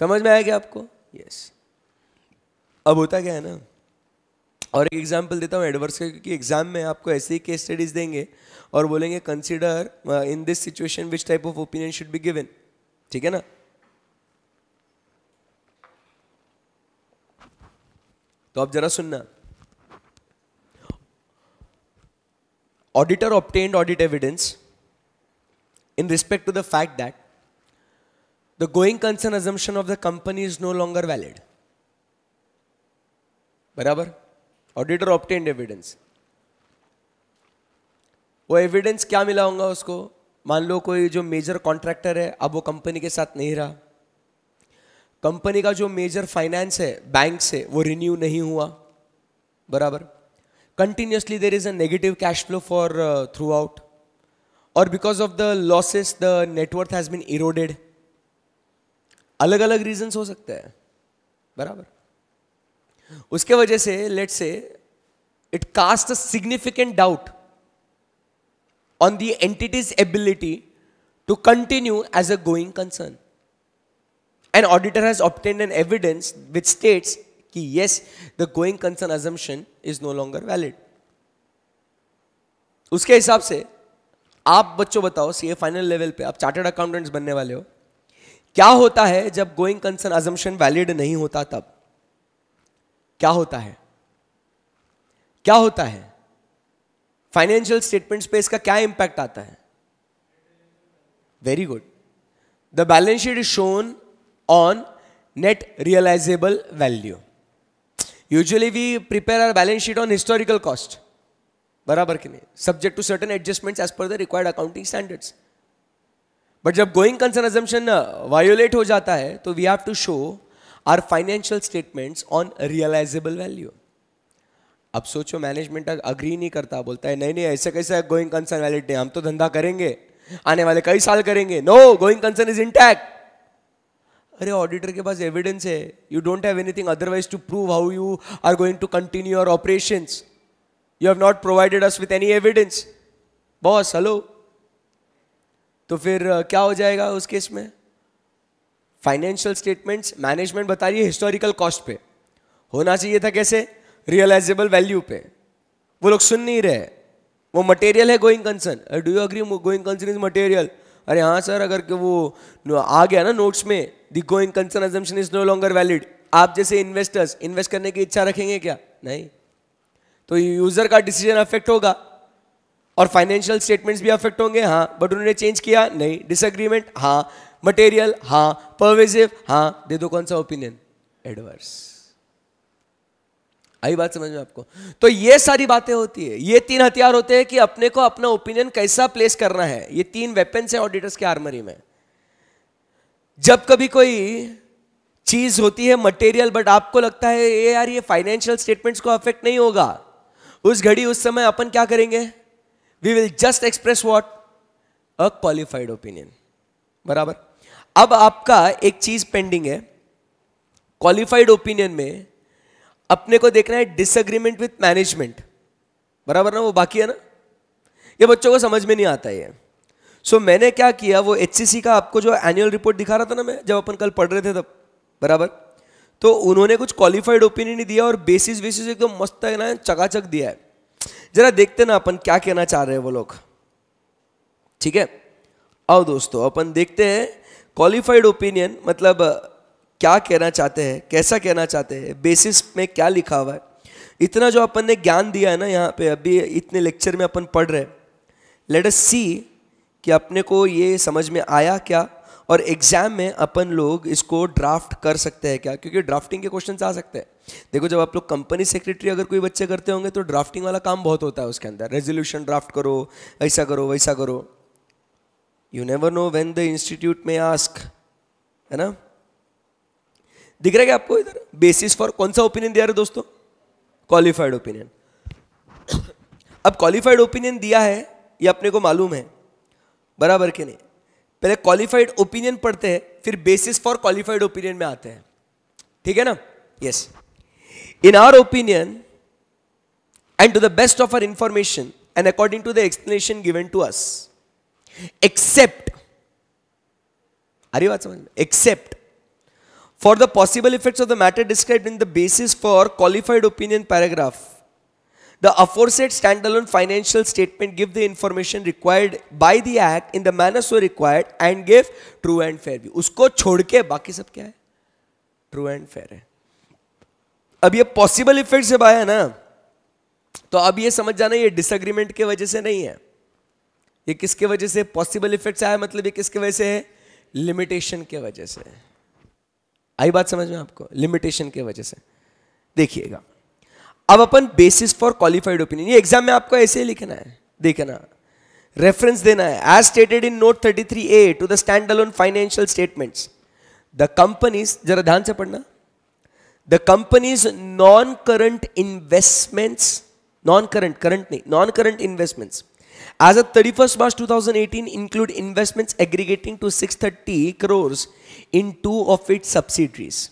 समझ में आएगा आपको यस अब होता क्या है ना और एक एग्जाम्पल देता हूँ एडवर्स का क्योंकि एग्जाम में आपको ऐसे ही केस स्टडीज देंगे और बोलेंगे consider in this situation which type of opinion should be given ठीक है ना तो आप जरा सुनना auditor obtained audit evidence in respect to the fact that the going concern assumption of the company is no longer valid बराबर auditor obtained evidence वो evidence क्या मिला होगा उसको मान लो कोई जो मेजर कॉन्ट्रैक्टर है अब वो कंपनी के साथ नहीं रहा कंपनी का जो मेजर फाइनेंस है बैंक से वो रिन्यू नहीं हुआ बराबर continuously there is a negative cash flow for throughout और because of the losses the net worth has been eroded अलग अलग रीजंस हो सकते हैं बराबर उसके वजह से लेट से it cast a significant doubt on the entity's ability to continue as a going concern an auditor has obtain an evidence which states कि yes the going concern assumption is no longer valid उसके हिसाब से आप बच्चों बताओ सी A final level पे आप chartered accountants बनने वाले हो क्या होता है जब गोइंग कंसर्न अजम्पन वैलिड नहीं होता तब क्या होता है क्या होता है फाइनेंशियल स्टेटमेंट्स पे इसका क्या इंपैक्ट आता है very good the balance sheet is shown on net realisable value usually we prepare our balance sheet on historical cost बराबर की नहीं subject to certain adjustments as per the required accounting standards but जब going concern assumption violate हो जाता है तो we have to show our financial statements on realisable value अब सोचो मैनेजमेंट अग्री नहीं करता बोलता है नहीं नहीं ऐसे कैसे गोइंग कंसर्न वैलिड नहीं हम तो धंधा करेंगे आने वाले कई साल करेंगे no going concern is intact अरे ऑडिटर के पास एविडेंस है you don't have anything otherwise to prove how you are going to continue your operations you have not provided us with any evidence boss hello तो फिर क्या हो जाएगा उस केस में फाइनेंशियल स्टेटमेंट्स मैनेजमेंट बता रही है हिस्टोरिकल कॉस्ट पे होना चाहिए था कैसे रियलाइजेबल वैल्यू पे वो लोग सुन नहीं रहे वो मटेरियल है going concern do you agree going concern is material अरे हाँ सर अगर के वो आ गया ना नोट्स में the going concern assumption is no longer valid आप जैसे इन्वेस्टर्स इन्वेस्ट करने की इच्छा रखेंगे क्या नहीं तो यूज़र का डिसीजन अफेक्ट होगा और फाइनेंशियल स्टेटमेंट्स भी अफेक्ट होंगे हाँ बट उन्होंने चेंज किया नहीं डिसएग्रीमेंट हाँ मटेरियल हाँ परवेजिव हाँ दे दो कौन सा ओपिनियन एडवर्स आई बात समझ में आपको तो ये सारी बातें होती है ये तीन हथियार होते हैं कि अपने को अपना ओपिनियन कैसा प्लेस करना है ये तीन वेपन्स है ऑडिटर्स के आर्मरी में जब कभी कोई चीज होती है मटेरियल बट आपको लगता है ये यार ये फाइनेंशियल स्टेटमेंट्स को अफेक्ट नहीं होगा उस घड़ी उस समय अपन क्या करेंगे we will just express what a qualified opinion बराबर अब आपका एक चीज पेंडिंग है क्वालिफाइड ओपिनियन में अपने को देखना है डिसएग्रीमेंट विथ मैनेजमेंट बराबर ना वो बाकी है ना ये बच्चों को समझ में नहीं आता ये सो so, मैंने क्या किया वो एच का आपको जो एनुअल रिपोर्ट दिखा रहा था ना मैं जब अपन कल पढ़ रहे थे तब बराबर तो उन्होंने कुछ क्वालिफाइड ओपिनियन ही दिया और बेसिस बेसिस एकदम मस्त है ना चकाचक दिया है जरा देखते ना अपन क्या कहना चाह रहे हैं वो लोग ठीक है आओ दोस्तों अपन देखते हैं क्वालिफाइड ओपिनियन मतलब क्या कहना चाहते हैं कैसा कहना चाहते हैं बेसिस में क्या लिखा हुआ है इतना जो अपन ने ज्ञान दिया है ना यहाँ पे अभी इतने लेक्चर में अपन पढ़ रहे हैं लेट अस सी कि अपने को ये समझ में आया क्या और एग्जाम में अपन लोग इसको ड्राफ्ट कर सकते हैं क्या क्योंकि ड्राफ्टिंग के क्वेश्चन आ सकते हैं देखो जब आप लोग कंपनी सेक्रेटरी अगर कोई बच्चे करते होंगे तो ड्राफ्टिंग वाला काम बहुत होता है उसके अंदर रेजोल्यूशन ड्राफ्ट करो ऐसा करो वैसा करो you never know when the institute में आस्क है ना दिख रहा है क्या आपको इधर बेसिस फॉर कौन सा ओपिनियन दिया रहे दोस्तों क्वालिफाइड ओपिनियन अब क्वालिफाइड ओपिनियन दिया है ये अपने को मालूम है बराबर के नहीं पहले क्वालिफाइड ओपिनियन पढ़ते हैं फिर बेसिस फॉर क्वालिफाइड ओपिनियन में आते हैं ठीक है ना yes in our opinion and to the best of our information and according to the explanation given to us except अरे बात समझ except for the possible effect of the matter describe in the basis for qualified opinion paragraph The aforesaid standalone financial statement give the information required by the act in the manner so required and give true and fair view. उसको छोड़ के बाकी सब क्या है true and fair है अब ये पॉसिबल इफेक्ट जब आया ना तो अब ये समझ जाना ये डिसग्रीमेंट के वजह से नहीं है ये किसके वजह से पॉसिबल इफेक्ट आया मतलब ये किसके वजह से है लिमिटेशन के वजह से आई बात समझ में आपको लिमिटेशन के वजह से देखिएगा अब अपन बेसिस फॉर क्वालिफाइड ओपिनियन ये एग्जाम में आपको ऐसे ही लिखना है देखना रेफरेंस देना है as stated in note 33 A to the standalone financial statements the company's जरा ध्यान से पढ़ना the company's non current investments non current current नहीं non current investments March two thousand eighteen include investments aggregating to six thirty crores in two of it subsidiaries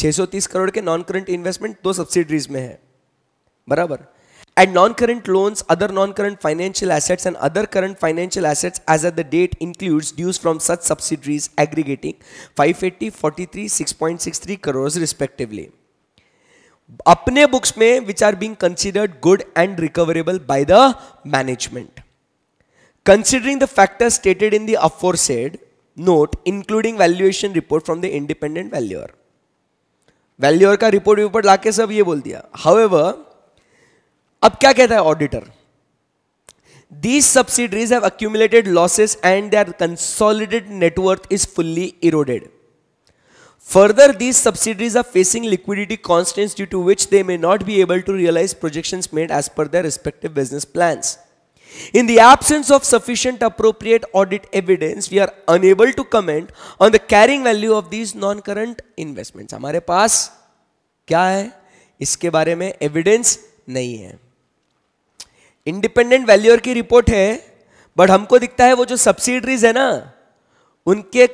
630 crore के non current investment दो subsidiaries में है बराबर and non current loans other non current financial assets and other current financial assets as at the date includes dues from such subsidiaries aggregating 580, 43, 6.63 crore respectively अपने books में which are being considered good and recoverable by the management considering the factor stated in the aforesaid note including valuation report from the independent valuer valuer का report विपोर्ट लाके सब ये बोल दिया however अब क्या कहता है auditor these subsidiaries have accumulated losses and their consolidated net worth is fully eroded further these subsidiaries are facing liquidity constant due to which they may not be able to realise projection made as per their respective business plans In the absence of sufficient appropriate audit evidence, we are unable to comment on the carrying value of these non-current investments. हमारे पास क्या है इसके बारे में evidence नहीं है independent valuer की report है बट हमको दिखता है वो जो सब्सिडरीज है ना उनके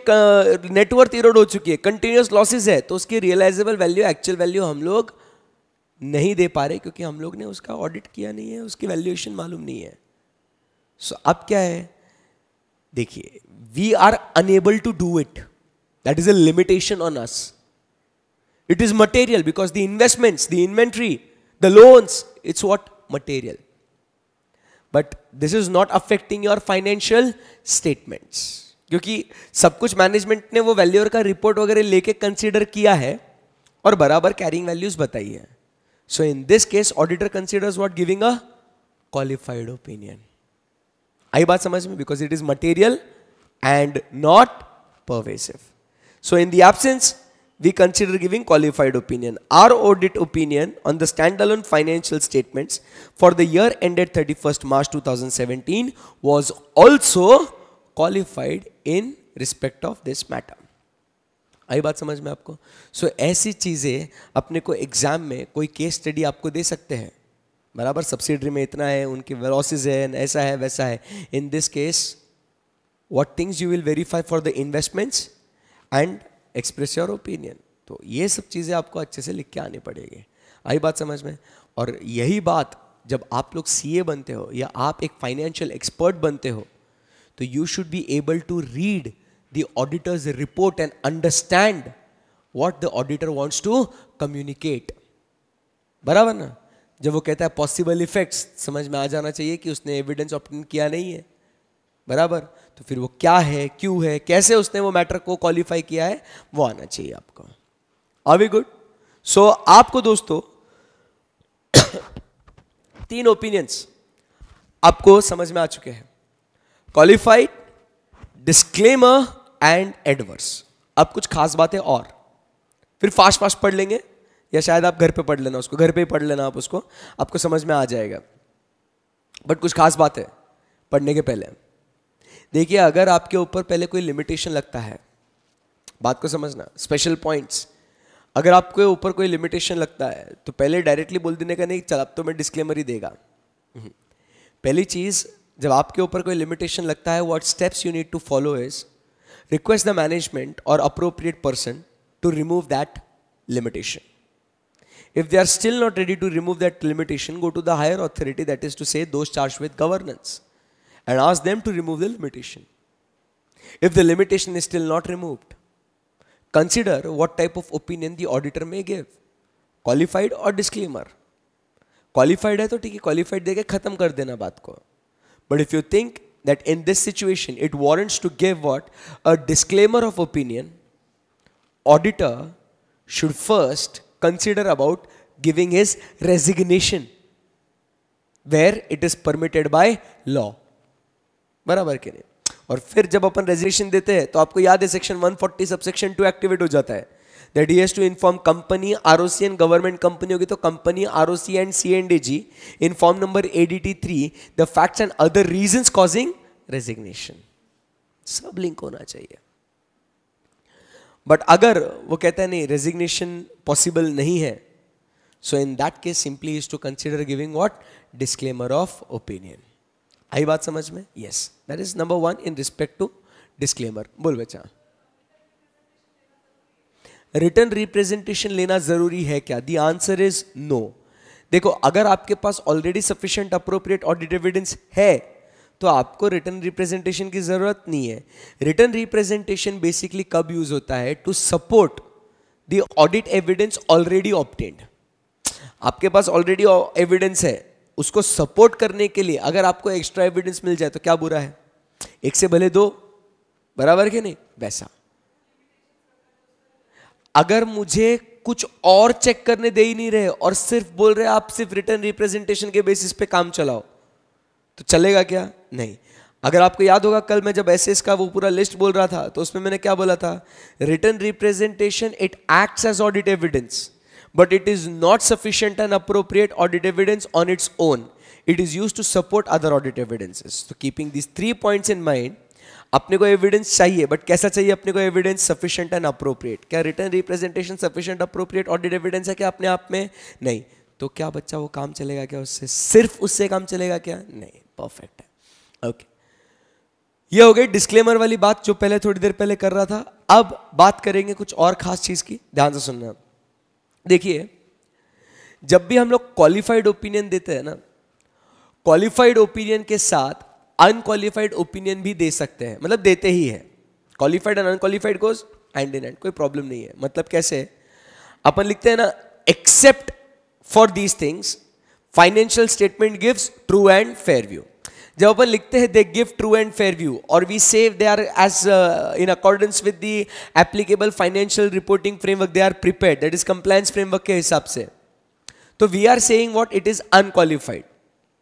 नेटवर्थ इरोड हो चुकी है कंटिन्यूस लॉसेज है तो उसकी रियलाइजेबल वैल्यू एक्चुअल वैल्यू हम लोग नहीं दे पा रहे क्योंकि हम लोग ने उसका ऑडिट किया नहीं है उसकी वैल्यूएशन मालूम नहीं है सो अब क्या है देखिए we are unable to do it that is a limitation on us it is material because the investments the inventory the loans it's what material but this is not affecting your financial statements क्योंकि सब कुछ management ने वो valuer का report वगैरह लेके consider किया है और बराबर कैरिंग वैल्यूज बताई है so in this case auditor considers what giving a qualified opinion आई बात समझ में because it is material and not pervasive so in the absence we consider giving qualified opinion our audit opinion on the standalone financial statement for the year ended thirty first March two thousand seventeen was also qualified in respect of this matter आई बात समझ में आपको सो so, ऐसी चीजें अपने को exam में कोई केस स्टडी आपको दे सकते हैं बराबर सब्सिडरी में इतना है उनके वेलोसिस है ऐसा है वैसा है in this case what things you will verify for the investments and express your opinion तो ये सब चीज़ें आपको अच्छे से लिख के आने पड़ेगी आई बात समझ में और यही बात जब आप लोग ए बनते हो या आप एक फाइनेंशियल एक्सपर्ट बनते हो तो you should be able to read the auditor's report and understand what the auditor wants to communicate बराबर ना जब वो कहता है पॉसिबल इफेक्ट्स समझ में आ जाना चाहिए कि उसने एविडेंस ऑप्टेन किया नहीं है बराबर तो फिर वो क्या है क्यों है कैसे उसने वो मैटर को क्वालिफाई किया है वो आना चाहिए आपको आर गुड सो आपको दोस्तों तीन ओपिनियंस आपको समझ में आ चुके हैं क्वालिफाइड डिस्क्लेमर एंड एडवर्स अब कुछ खास बातें और फिर फास्ट फास्ट पढ़ लेंगे या शायद आप घर पे पढ़ लेना उसको घर पे ही पढ़ लेना आप उसको आपको समझ में आ जाएगा बट कुछ खास बात है पढ़ने के पहले देखिए अगर आपके ऊपर पहले कोई लिमिटेशन लगता है बात को समझना स्पेशल पॉइंट्स अगर आपके ऊपर कोई लिमिटेशन लगता है तो पहले डायरेक्टली बोल देने का नहीं चल अब तो मैं डिस्क्लेमर ही देगा हम्म। पहली चीज़ जब आपके ऊपर कोई लिमिटेशन लगता है what steps you need to follow is request the management और appropriate person to remove that limitation If they are still not ready to remove that limitation, go to the higher authority, that is to say, those charged with governance, and ask them to remove the limitation. If the limitation is still not removed, consider what type of opinion the auditor may give qualified or disclaimer. Qualified hai toh, ठीक है qualified देके खत्म कर देना बात को but if you that in this situation it warrants to give what a disclaimer of opinion auditor should first consider about giving his resignation where it is permitted by law बराबर के लिए और फिर जब अपन रेजिग्नेशन देते हैं तो आपको याद है सेक्शन 140 सब सेक्शन 2 एक्टिवेट हो जाता है that he to inform company R and government company होगी तो company R and C and G in form number A D T three the facts and other reason causing resignation सब link होना चाहिए but अगर वो कहता है नहीं रेजिग्नेशन पॉसिबल नहीं है so in that case simply is to consider giving what disclaimer of opinion आई बात समझ में yes that is number one in respect to disclaimer बोल बच्चा रिटर्न रिप्रेजेंटेशन लेना जरूरी है क्या दी आंसर इज नो देखो अगर आपके पास already sufficient appropriate audit evidence है तो आपको रिटर्न रिप्रेजेंटेशन की ज़रूरत नहीं है रिटर्न रिप्रेजेंटेशन बेसिकली कब यूज़ होता है to support the audit evidence already obtained आपके पास ऑलरेडी एविडेंस है उसको सपोर्ट करने के लिए अगर आपको एक्स्ट्रा एविडेंस मिल जाए तो क्या बुरा है एक से भले दो बराबर के नहीं वैसा अगर मुझे कुछ और चेक करने दे ही नहीं रहे और सिर्फ बोल रहे आप सिर्फ रिटर्न रिप्रेजेंटेशन के बेसिस पे काम चलाओ तो चलेगा क्या नहीं अगर आपको याद होगा कल मैं जब एस का वो पूरा लिस्ट बोल रहा था तो उसमें मैंने क्या बोला था written representation it acts as audit evidence but it is not sufficient and appropriate audit evidence on its own it is used to support other audit evidences तो keeping this three points in mind अपने को evidence चाहिए but कैसा चाहिए अपने को evidence sufficient and appropriate क्या written representation sufficient appropriate audit evidence है क्या अपने आप में नहीं तो क्या बच्चा वो काम चलेगा क्या उससे सिर्फ उससे काम चलेगा क्या नहीं परफेक्ट है ओके ये हो गई डिस्क्लेमर वाली बात जो पहले थोड़ी देर पहले कर रहा था अब बात करेंगे कुछ और खास चीज की ध्यान से सुनना देखिए जब भी हम लोग क्वालिफाइड ओपिनियन देते हैं ना क्वालिफाइड ओपिनियन के साथ अनक्वालिफाइड ओपिनियन भी दे सकते हैं मतलब देते ही है qualified and unqualified goes hand in hand कोई प्रॉब्लम नहीं है मतलब कैसे अपन लिखते हैं ना except for these things financial statement gives true and fair view जब अपन लिखते हैं they give true and fair view और we say they are as in accordance with the applicable financial reporting framework they are prepare that is compliance framework के हिसाब से तो we are saying what it is unqualified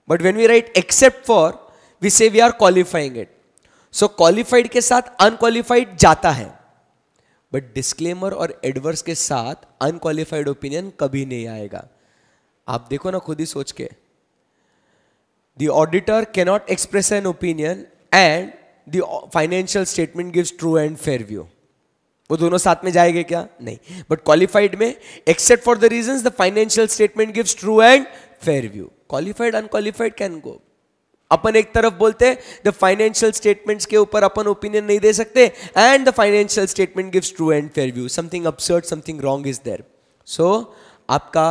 but when we write except for we say we are qualifying it so qualified के साथ unqualified जाता है but disclaimer और adverse के साथ अनक्वालिफाइड ओपिनियन कभी नहीं आएगा आप देखो ना खुद ही सोच के the auditor cannot express an opinion and the financial statement gives true and fair view वो दोनों साथ में जाएंगे क्या नहीं बट क्वालिफाइड में except for the reason the financial statement gives true and fair view qualified unqualified can go अपन एक तरफ बोलते हैं द फाइनेंशियल स्टेटमेंट्स के ऊपर अपन ओपिनियन नहीं दे सकते and the financial statement gives true and fair view something absurd something wrong is there so आपका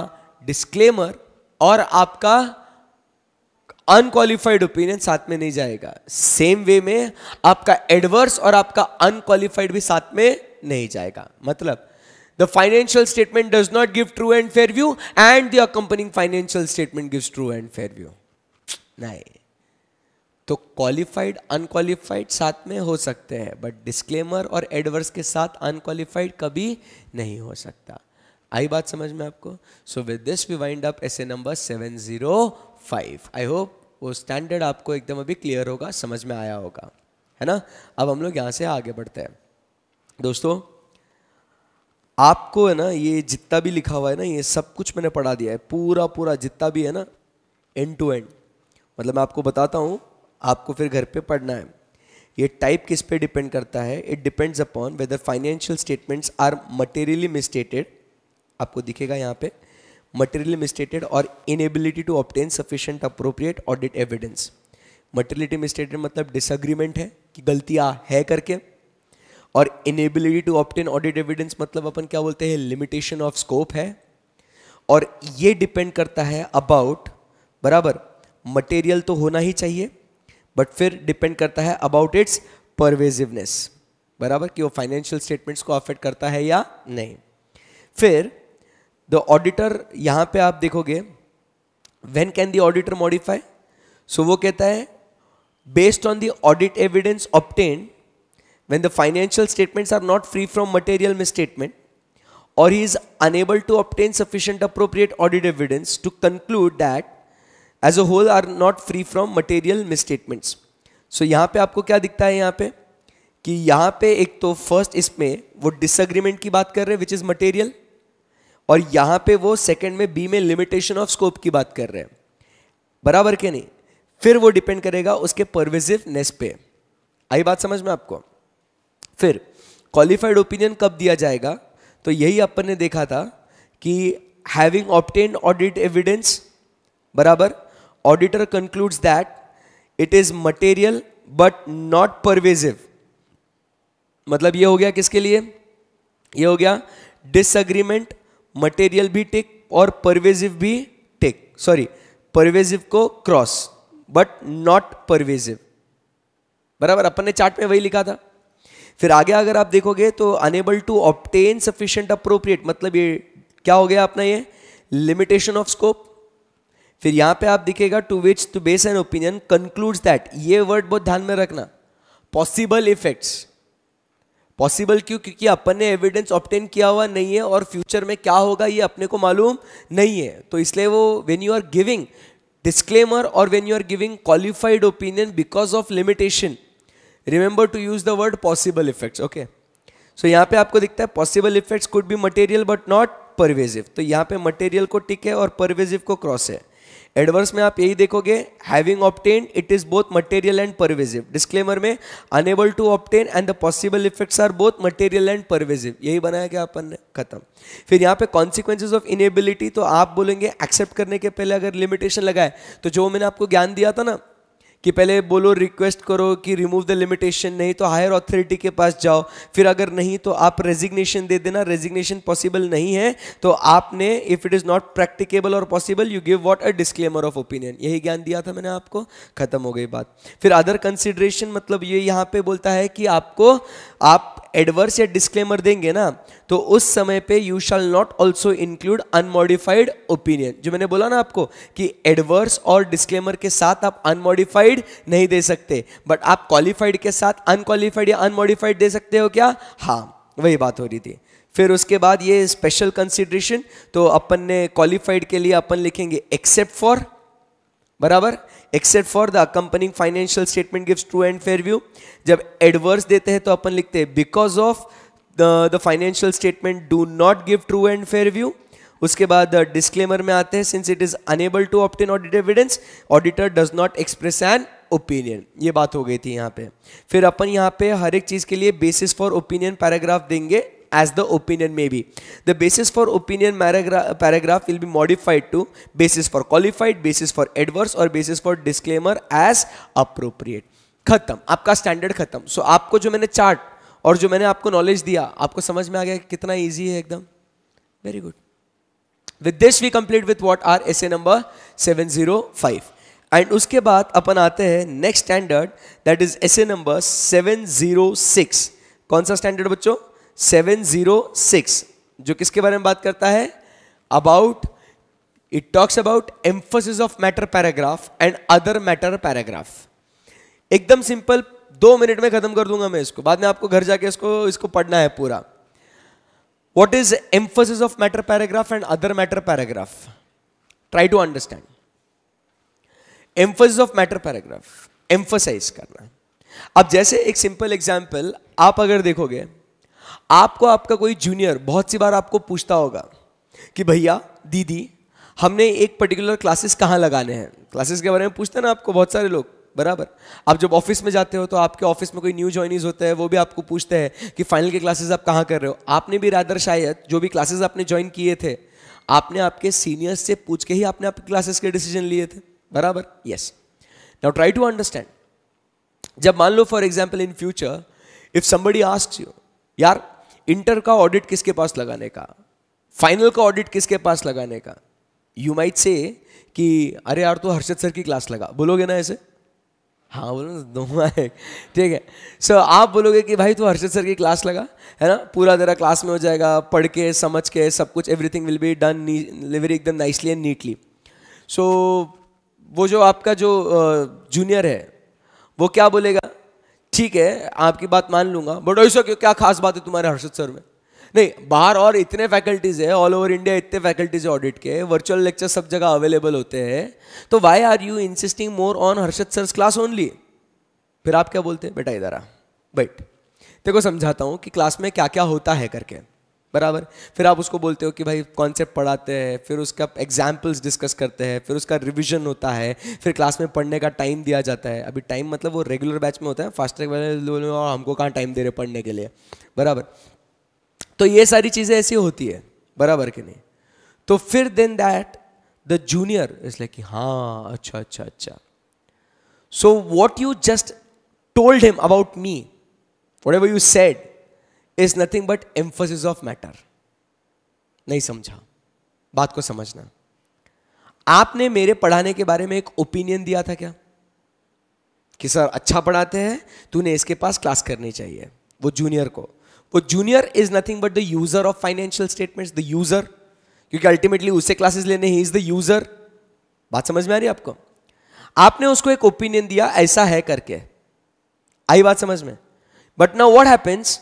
डिस्क्लेमर और आपका अनक्वालिफाइड ओपिनियन साथ में नहीं जाएगा सेम वे में आपका एडवर्स और आपका अनक्वालिफाइड भी साथ में नहीं जाएगा मतलब the financial statement does not give true and fair view and the accompanying financial statement gives true and fair view नहीं तो क्वालिफाइड अनक्वालिफाइड साथ में हो सकते हैं बट डिस्क्लेमर और एडवर्स के साथ अनक्वालिफाइड कभी नहीं हो सकता आई बात समझ में आपको so with this we wind up ऐसे number seven zero five I hope वो स्टैंडर्ड आपको एकदम अभी क्लियर होगा समझ में आया होगा है ना अब हम लोग यहाँ से आगे बढ़ते हैं दोस्तों आपको है ना ये जितना भी लिखा हुआ है ना ये सब कुछ मैंने पढ़ा दिया है पूरा पूरा जितना भी है ना एंड टू एंड मतलब मैं आपको बताता हूँ आपको फिर घर पे पढ़ना है ये टाइप किस पे डिपेंड करता है it depends upon whether financial statements are materially misstated आपको दिखेगा यहाँ पे मटेरियल मिस्टेटेड और inability to obtain sufficient appropriate audit evidence materiality misstated मतलब डिसअग्रीमेंट है कि गलतियाँ है करके और inability to obtain audit evidence मतलब अपन क्या बोलते हैं लिमिटेशन ऑफ स्कोप है और ये डिपेंड करता है अबाउट बराबर मटेरियल तो होना ही चाहिए बट फिर डिपेंड करता है अबाउट इट्स परवेजिवनेस बराबर कि वो फाइनेंशियल स्टेटमेंट्स को अफेक्ट करता है या नहीं फिर द ऑडिटर यहां पे आप देखोगे when can the auditor modify so वो कहता है based on the audit evidence obtain when the financial statement are not free from material misstatement और he is unable to obtain sufficient appropriate audit evidence to conclude that as a whole are not free from material misstatements so यहां पर आपको क्या दिखता है यहां पर कि यहां पे एक तो फर्स्ट इसमें वो डिसग्रीमेंट की बात कर रहे हैं विच इज मटेरियल और यहां पे वो सेकंड में बी में लिमिटेशन ऑफ स्कोप की बात कर रहे हैं बराबर के नहीं फिर वो डिपेंड करेगा उसके परवेजिवनेस पे आई बात समझ में आपको फिर क्वालिफाइड ओपिनियन कब दिया जाएगा तो यही अपन ने देखा था कि हैविंग ऑप्टेन ऑडिट एविडेंस बराबर auditor concludes that it is material but not pervasive मतलब ये हो गया किसके लिए ये हो गया डिसअग्रीमेंट मटेरियल भी टिक और परवेजिव भी टिक सॉरी परवेजिव को क्रॉस बट नॉट परवेजिव बराबर अपन ने चार्ट में वही लिखा था फिर आगे अगर आप देखोगे तो unable to obtain sufficient appropriate मतलब ये क्या हो गया अपना ये लिमिटेशन ऑफ स्कोप फिर यहां पे आप दिखेगा to which to base an opinion concludes that ये वर्ड बहुत ध्यान में रखना पॉसिबल इफेक्ट्स पॉसिबल क्यों क्योंकि अपन ने एविडेंस ऑप्टेन किया हुआ नहीं है और फ्यूचर में क्या होगा ये अपने को मालूम नहीं है तो इसलिए वो when you are giving disclaimer और when you are giving qualified opinion because of limitation remember to use the word possible effects okay so यहाँ पे आपको दिखता है possible effects could be material but not pervasive तो यहाँ पे material को टिक है और परवेजिव को क्रॉस है एडवर्स में आप यही देखोगे having obtain it is both material and pervasive disclaimer में unable to obtain and the possible effects are both material and pervasive यही बनाया गया अपन ने खत्म फिर यहाँ पे कॉन्सिक्वेंसेज ऑफ इनेबिलिटी तो आप बोलेंगे एक्सेप्ट करने के पहले अगर लिमिटेशन लगाए तो जो मैंने आपको ज्ञान दिया था ना कि पहले बोलो रिक्वेस्ट करो कि रिमूव द लिमिटेशन नहीं तो हायर अथॉरिटी के पास जाओ फिर अगर नहीं तो आप रेजिग्नेशन दे देना रेजिग्नेशन पॉसिबल नहीं है तो आपने if it is not practicable और possible you give what a disclaimer of opinion यही ज्ञान दिया था मैंने आपको खत्म हो गई बात फिर अदर कंसिडरेशन मतलब ये यहाँ पे बोलता है कि आपको आप एडवर्स या डिस्क्लेमर देंगे ना तो उस समय पे you shall not also include unmodified opinion जो मैंने बोला ना आपको कि एडवर्स और डिस्क्लेमर के साथ आप अनमॉडिफाइड नहीं दे सकते बट आप क्वालिफाइड के साथ अनक्वालिफाइड या अनमॉडिफाइड दे सकते हो क्या हाँ वही बात हो रही थी फिर उसके बाद ये स्पेशल कंसिड्रेशन तो अपन ने क्वालिफाइड के लिए अपन लिखेंगे एक्सेप्ट फॉर बराबर except for the company financial statement gives true and fair view जब एडवर्स देते हैं तो अपन लिखते हैं because of the financial statement do not give true and fair view उसके बाद डिस्क्लेमर uh, में आते हैं since it is unable to obtain audit evidence auditor does not express an opinion ये बात हो गई थी यहाँ पे फिर अपन यहाँ पे हर एक चीज़ के लिए बेसिस फॉर ओपिनियन पैराग्राफ देंगे as the opinion may be. The basis for opinion paragraph, paragraph will be modified to basis for qualified, basis for adverse और basis for disclaimer as appropriate. खत्म आपका स्टैंडर्ड खत्म सो so, आपको जो मैंने chart और जो मैंने आपको नॉलेज दिया आपको समझ में आ गया कितना ईजी है एकदम very good with this we complete with what are S A number seven zero five and उसके बाद अपन आते हैं next standard that is S A number seven zero six कौन सा स्टैंडर्ड बच्चों सेवन जीरो सिक्स जो किसके बारे में बात करता है about it talks about emphasis of matter paragraph and other matter paragraph एकदम सिंपल दो मिनट में खत्म कर दूंगा मैं इसको बाद में आपको घर जाके इसको इसको पढ़ना है पूरा what is emphasis of matter paragraph and other matter paragraph try to understand emphasis of matter paragraph emphasise करना अब जैसे एक सिंपल एग्जाम्पल आप अगर देखोगे आपको आपका कोई जूनियर बहुत सी बार आपको पूछता होगा कि भैया दीदी हमने एक पर्टिकुलर क्लासेस कहाँ लगाने हैं क्लासेस के बारे में पूछते हैं ना आपको बहुत सारे लोग बराबर आप जब ऑफिस में जाते हो तो आपके ऑफिस में कोई न्यू ज्वाइनिज होते हैं वो भी आपको पूछते हैं कि फाइनल के क्लासेस आप कहाँ कर रहे हो आपने भी रादर शायद जो भी क्लासेस आपने ज्वाइन किए थे आपने आपके सीनियर्स से पूछ के ही आपने आपके क्लासेस के डिसीजन लिए थे बराबर yes now try to understand जब मान लो for example in future if somebody asked you यार इंटर का ऑडिट किसके पास लगाने का फाइनल का ऑडिट किसके पास लगाने का यू माइट से कि अरे यार तो हर्षद सर की क्लास लगा बोलोगे ना ऐसे हाँ बोलो ना दो ठीक है सो so, आप बोलोगे कि भाई तू तो हर्षद सर की क्लास लगा है ना पूरा तेरा क्लास में हो जाएगा पढ़ के समझ के सब कुछ everything will be done very एकदम नाइसली एंड नीटली सो वो जो आपका जो जूनियर है वो क्या बोलेगा ठीक है आपकी बात मान लूंगा बट ऐसा क्यों क्या खास बात है तुम्हारे हर्षद सर में नहीं बाहर और इतने फैकल्टीज़ है ऑल ओवर इंडिया इतने फैकल्टीज़ है ऑडिट के वर्चुअल लेक्चर सब जगह अवेलेबल होते हैं तो why are you insisting more on Harshad sir class only फिर आप क्या बोलते हैं बेटा इधर आ बैठ देखो समझाता हूँ कि क्लास में क्या क्या होता है करके बराबर फिर आप उसको बोलते हो कि भाई कॉन्सेप्ट पढ़ाते हैं फिर उसका एग्जाम्पल्स डिस्कस करते हैं फिर उसका रिविजन होता है फिर क्लास में पढ़ने का टाइम दिया जाता है अभी टाइम मतलब वो रेगुलर बैच में होता है फास्ट ट्रैक वाले और हमको कहाँ टाइम दे रहे पढ़ने के लिए बराबर तो ये सारी चीज़ें ऐसी होती है बराबर कि नहीं तो फिर then that the junior is like हाँ अच्छा अच्छा अच्छा so what you just told him about me whatever you said is nothing but emphasis of matter नहीं समझा बात को समझना आपने मेरे पढ़ाने के बारे में एक ओपिनियन दिया था क्या कि सर अच्छा पढ़ाते हैं तूने इसके पास क्लास करनी चाहिए वो जूनियर को वो junior is nothing but the user of financial statements the user क्योंकि अल्टीमेटली उससे क्लासेस लेने ही इज द यूजर बात समझ में आ रही है आपको आपने उसको एक ओपिनियन दिया ऐसा है करके आई बात समझ में but now what happens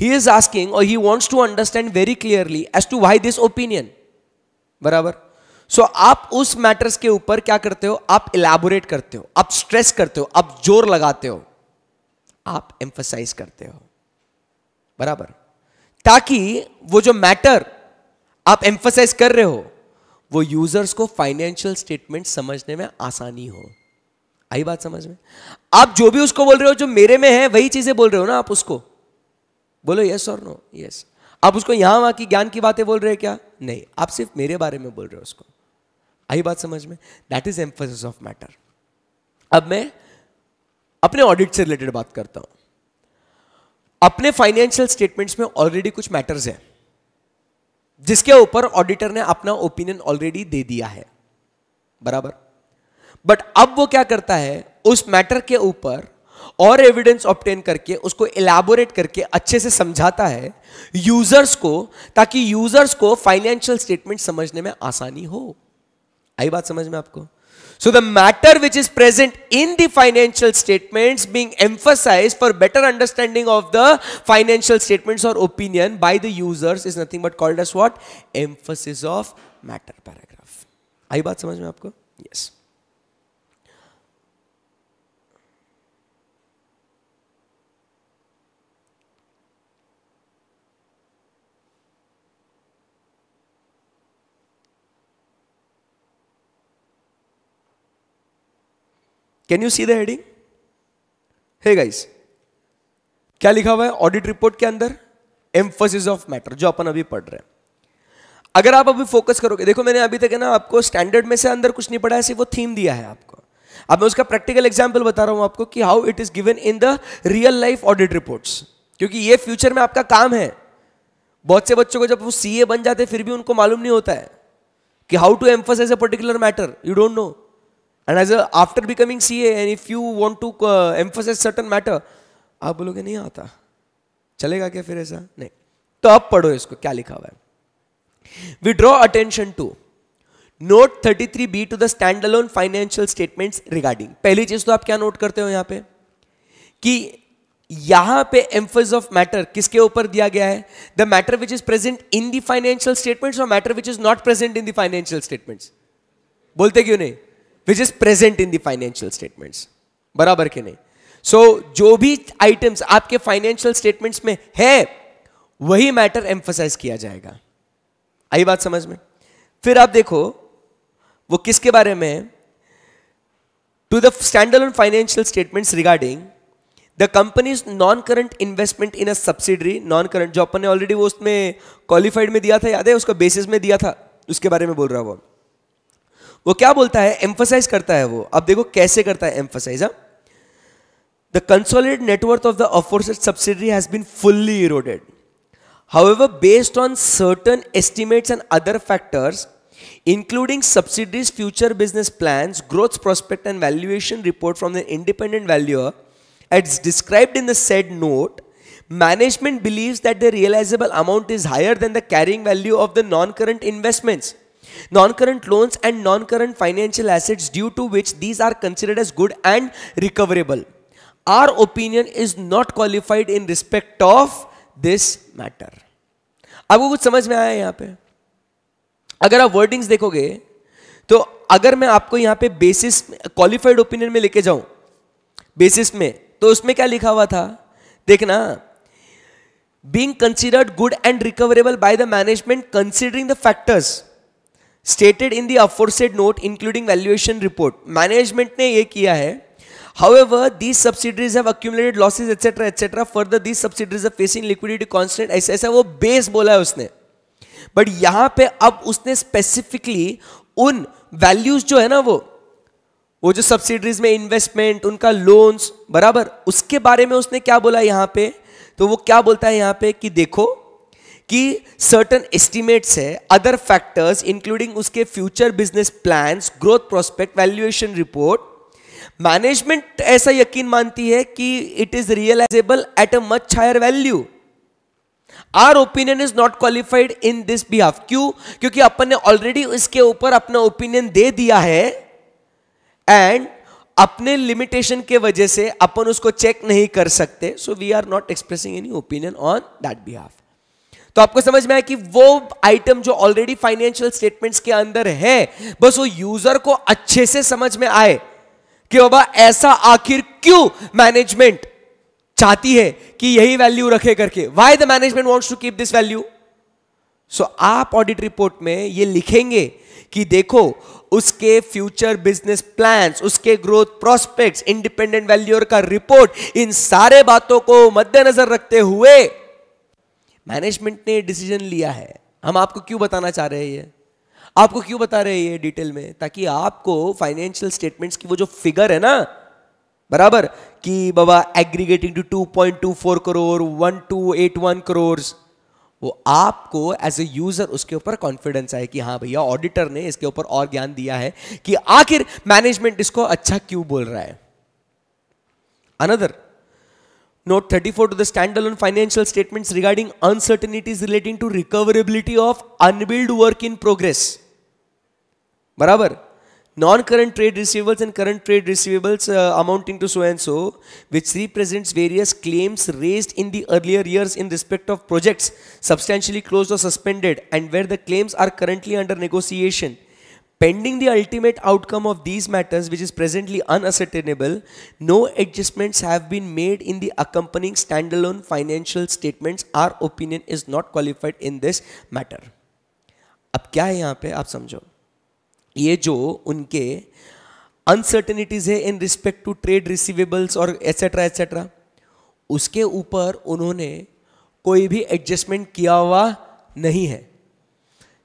he is asking और he wants to understand very clearly as to why this opinion बराबर सो so, आप उस मैटर्स के ऊपर क्या करते हो आप इलेबोरेट करते हो आप स्ट्रेस करते हो आप जोर लगाते हो आप एम्फोसाइज करते हो बराबर ताकि वो जो मैटर आप एम्फोसाइज कर रहे हो वो यूजर्स को फाइनेंशियल स्टेटमेंट समझने में आसानी हो आई बात समझ में आप जो भी उसको बोल रहे हो जो मेरे में है वही चीजें बोल रहे हो ना आप उसको बोलो यस और नो यस आप उसको यहां वहां की ज्ञान की बातें बोल रहे हैं क्या नहीं आप सिर्फ मेरे बारे में बोल रहे हो उसको आई बात समझ में that is emphasis of matter अब मैं अपने ऑडिट से रिलेटेड बात करता हूं अपने फाइनेंशियल स्टेटमेंट्स में ऑलरेडी कुछ मैटर्स हैं जिसके ऊपर ऑडिटर ने अपना ओपिनियन ऑलरेडी दे दिया है बराबर बट अब वो क्या करता है उस मैटर के ऊपर और एविडेंस ऑप्टेन करके उसको इलाबोरेट करके अच्छे से समझाता है यूजर्स को ताकि यूजर्स को फाइनेंशियल स्टेटमेंट समझने में आसानी हो आई बात समझ में आपको so the matter which is present in the financial statement being emphasise for better understanding of the financial statement और opinion by the users is nothing but called as what emphasis of matter paragraph आई बात समझ में आपको yes yes. Can you see the heading hey guys क्या लिखा हुआ है ऑडिट रिपोर्ट के अंदर एम्फोसिस ऑफ मैटर जो अपन अभी पढ़ रहे हैं अगर आप अभी फोकस करोगे देखो मैंने अभी तक है ना आपको स्टैंडर्ड में से अंदर कुछ नहीं पढ़ा ऐसी सिर्फ वो थीम दिया है आपको अब मैं उसका प्रैक्टिकल एग्जाम्पल बता रहा हूं आपको कि how it is given in the real life audit reports क्योंकि ये फ्यूचर में आपका काम है बहुत से बच्चों को जब वो सीए बन जाते फिर भी उनको मालूम नहीं होता है कि how to emphasise a particular matter you don't know and as after becoming C and if you want to emphasise certain matter आप बोलोगे नहीं आता चलेगा क्या फिर ऐसा नहीं तो अब पढ़ो इसको क्या लिखा हुआ है we draw attention to note 33 B to the standalone financial statement regarding पहली चीज तो आप क्या नोट करते हो यहां पे कि यहां पे एम्फोज ऑफ मैटर किसके ऊपर दिया गया है the matter which is present in the financial statements और matter which is not present in the financial statements बोलते क्यों नहीं which is present in the financial statements बराबर के नहीं सो so, जो भी आइटम्स आपके फाइनेंशियल स्टेटमेंट्स में है वही मैटर एम्फोसाइज किया जाएगा आई बात समझ में फिर आप देखो वो किसके बारे में to the standard financial statements regarding the company's non current investment in a subsidiary non current जो अपन ने ऑलरेडी वो उसमें क्वालिफाइड में दिया था याद है उसका बेसिस में दिया था उसके बारे में बोल रहा हूं वो क्या बोलता है एम्फोसाइज करता है वो अब देखो कैसे करता है emphasise the consolidated network of the aforesaid subsidiary has been fully eroded however based on certain estimates and other factors including subsidies future business plan growth prospect and valuation report from the independent valuer as described in the said note management believe that the realisable amount is higher than the carrying value of the non current investments non current loans and non current financial assets due to which these are considered as good and recoverable our opinion is not qualified in respect of this matter आपको कुछ समझ में आया यहां पर अगर आप wordings देखोगे तो अगर मैं आपको यहां पे बेसिस क्वालिफाइड ओपिनियन में लेके जाऊं बेसिस में तो उसमें क्या लिखा हुआ था देखना being considered good and recoverable by the management considering the factors stated in the aforesaid note including valuation report management ने ये किया है However, these subsidiaries have accumulated losses, etc., etc. Further, these subsidiaries are facing liquidity constant. ऐसा ऐसा वो base बोला है उसने बट यहां पे अब उसने स्पेसिफिकली उन वैल्यूज जो है ना वो वो जो सब्सिडरीज में इन्वेस्टमेंट उनका लोन्स बराबर उसके बारे में उसने क्या बोला यहां पे तो वो क्या बोलता है यहां पे कि देखो कि सर्टन एस्टिमेट्स है अदर फैक्टर्स इंक्लूडिंग उसके future business plans growth prospect valuation report management ऐसा यकीन मानती है कि it is realisable at a much higher value our opinion is not qualified in this behalf क्यों क्योंकि अपन ने ऑलरेडी इसके ऊपर अपना ओपिनियन दे दिया है एंड अपने लिमिटेशन के वजह से अपन उसको चेक नहीं कर सकते so we are not expressing any opinion on that behalf तो आपको समझ में आया कि वो आइटम जो ऑलरेडी फाइनेंशियल स्टेटमेंट्स के अंदर है बस वो यूजर को अच्छे से समझ में आए कि बाबा ऐसा आखिर क्यों मैनेजमेंट चाहती है कि यही वैल्यू रखे करके why the management wants to keep this value so आप ऑडिट रिपोर्ट में ये लिखेंगे कि देखो उसके फ्यूचर बिजनेस प्लान्स उसके ग्रोथ प्रोस्पेक्ट्स इंडिपेंडेंट वैल्यूअर का रिपोर्ट इन सारे बातों को मद्देनजर रखते हुए मैनेजमेंट ने डिसीजन लिया है हम आपको क्यों बताना चाह रहे हैं ये आपको क्यों बता रहे हैं ये डिटेल में ताकि आपको फाइनेंशियल स्टेटमेंट्स की वो जो फिगर है ना बराबर कि बाबा एग्रीगेटिंग टू 2.24 करोड़ 1281 करोड़ वो आपको एज ए यूजर उसके ऊपर कॉन्फिडेंस आए कि हाँ भैया ऑडिटर ने इसके ऊपर और ज्ञान दिया है कि आखिर मैनेजमेंट इसको अच्छा क्यों बोल रहा है another Note 34 to the standalone financial statements regarding uncertainties relating to recoverability of unbilled work in progress. Barabar. Non-current trade receivables and current trade receivables uh, amounting to so and so, which represents various claims raised in the earlier years in respect of projects substantially closed or suspended and where the claims are currently under negotiation Pending the ultimate outcome of these matters, which is presently unascertainable, no adjustments have been made in the accompanying standalone financial statements. Our opinion is not qualified in this matter. अब क्या है यहाँ पे आप समझो ये जो उनके अनसर्टेनिटीज है in respect to trade receivables और एट्सेट्रा एट्सेट्रा उसके ऊपर उन्होंने कोई भी एडजस्टमेंट किया हुआ नहीं है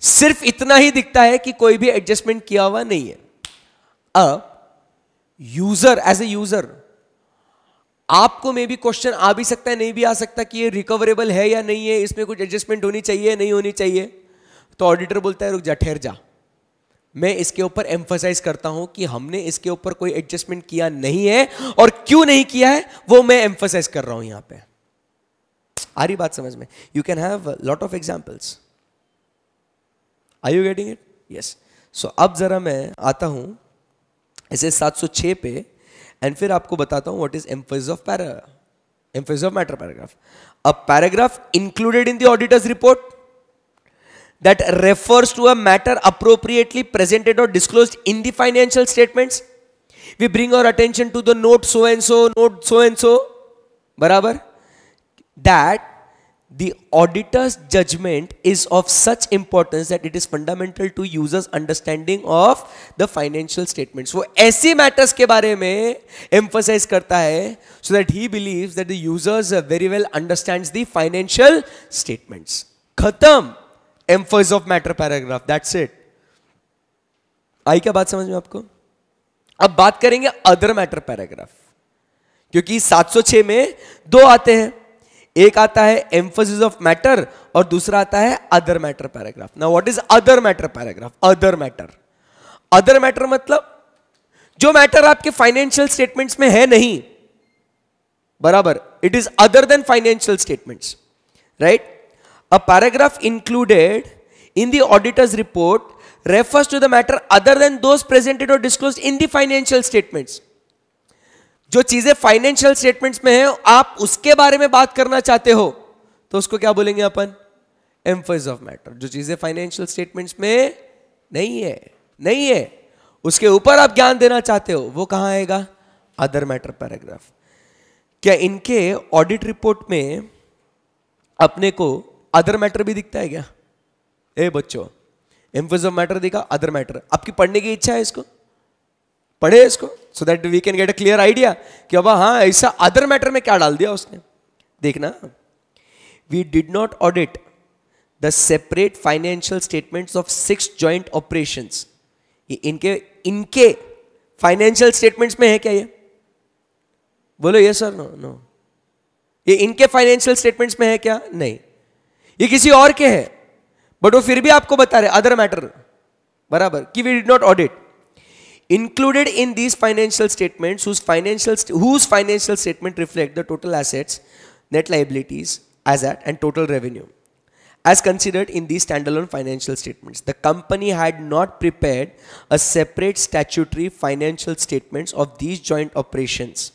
सिर्फ इतना ही दिखता है कि कोई भी एडजस्टमेंट किया हुआ नहीं है अब यूजर एज ए यूजर आपको मे बी क्वेश्चन आ भी सकता है नहीं भी आ सकता कि ये रिकवरेबल है या नहीं है इसमें कुछ एडजस्टमेंट होनी चाहिए नहीं होनी चाहिए तो ऑडिटर बोलता है रुक जा ठहर जा मैं इसके ऊपर एम्फोसाइज करता हूं कि हमने इसके ऊपर कोई एडजस्टमेंट किया नहीं है और क्यों नहीं किया है वो मैं एम्फोसाइज कर रहा हूं यहां पे आ रही बात समझ में you can have lot of examples are you getting it yes so अब जरा मैं आता हूँ ऐसे 706 पे एंड फिर आपको बताता हूं what is emphasis of para emphasis of matter paragraph a paragraph included in the report that refers to a matter appropriately presented और disclose in the financial statements we bring our attention to the note so and so note so and so बराबर that the auditor's judgment is of such importance that it is fundamental to users understanding of the financial statements वो aise matters ke bare mein emphasize karta hai so that he believes that the users very well understands the financial statements khatam emphasis of matter paragraph that's it aayi kya baat samajh mein aapko ab baat karenge other matter paragraph kyunki 706 mein do aate hain एक आता है emphasis of matter और दूसरा आता है other matter paragraph ना what is other matter paragraph other matter other matter मतलब जो मैटर आपके फाइनेंशियल स्टेटमेंट्स में है नहीं बराबर it is other than financial statements right a paragraph included in the auditor's report refers to the matter other than those presented और disclose in the financial statements जो चीजें फाइनेंशियल स्टेटमेंट्स में है आप उसके बारे में बात करना चाहते हो तो उसको क्या बोलेंगे अपन एम्फोज ऑफ मैटर जो चीजें फाइनेंशियल स्टेटमेंट्स में नहीं है नहीं है उसके ऊपर आप ज्ञान देना चाहते हो वो कहां आएगा अदर मैटर पैराग्राफ क्या इनके ऑडिट रिपोर्ट में अपने को अदर मैटर भी दिखता है क्या ए बच्चों एम्फोज ऑफ मैटर दिखा अदर मैटर आपकी पढ़ने की इच्छा है इसको पढ़े इसको so that we can get a clear idea कि अब हाँ ऐसा अदर मैटर में क्या डाल दिया उसने देखना we did not audit the separate financial statements of six joint operation इनके इनके फाइनेंशियल स्टेटमेंट्स में है क्या ये बोलो ये सर नो नो ये इनके फाइनेंशियल स्टेटमेंट्स में है क्या नहीं ये किसी और के है बट वो फिर भी आपको बता रहे अदर मैटर बराबर कि we did not audit included in these financial statements whose financial st whose financial statement reflect the total assets net liabilities as at and total revenue as considered in these standalone financial statements the company had not prepared a separate statutory financial statements of these joint operations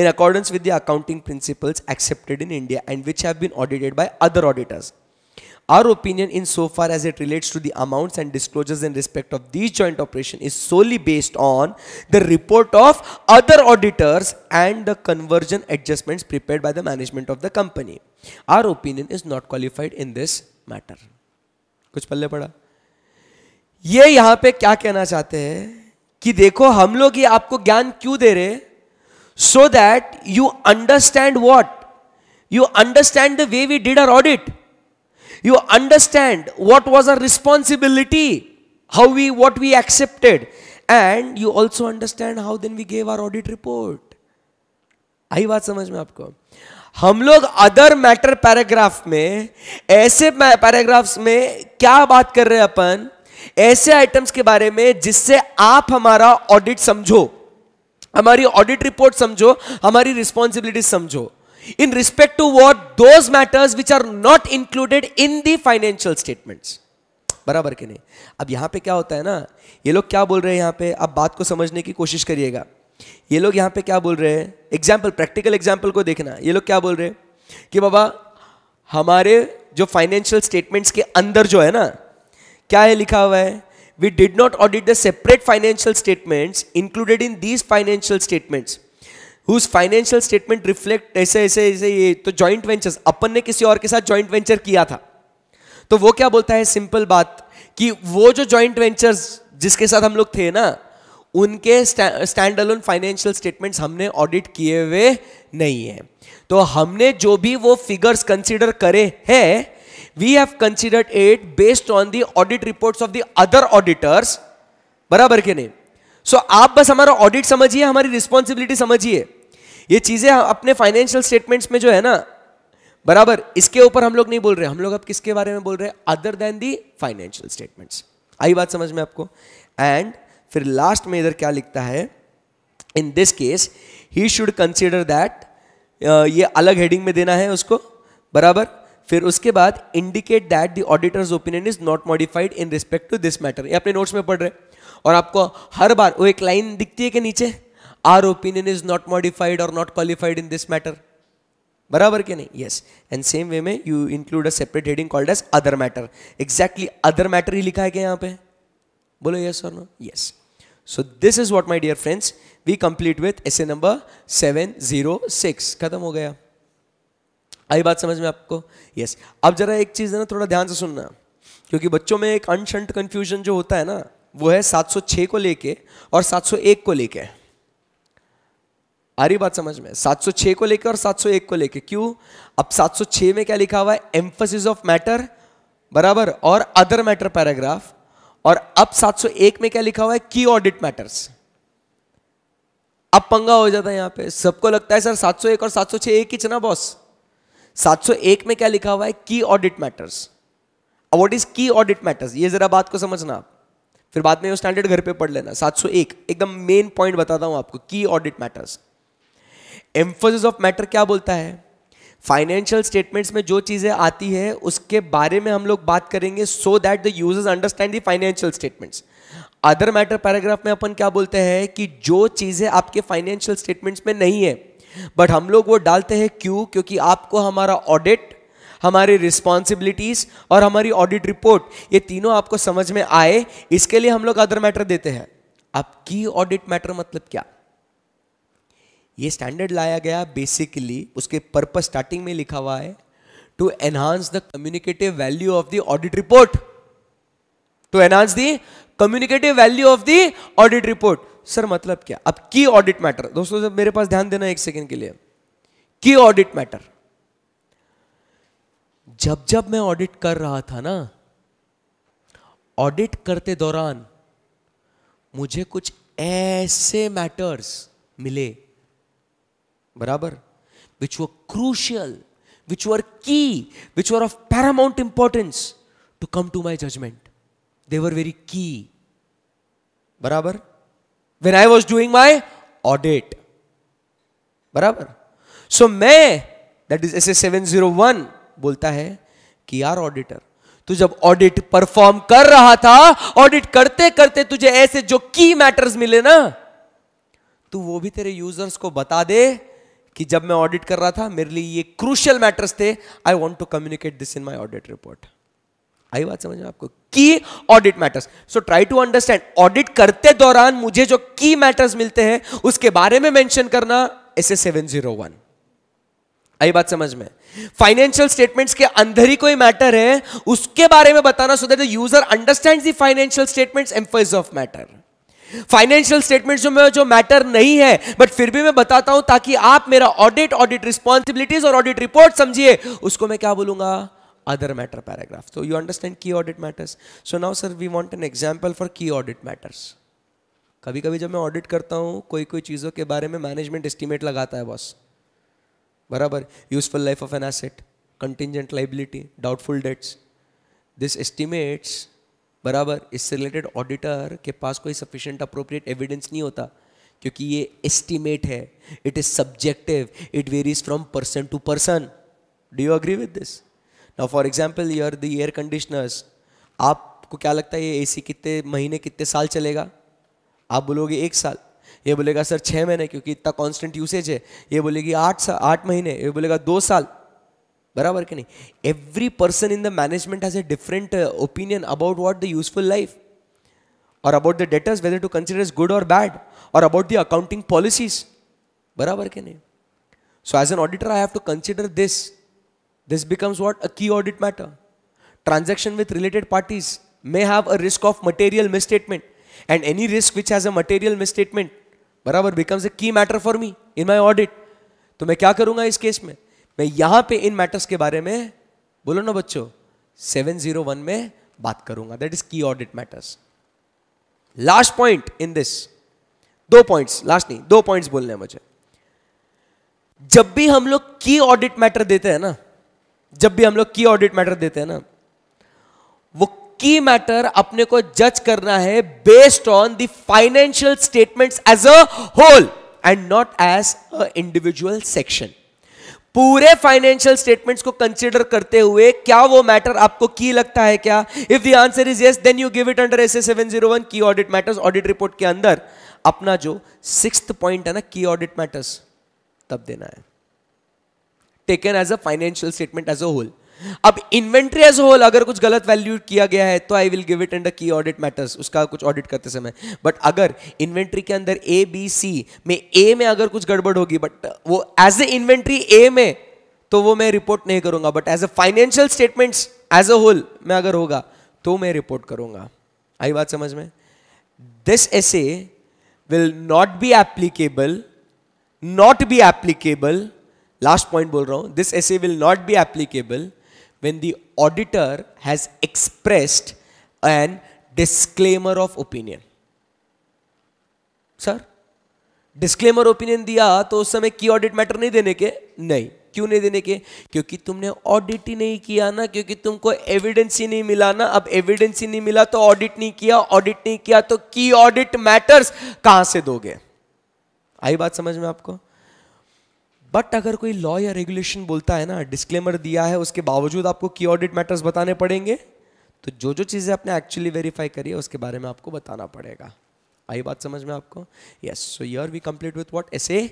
in accordance with the accounting principles accepted in India and which have been audited by other auditors Our opinion in so far as it relates to the amounts and disclosures in respect of these joint operation is solely based on the report of other auditors and the conversion adjustments prepared by the management of the company. Our opinion is not qualified in this matter. kuch palle pada ye yahan pe kya kehna chahte हैं कि देखो हम लोग ये आपको ज्ञान क्यों दे रहे so that you understand what you understand the way we did our audit you understand what was our responsibility, how we, what we accepted, and you also understand how then we gave our audit report. आई बात समझ में आपको हम लोग other matter paragraph में ऐसे paragraphs में क्या बात कर रहे हैं अपन ऐसे आइटम्स के बारे में जिससे आप हमारा ऑडिट समझो हमारी ऑडिट रिपोर्ट समझो हमारी रिस्पॉन्सिबिलिटी समझो इन रिस्पेक्ट टू what दो matters which are not included in the financial statements बराबर के नहीं अब यहां पे क्या होता है ना ये लोग क्या बोल रहे हैं यहां पर आप बात को समझने की कोशिश करिएगा ये लोग यहां पर क्या बोल रहे हैं एग्जाम्पल प्रैक्टिकल एग्जाम्पल को देखना ये लोग क्या बोल रहे हैं कि बाबा हमारे जो फाइनेंशियल स्टेटमेंट्स के अंदर जो है ना क्या है लिखा हुआ है we did not audit the separate financial statements included in these financial statements whose financial statement reflect ऐसे ऐसे ऐसे ये तो जॉइंट वेंचर्स अपन ने किसी और के साथ जॉइंट वेंचर किया था तो वो क्या बोलता है सिंपल बात कि वो जो जॉइंट वेंचर्स जिसके साथ हम लोग थे ना उनके स्टैंड अलोन फाइनेंशियल स्टेटमेंट्स हमने ऑडिट किए हुए नहीं है तो हमने जो भी वो फिगर्स कंसिडर करे है we have considered it based on the audit report of the other auditors बराबर के नहीं सो so, आप बस हमारा ऑडिट समझिए हमारी रिस्पॉन्सिबिलिटी समझिए ये चीज़ें अपने फाइनेंशियल स्टेटमेंट्स में जो है ना बराबर इसके ऊपर हम लोग नहीं बोल रहे हम लोग अब किसके बारे में बोल रहे हैं other than the financial statements आई बात समझ में आपको एंड फिर लास्ट में इधर क्या लिखता है in this case he should consider that ये अलग हेडिंग में देना है उसको बराबर फिर उसके बाद indicate that the auditor's opinion is not modified in respect to this matter ये अपने नोट्स में पढ़ रहे हैं और आपको हर बार वो एक लाइन दिखती है के नीचे our opinion is not modified और not qualified in this matter बराबर के नहीं यस एंड सेम वे में you include a separate heading called as other matter exactly other matter ही लिखा है क्या यहां पे बोलो यस और no yes so this is what my dear friends we complete with S number seven zero six खत्म हो गया आई बात समझ में आपको यस yes. अब जरा एक चीज़ है ना थोड़ा ध्यान से सुनना क्योंकि बच्चों में एक अनशंट कंफ्यूजन जो होता है ना वो है 706 को लेके और 701 को लेके आ रही बात समझ में 706 को लेकर और 701 को लेकर क्यों अब 706 में क्या लिखा हुआ है एम्फोसिस ऑफ मैटर बराबर और अदर मैटर पैराग्राफ और अब 701 में क्या लिखा हुआ है की ऑडिट मैटर्स अब पंगा हो जाता है यहां पे सबको लगता है सर 701 और 706 एक ही चना बॉस 701 में क्या लिखा हुआ है key audit matters what is key audit matters ये जरा बात को समझना आप फिर बाद में वो स्टैंडर्ड घर पे पढ़ लेना 701 एकदम मेन पॉइंट बताता हूं आपको key audit matters emphasis of matter क्या बोलता है फाइनेंशियल स्टेटमेंट्स में जो चीज़ें आती है उसके बारे में हम लोग बात करेंगे so that the users understand the financial statements other matter paragraph में अपन क्या बोलते हैं कि जो चीज़ें आपके फाइनेंशियल स्टेटमेंट्स में नहीं है बट हम लोग वो डालते हैं क्यों क्योंकि आपको हमारा ऑडिट हमारी रिस्पॉन्सिबिलिटीज़ और हमारी ऑडिट रिपोर्ट ये तीनों आपको समझ में आए इसके लिए हम लोग अदर मैटर देते हैं आपकी ऑडिट मैटर मतलब क्या ये स्टैंडर्ड लाया गया बेसिकली उसके पर्पस स्टार्टिंग में लिखा हुआ है to enhance the communicative value of the audit report to enhance the communicative value of the audit report sir मतलब क्या अब की ऑडिट मैटर दोस्तों जब मेरे पास ध्यान देना एक सेकेंड के लिए की ऑडिट मैटर जब जब मैं ऑडिट कर रहा था ना ऑडिट करते दौरान मुझे कुछ ऐसे मैटर्स मिले बराबर विच वर crucial which were key which were of paramount importance to come to my judgment they were very key बराबर when I was doing my audit बराबर सो मैं that is S S seven zero one बोलता है कि यार auditor तू जब audit perform कर रहा था ऑडिट करते करते तुझे ऐसे जो की मैटर्स मिले ना तू वो भी तेरे यूजर्स को बता दे कि जब मैं ऑडिट कर रहा था मेरे लिए ये क्रूशियल मैटर्स थे I want to communicate this in my audit report आई बात समझ में आपको key audit matters so try to understand audit करते दौरान मुझे जो की मैटर्स मिलते हैं उसके बारे में मेंशन करना S A seven zero one आई बात समझ में फाइनेंशियल स्टेटमेंट्स के अंदर ही कोई मैटर है उसके बारे में बताना so that the user understand the financial statements emphasis of matter financial statement जो मैं जो मैटर नहीं है बट फिर भी मैं बताता हूं ताकि आप मेरा ऑडिट ऑडिट रिस्पॉन्सिबिलिटीज और ऑडिट रिपोर्ट समझिए उसको मैं क्या बोलूंगा अदर मैटर पैराग्राफ तो you understand key audit matters so now sir we want an example for key audit matters कभी कभी जब मैं ऑडिट करता हूँ कोई कोई चीज़ों के बारे में मैनेजमेंट एस्टिमेट लगाता है बॉस बराबर useful life of an asset contingent liability doubtful debts this estimates बराबर इससे रिलेटेड ऑडिटर के पास कोई सफिशेंट अप्रोप्रिएट एविडेंस नहीं होता क्योंकि ये एस्टिमेट है it is subjective it varies from person to person do you agree with this now for example your the air conditioners आपको क्या लगता है ये एसी कितने महीने कितने साल चलेगा आप बोलोगे एक साल ये बोलेगा सर छः महीने क्योंकि इतना कांस्टेंट यूसेज है ये बोलेगी आठ साल आठ महीने ये बोलेगा दो साल बराबर के नहीं every person in the management has a different opinion about what the useful life और about the debtors whether to consider is good और बैड और अबाउट द अकाउंटिंग पॉलिसीज बराबर के नहीं so as an auditor I have to consider this this becomes what a key audit matter transaction with related parties may have a risk of material misstatement and any risk which has a material misstatement बराबर becomes a key matter for me in my audit तो मैं क्या करूंगा इस case में मैं यहां पे इन मैटर्स के बारे में बोलो ना बच्चों 701 में बात करूंगा that is key audit matters last point in this दो पॉइंट्स लास्ट नहीं दो पॉइंट्स बोलने हैं मुझे जब भी हम लोग की ऑडिट मैटर देते हैं ना जब भी हम लोग की ऑडिट मैटर देते हैं ना वो की मैटर अपने को जज करना है based on the financial statements as a whole and not as an individual section पूरे फाइनेंशियल स्टेटमेंट्स को कंसिडर करते हुए क्या वो मैटर आपको की लगता है क्या if the answer is yes then you give it under S A seven zero one key audit matters audit report के अंदर अपना जो सिक्स पॉइंट है ना की ऑडिट मैटर्स तब देना है taken as a financial statement as a whole अब इन्वेंट्री एज होल अगर कुछ गलत वैल्यू किया गया है तो I will give it and key audit matters उसका कुछ ऑडिट करते समय बट अगर इन्वेंट्री के अंदर ए बी सी में ए में अगर कुछ गड़बड़ होगी बट वो एज ए इन्वेंट्री ए में तो वो मैं रिपोर्ट नहीं करूंगा but as a financial statements as a whole में अगर होगा तो मैं रिपोर्ट करूंगा आई बात समझ में this S A will not be applicable not be applicable last point बोल रहा हूं this S A will not be applicable when the auditor has expressed an disclaimer of opinion sir disclaimer opinion दिया तो उस समय की audit matter नहीं देने के नहीं क्यों नहीं देने के क्योंकि तुमने ऑडिट ही नहीं किया ना क्योंकि तुमको एविडेंस ही नहीं मिला ना अब एविडेंस ही नहीं मिला तो ऑडिट नहीं किया ऑडिट नहीं किया तो की ऑडिट मैटर्स कहां से दोगे आई बात समझ में आपको बट अगर कोई लॉ या रेगुलेशन बोलता है ना डिस्क्लेमर दिया है उसके बावजूद आपको की ऑडिट मैटर्स बताने पड़ेंगे तो जो जो चीज़ें आपने एक्चुअली वेरीफाई करी है उसके बारे में आपको बताना पड़ेगा आई बात समझ में आपको yes so yeah we complete with what S A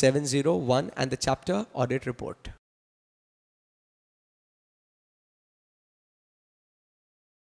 seven zero one and the chapter audit report